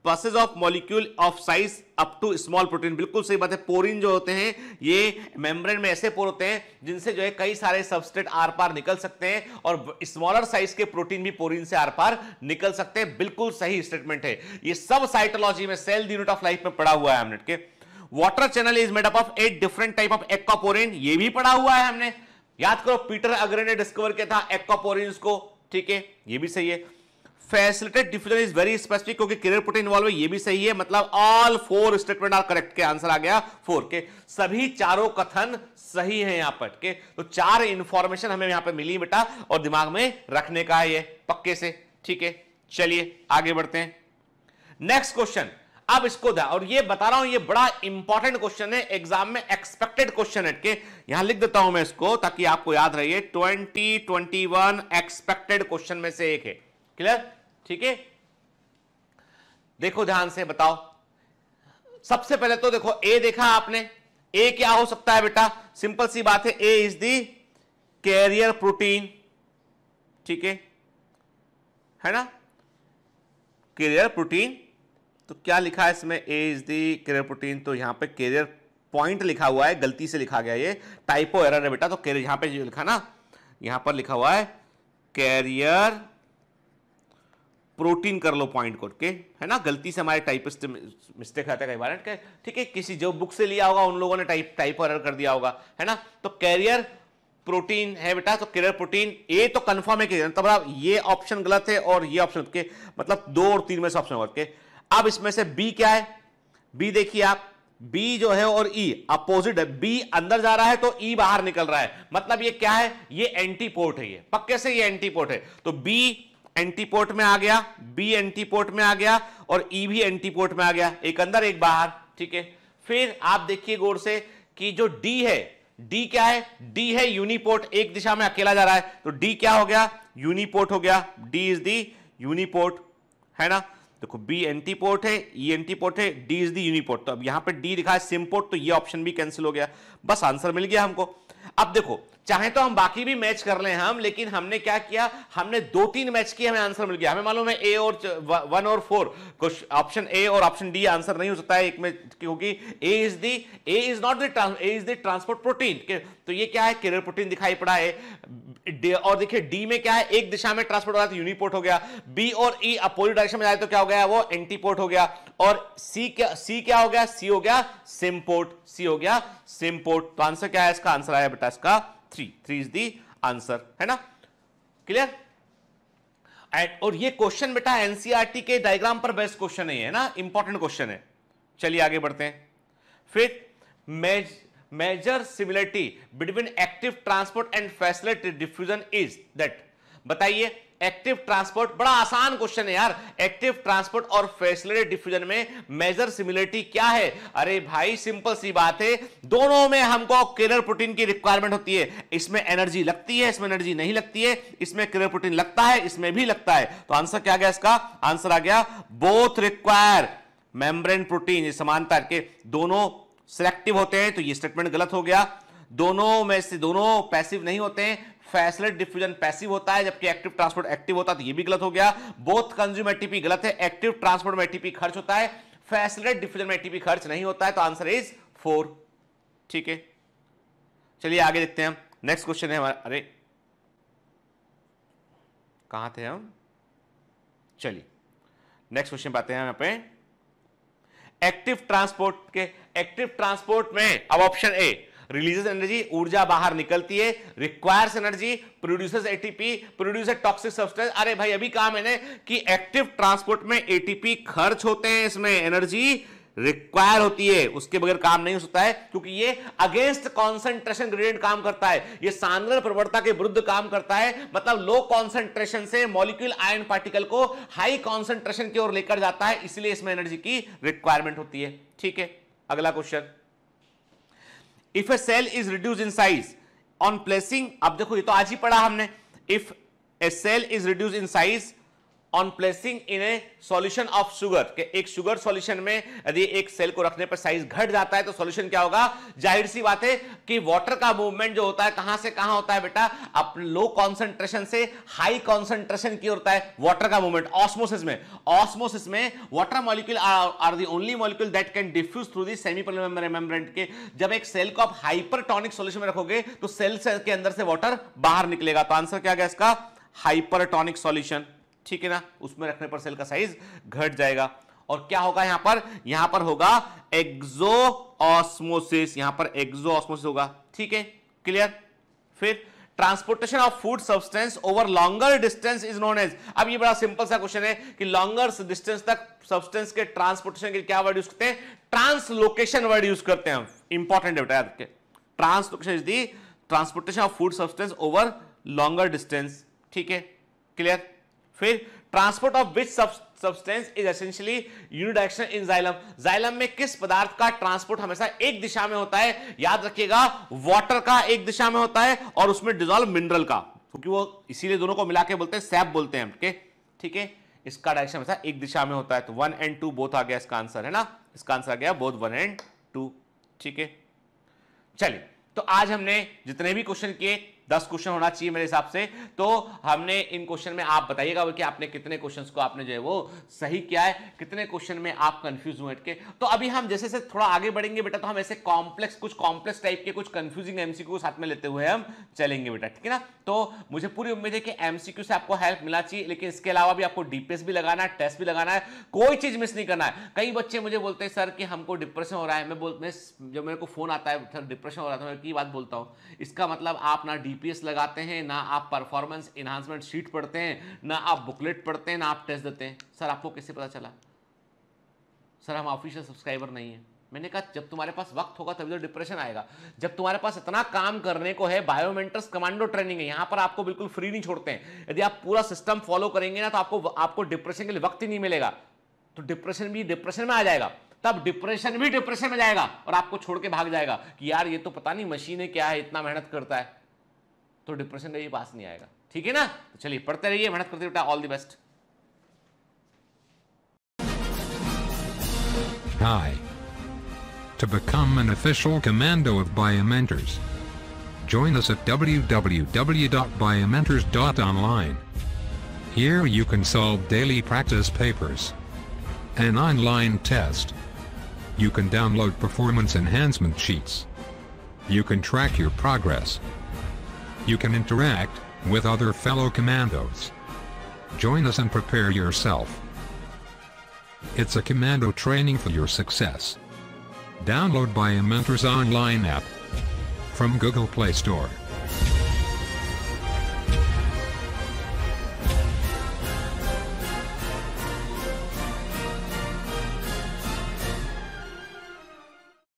passage of molecule of size up to small protein बिल्कुल सही बात है पोरिन जो होते हैं ये मेम्ब्रेन में ऐसे पोर होते हैं जिनसे जो है कई सारे सबस्टेट आर पार निकल सकते हैं और स्मॉलर साइज के प्रोटीन भी पोरिन से आर पार निकल सकते हैं बिल्कुल सही स्टेटमेंट है ये सब साइटोलॉजी में सेल यूनिट ऑफ लाइफ में पड़ा हुआ है हमने के water channel is up of eight different type of aquaporin ये भी पढ़ा हुआ है हमने याद करो पीटर अग्रे ने डिस्कवर किया था एक्वापोरिन को ठीक है ये भी सही है facilitated diffusion is very specific क्योंकि क्रियर पुट इन्वॉल्व है ये भी सही है मतलब all four statement are correct के आंसर आ गया फोर के सभी चारों कथन सही है यहां पर के तो चार इंफॉर्मेशन हमें यहां पर मिली बेटा और दिमाग में रखने का है ये पक्के से ठीक है चलिए आगे बढ़ते हैं नेक्स्ट क्वेश्चन अब इसको दा और ये बता रहा हूं ये बड़ा इंपॉर्टेंट क्वेश्चन है एग्जाम में एक्सपेक्टेड क्वेश्चन है के यहां लिख देता हूं मैं इसको ताकि आपको याद रहिए twenty twenty one expected question में से एक है क्लियर ठीक है देखो ध्यान से बताओ सबसे पहले तो देखो ए देखा आपने ए क्या हो सकता है बेटा सिंपल सी बात है A is the carrier protein ठीक है है ना कैरियर प्रोटीन तो क्या लिखा है इसमें A is the carrier protein तो यहां पे कैरियर पॉइंट लिखा हुआ है गलती से लिखा गया ये टाइपो एरर है बेटा तो कैरियर यहां पे लिखा ना यहां पर लिखा हुआ है कैरियर प्रोटीन कर लो पॉइंट के है ना गलती से हमारे टाइपिस्ट मिस्टेक आता है कई बार ठीक है किसी जो बुक से लिया होगा उन लोगों ने टाइप टाइप एरर कर दिया होगा है ना तो कैरियर प्रोटीन है बेटा तो कैरियर प्रोटीन ए तो कंफर्म है कैरियर तब मतलब ये ऑप्शन गलत है और ये ऑप्शन के मतलब दो और तीन में से ऑप्शन के अब इसमें से बी क्या है बी देखिए आप बी जो है और ई e, अपोजिट है बी अंदर जा रहा है तो ई e बाहर निकल रहा है मतलब ये क्या है ये एंटीपोर्ट है ये पक्के से ये एंटीपोर्ट है तो बी एंटीपोर्ट में आ गया बी एंटीपोर्ट में आ गया और ई e भी एंटीपोर्ट में आ गया एक अंदर एक बाहर ठीक है फिर आप देखिए गौर से कि जो डी है डी क्या है डी है यूनिपोर्ट एक दिशा में अकेला जा रहा है तो डी क्या हो गया यूनिपोर्ट हो गया डी इज दी यूनिपोर्ट है ना देखो बी एंटीपोर्ट है ई e एंटीपोर्ट है डी इज दी यूनिपोर्ट तो अब यहां पे डी दिखा है सिमपोर्ट तो ये ऑप्शन भी कैंसिल हो गया बस आंसर मिल गया हमको अब देखो चाहे तो हम बाकी भी मैच कर लें हम लेकिन हमने क्या किया हमने दो तीन मैच किए हमें आंसर मिल गया हमें मालूम है ए और वन और फोर कुछ ऑप्शन ए और ऑप्शन डी आंसर नहीं हो सकता है एक में क्योंकि A is the A is not the A is the transport protein तो ये क्या है केरल प्रोटीन दिखाई पड़ा है और देखिए डी में क्या है एक दिशा में ट्रांसपोर्ट हो रहा था यूनिपोर्ट हो गया बी और ई अपोजिट डायरेक्शन में जाए तो क्या हो गया वो एंटीपोर्ट हो गया और सी क्या सी क्या हो गया सी हो गया सिमपोर्ट सी हो गया सिमपोर्ट तो आंसर क्या है इसका आंसर आया बेटा इसका three three is the answer है ना क्लियर एंड और ये क्वेश्चन बेटा एनसीईआरटी e के डायग्राम पर बेस्ट क्वेश्चन है ना इंपॉर्टेंट क्वेश्चन है चलिए आगे बढ़ते हैं फिर major major similarity between active transport and facility diffusion is that बताइए एक्टिव ट्रांसपोर्ट बड़ा आसान क्वेश्चन है यार एक्टिव ट्रांसपोर्ट और फैसिलिटी डिफ्यूजन में मेजर सिमिलरिटी क्या है अरे भाई सिंपल सी बात है दोनों में हमको केरल प्रोटीन की रिक्वायरमेंट होती है इसमें एनर्जी लगती है इसमें एनर्जी नहीं लगती है इसमें केरल प्रोटीन लगता है इसमें भी लगता है तो आंसर क्या गया इसका आंसर आ गया बोथ रिक्वायर मेम्ब्रेन प्रोटीन समानता के दोनों सेलेक्टिव होते हैं तो ये स्टेटमेंट गलत हो गया दोनों में से दोनों पैसिव नहीं होते हैं फैसलेट डिफ्यूजन पैसिव होता है जबकि एक्टिव ट्रांसपोर्ट एक्टिव होता है तो ये भी गलत हो गया बोथ कंज्यूम एटीपी गलत है एक्टिव ट्रांसपोर्ट में एटीपी खर्च होता है फैसलेट डिफ्यूजन में एटीपी खर्च नहीं होता है तो आंसर इज फोर ठीक है चलिए आगे देखते हैं हम नेक्स्ट क्वेश्चन है हमारा अरे कहा थे हम चलिए नेक्स्ट क्वेश्चन पाते हैं यहां पे एक्टिव ट्रांसपोर्ट के एक्टिव ट्रांसपोर्ट में अब ऑप्शन ए रिलीजेस एनर्जी ऊर्जा बाहर निकलती है requires energy produces ATP producer toxic substance अरे भाई अभी कहा मैंने कि एक्टिव ट्रांसपोर्ट में एटीपी खर्च होते हैं इसमें एनर्जी रिक्वायर होती है उसके बगैर काम नहीं हो सकता है क्योंकि ये अगेंस्ट कॉन्सेंट्रेशन ग्रेडियंट काम करता है ये सांद्र प्रवणता के विरुद्ध काम करता है मतलब लो कॉन्सेंट्रेशन से मॉलिक्यूल आयन पार्टिकल को हाई कॉन्सेंट्रेशन की ओर लेकर जाता है इसलिए इसमें एनर्जी की रिक्वायरमेंट होती है ठीक है अगला question if a cell is reduce in size on placing अब देखो ये तो आज ही पढ़ा हमने if a cell is reduce in size on placing in a solution of sugar के एक शुगर सॉल्यूशन में यदि एक सेल को रखने पर साइज घट जाता है तो सॉल्यूशन क्या होगा जाहिर सी बात है कि वाटर का मूवमेंट जो होता है कहां से कहां होता है बेटा आप लो कॉन्सेंट्रेशन से हाई कॉन्सेंट्रेशन की होता है वाटर का मूवमेंट ऑस्मोसिस में ऑस्मोसिस में water molecule are the only molecule that can diffuse through the semi membrane के जब एक सेल को आप हाइपरटोनिक सोल्यूशन में रखोगे तो सेल के अंदर से वाटर बाहर निकलेगा तो आंसर क्या गया इसका हाइपरटोनिक सोल्यूशन ठीक है ना उसमें रखने पर सेल का साइज घट जाएगा और क्या होगा यहां पर यहां पर होगा एक्जो ऑस्मोसिस यहां पर एक्जो ऑस्मोसिस होगा ठीक है क्लियर फिर transportation of food substance over longer distance is known as अब ये बड़ा सिंपल सा क्वेश्चन है कि लॉन्गर डिस्टेंस तक सब्सटेंस के ट्रांसपोर्टेशन के लिए क्या वर्ड यूज करते हैं ट्रांसलोकेशन वर्ड यूज करते हैं इंपॉर्टेंट है बेटा translocation is the transportation of food substance over longer distance ठीक है क्लियर फिर transport of which substance is essentially unidirectional in xylem xylem में किस पदार्थ का ट्रांसपोर्ट हमेशा एक दिशा में होता है याद रखिएगा वाटर का एक दिशा में होता है और उसमें डिजॉल्व मिनरल का क्योंकि वो इसीलिए दोनों को मिला के बोलते हैं सैप बोलते हैं ठीक है ठीक है इसका डायरेक्शन हमेशा एक दिशा में होता है तो वन एंड टू बोथ आ गया इसका आंसर है ना इसका आंसर आ गया बोथ वन एंड टू ठीक है चलिए तो आज हमने जितने भी क्वेश्चन किए दस क्वेश्चन होना चाहिए मेरे हिसाब से तो हमने इन क्वेश्चन में आप बताइएगा कि आपने कितने क्वेश्चंस को आपने जो है वो सही किया है कितने क्वेश्चन में आप कंफ्यूज हुए के तो अभी हम जैसे जैसे थोड़ा आगे बढ़ेंगे बेटा तो हम ऐसे कॉम्प्लेक्स कुछ कॉम्प्लेक्स टाइप के कुछ कंफ्यूजिंग एमसीक्यू साथ में लेते हुए हम चलेंगे बेटा ठीक है ना तो मुझे पूरी उम्मीद है कि एमसीक्यू से आपको हेल्प मिला चाहिए लेकिन इसके अलावा भी आपको डीपीएस भी लगाना है टेस्ट भी लगाना है कोई चीज मिस नहीं करना है कई बच्चे मुझे बोलते हैं सर कि हमको डिप्रेशन हो रहा है मैं बोल मैं जब मेरे को फोन आता है सर डिप्रेशन हो रहा था तो मैं की बात बोलता हूँ इसका मतलब आप ना डी डीपीएस लगाते हैं ना आप परफॉर्मेंस इन्हांसमेंट शीट पढ़ते हैं ना आप बुकलेट पढ़ते हैं ना आप टेस्ट देते हैं सर आपको कैसे पता चला सर हम ऑफिशियल सब्सक्राइबर नहीं है मैंने कहा जब तुम्हारे पास वक्त होगा तभी तो डिप्रेशन आएगा जब तुम्हारे पास इतना काम करने को है बायोमेंटर्स कमांडो ट्रेनिंग है यहाँ पर आपको बिल्कुल फ्री नहीं छोड़ते हैं यदि आप पूरा सिस्टम फॉलो करेंगे ना तो आपको आपको डिप्रेशन के लिए वक्त ही नहीं मिलेगा तो डिप्रेशन भी डिप्रेशन में आ जाएगा तब डिप्रेशन भी डिप्रेशन में जाएगा और आपको छोड़ के भाग जाएगा कि यार ये तो पता नहीं मशीनें क्या है इतना मेहनत करता है तो डिप्रेशन पास नहीं आएगा ठीक है ना तो चलिए पढ़ते रहिए मेहनत करते बेटा all the best Hi. To become an official commando of Biomentors, join us at www.biomentors.online. Here you can solve daily practice papers, an online test. You can download performance enhancement sheets. You can track your progress you can interact with other fellow commandos. Join us and prepare yourself. It's a commando training for your success. Download by a Mentors Online app from Google Play Store.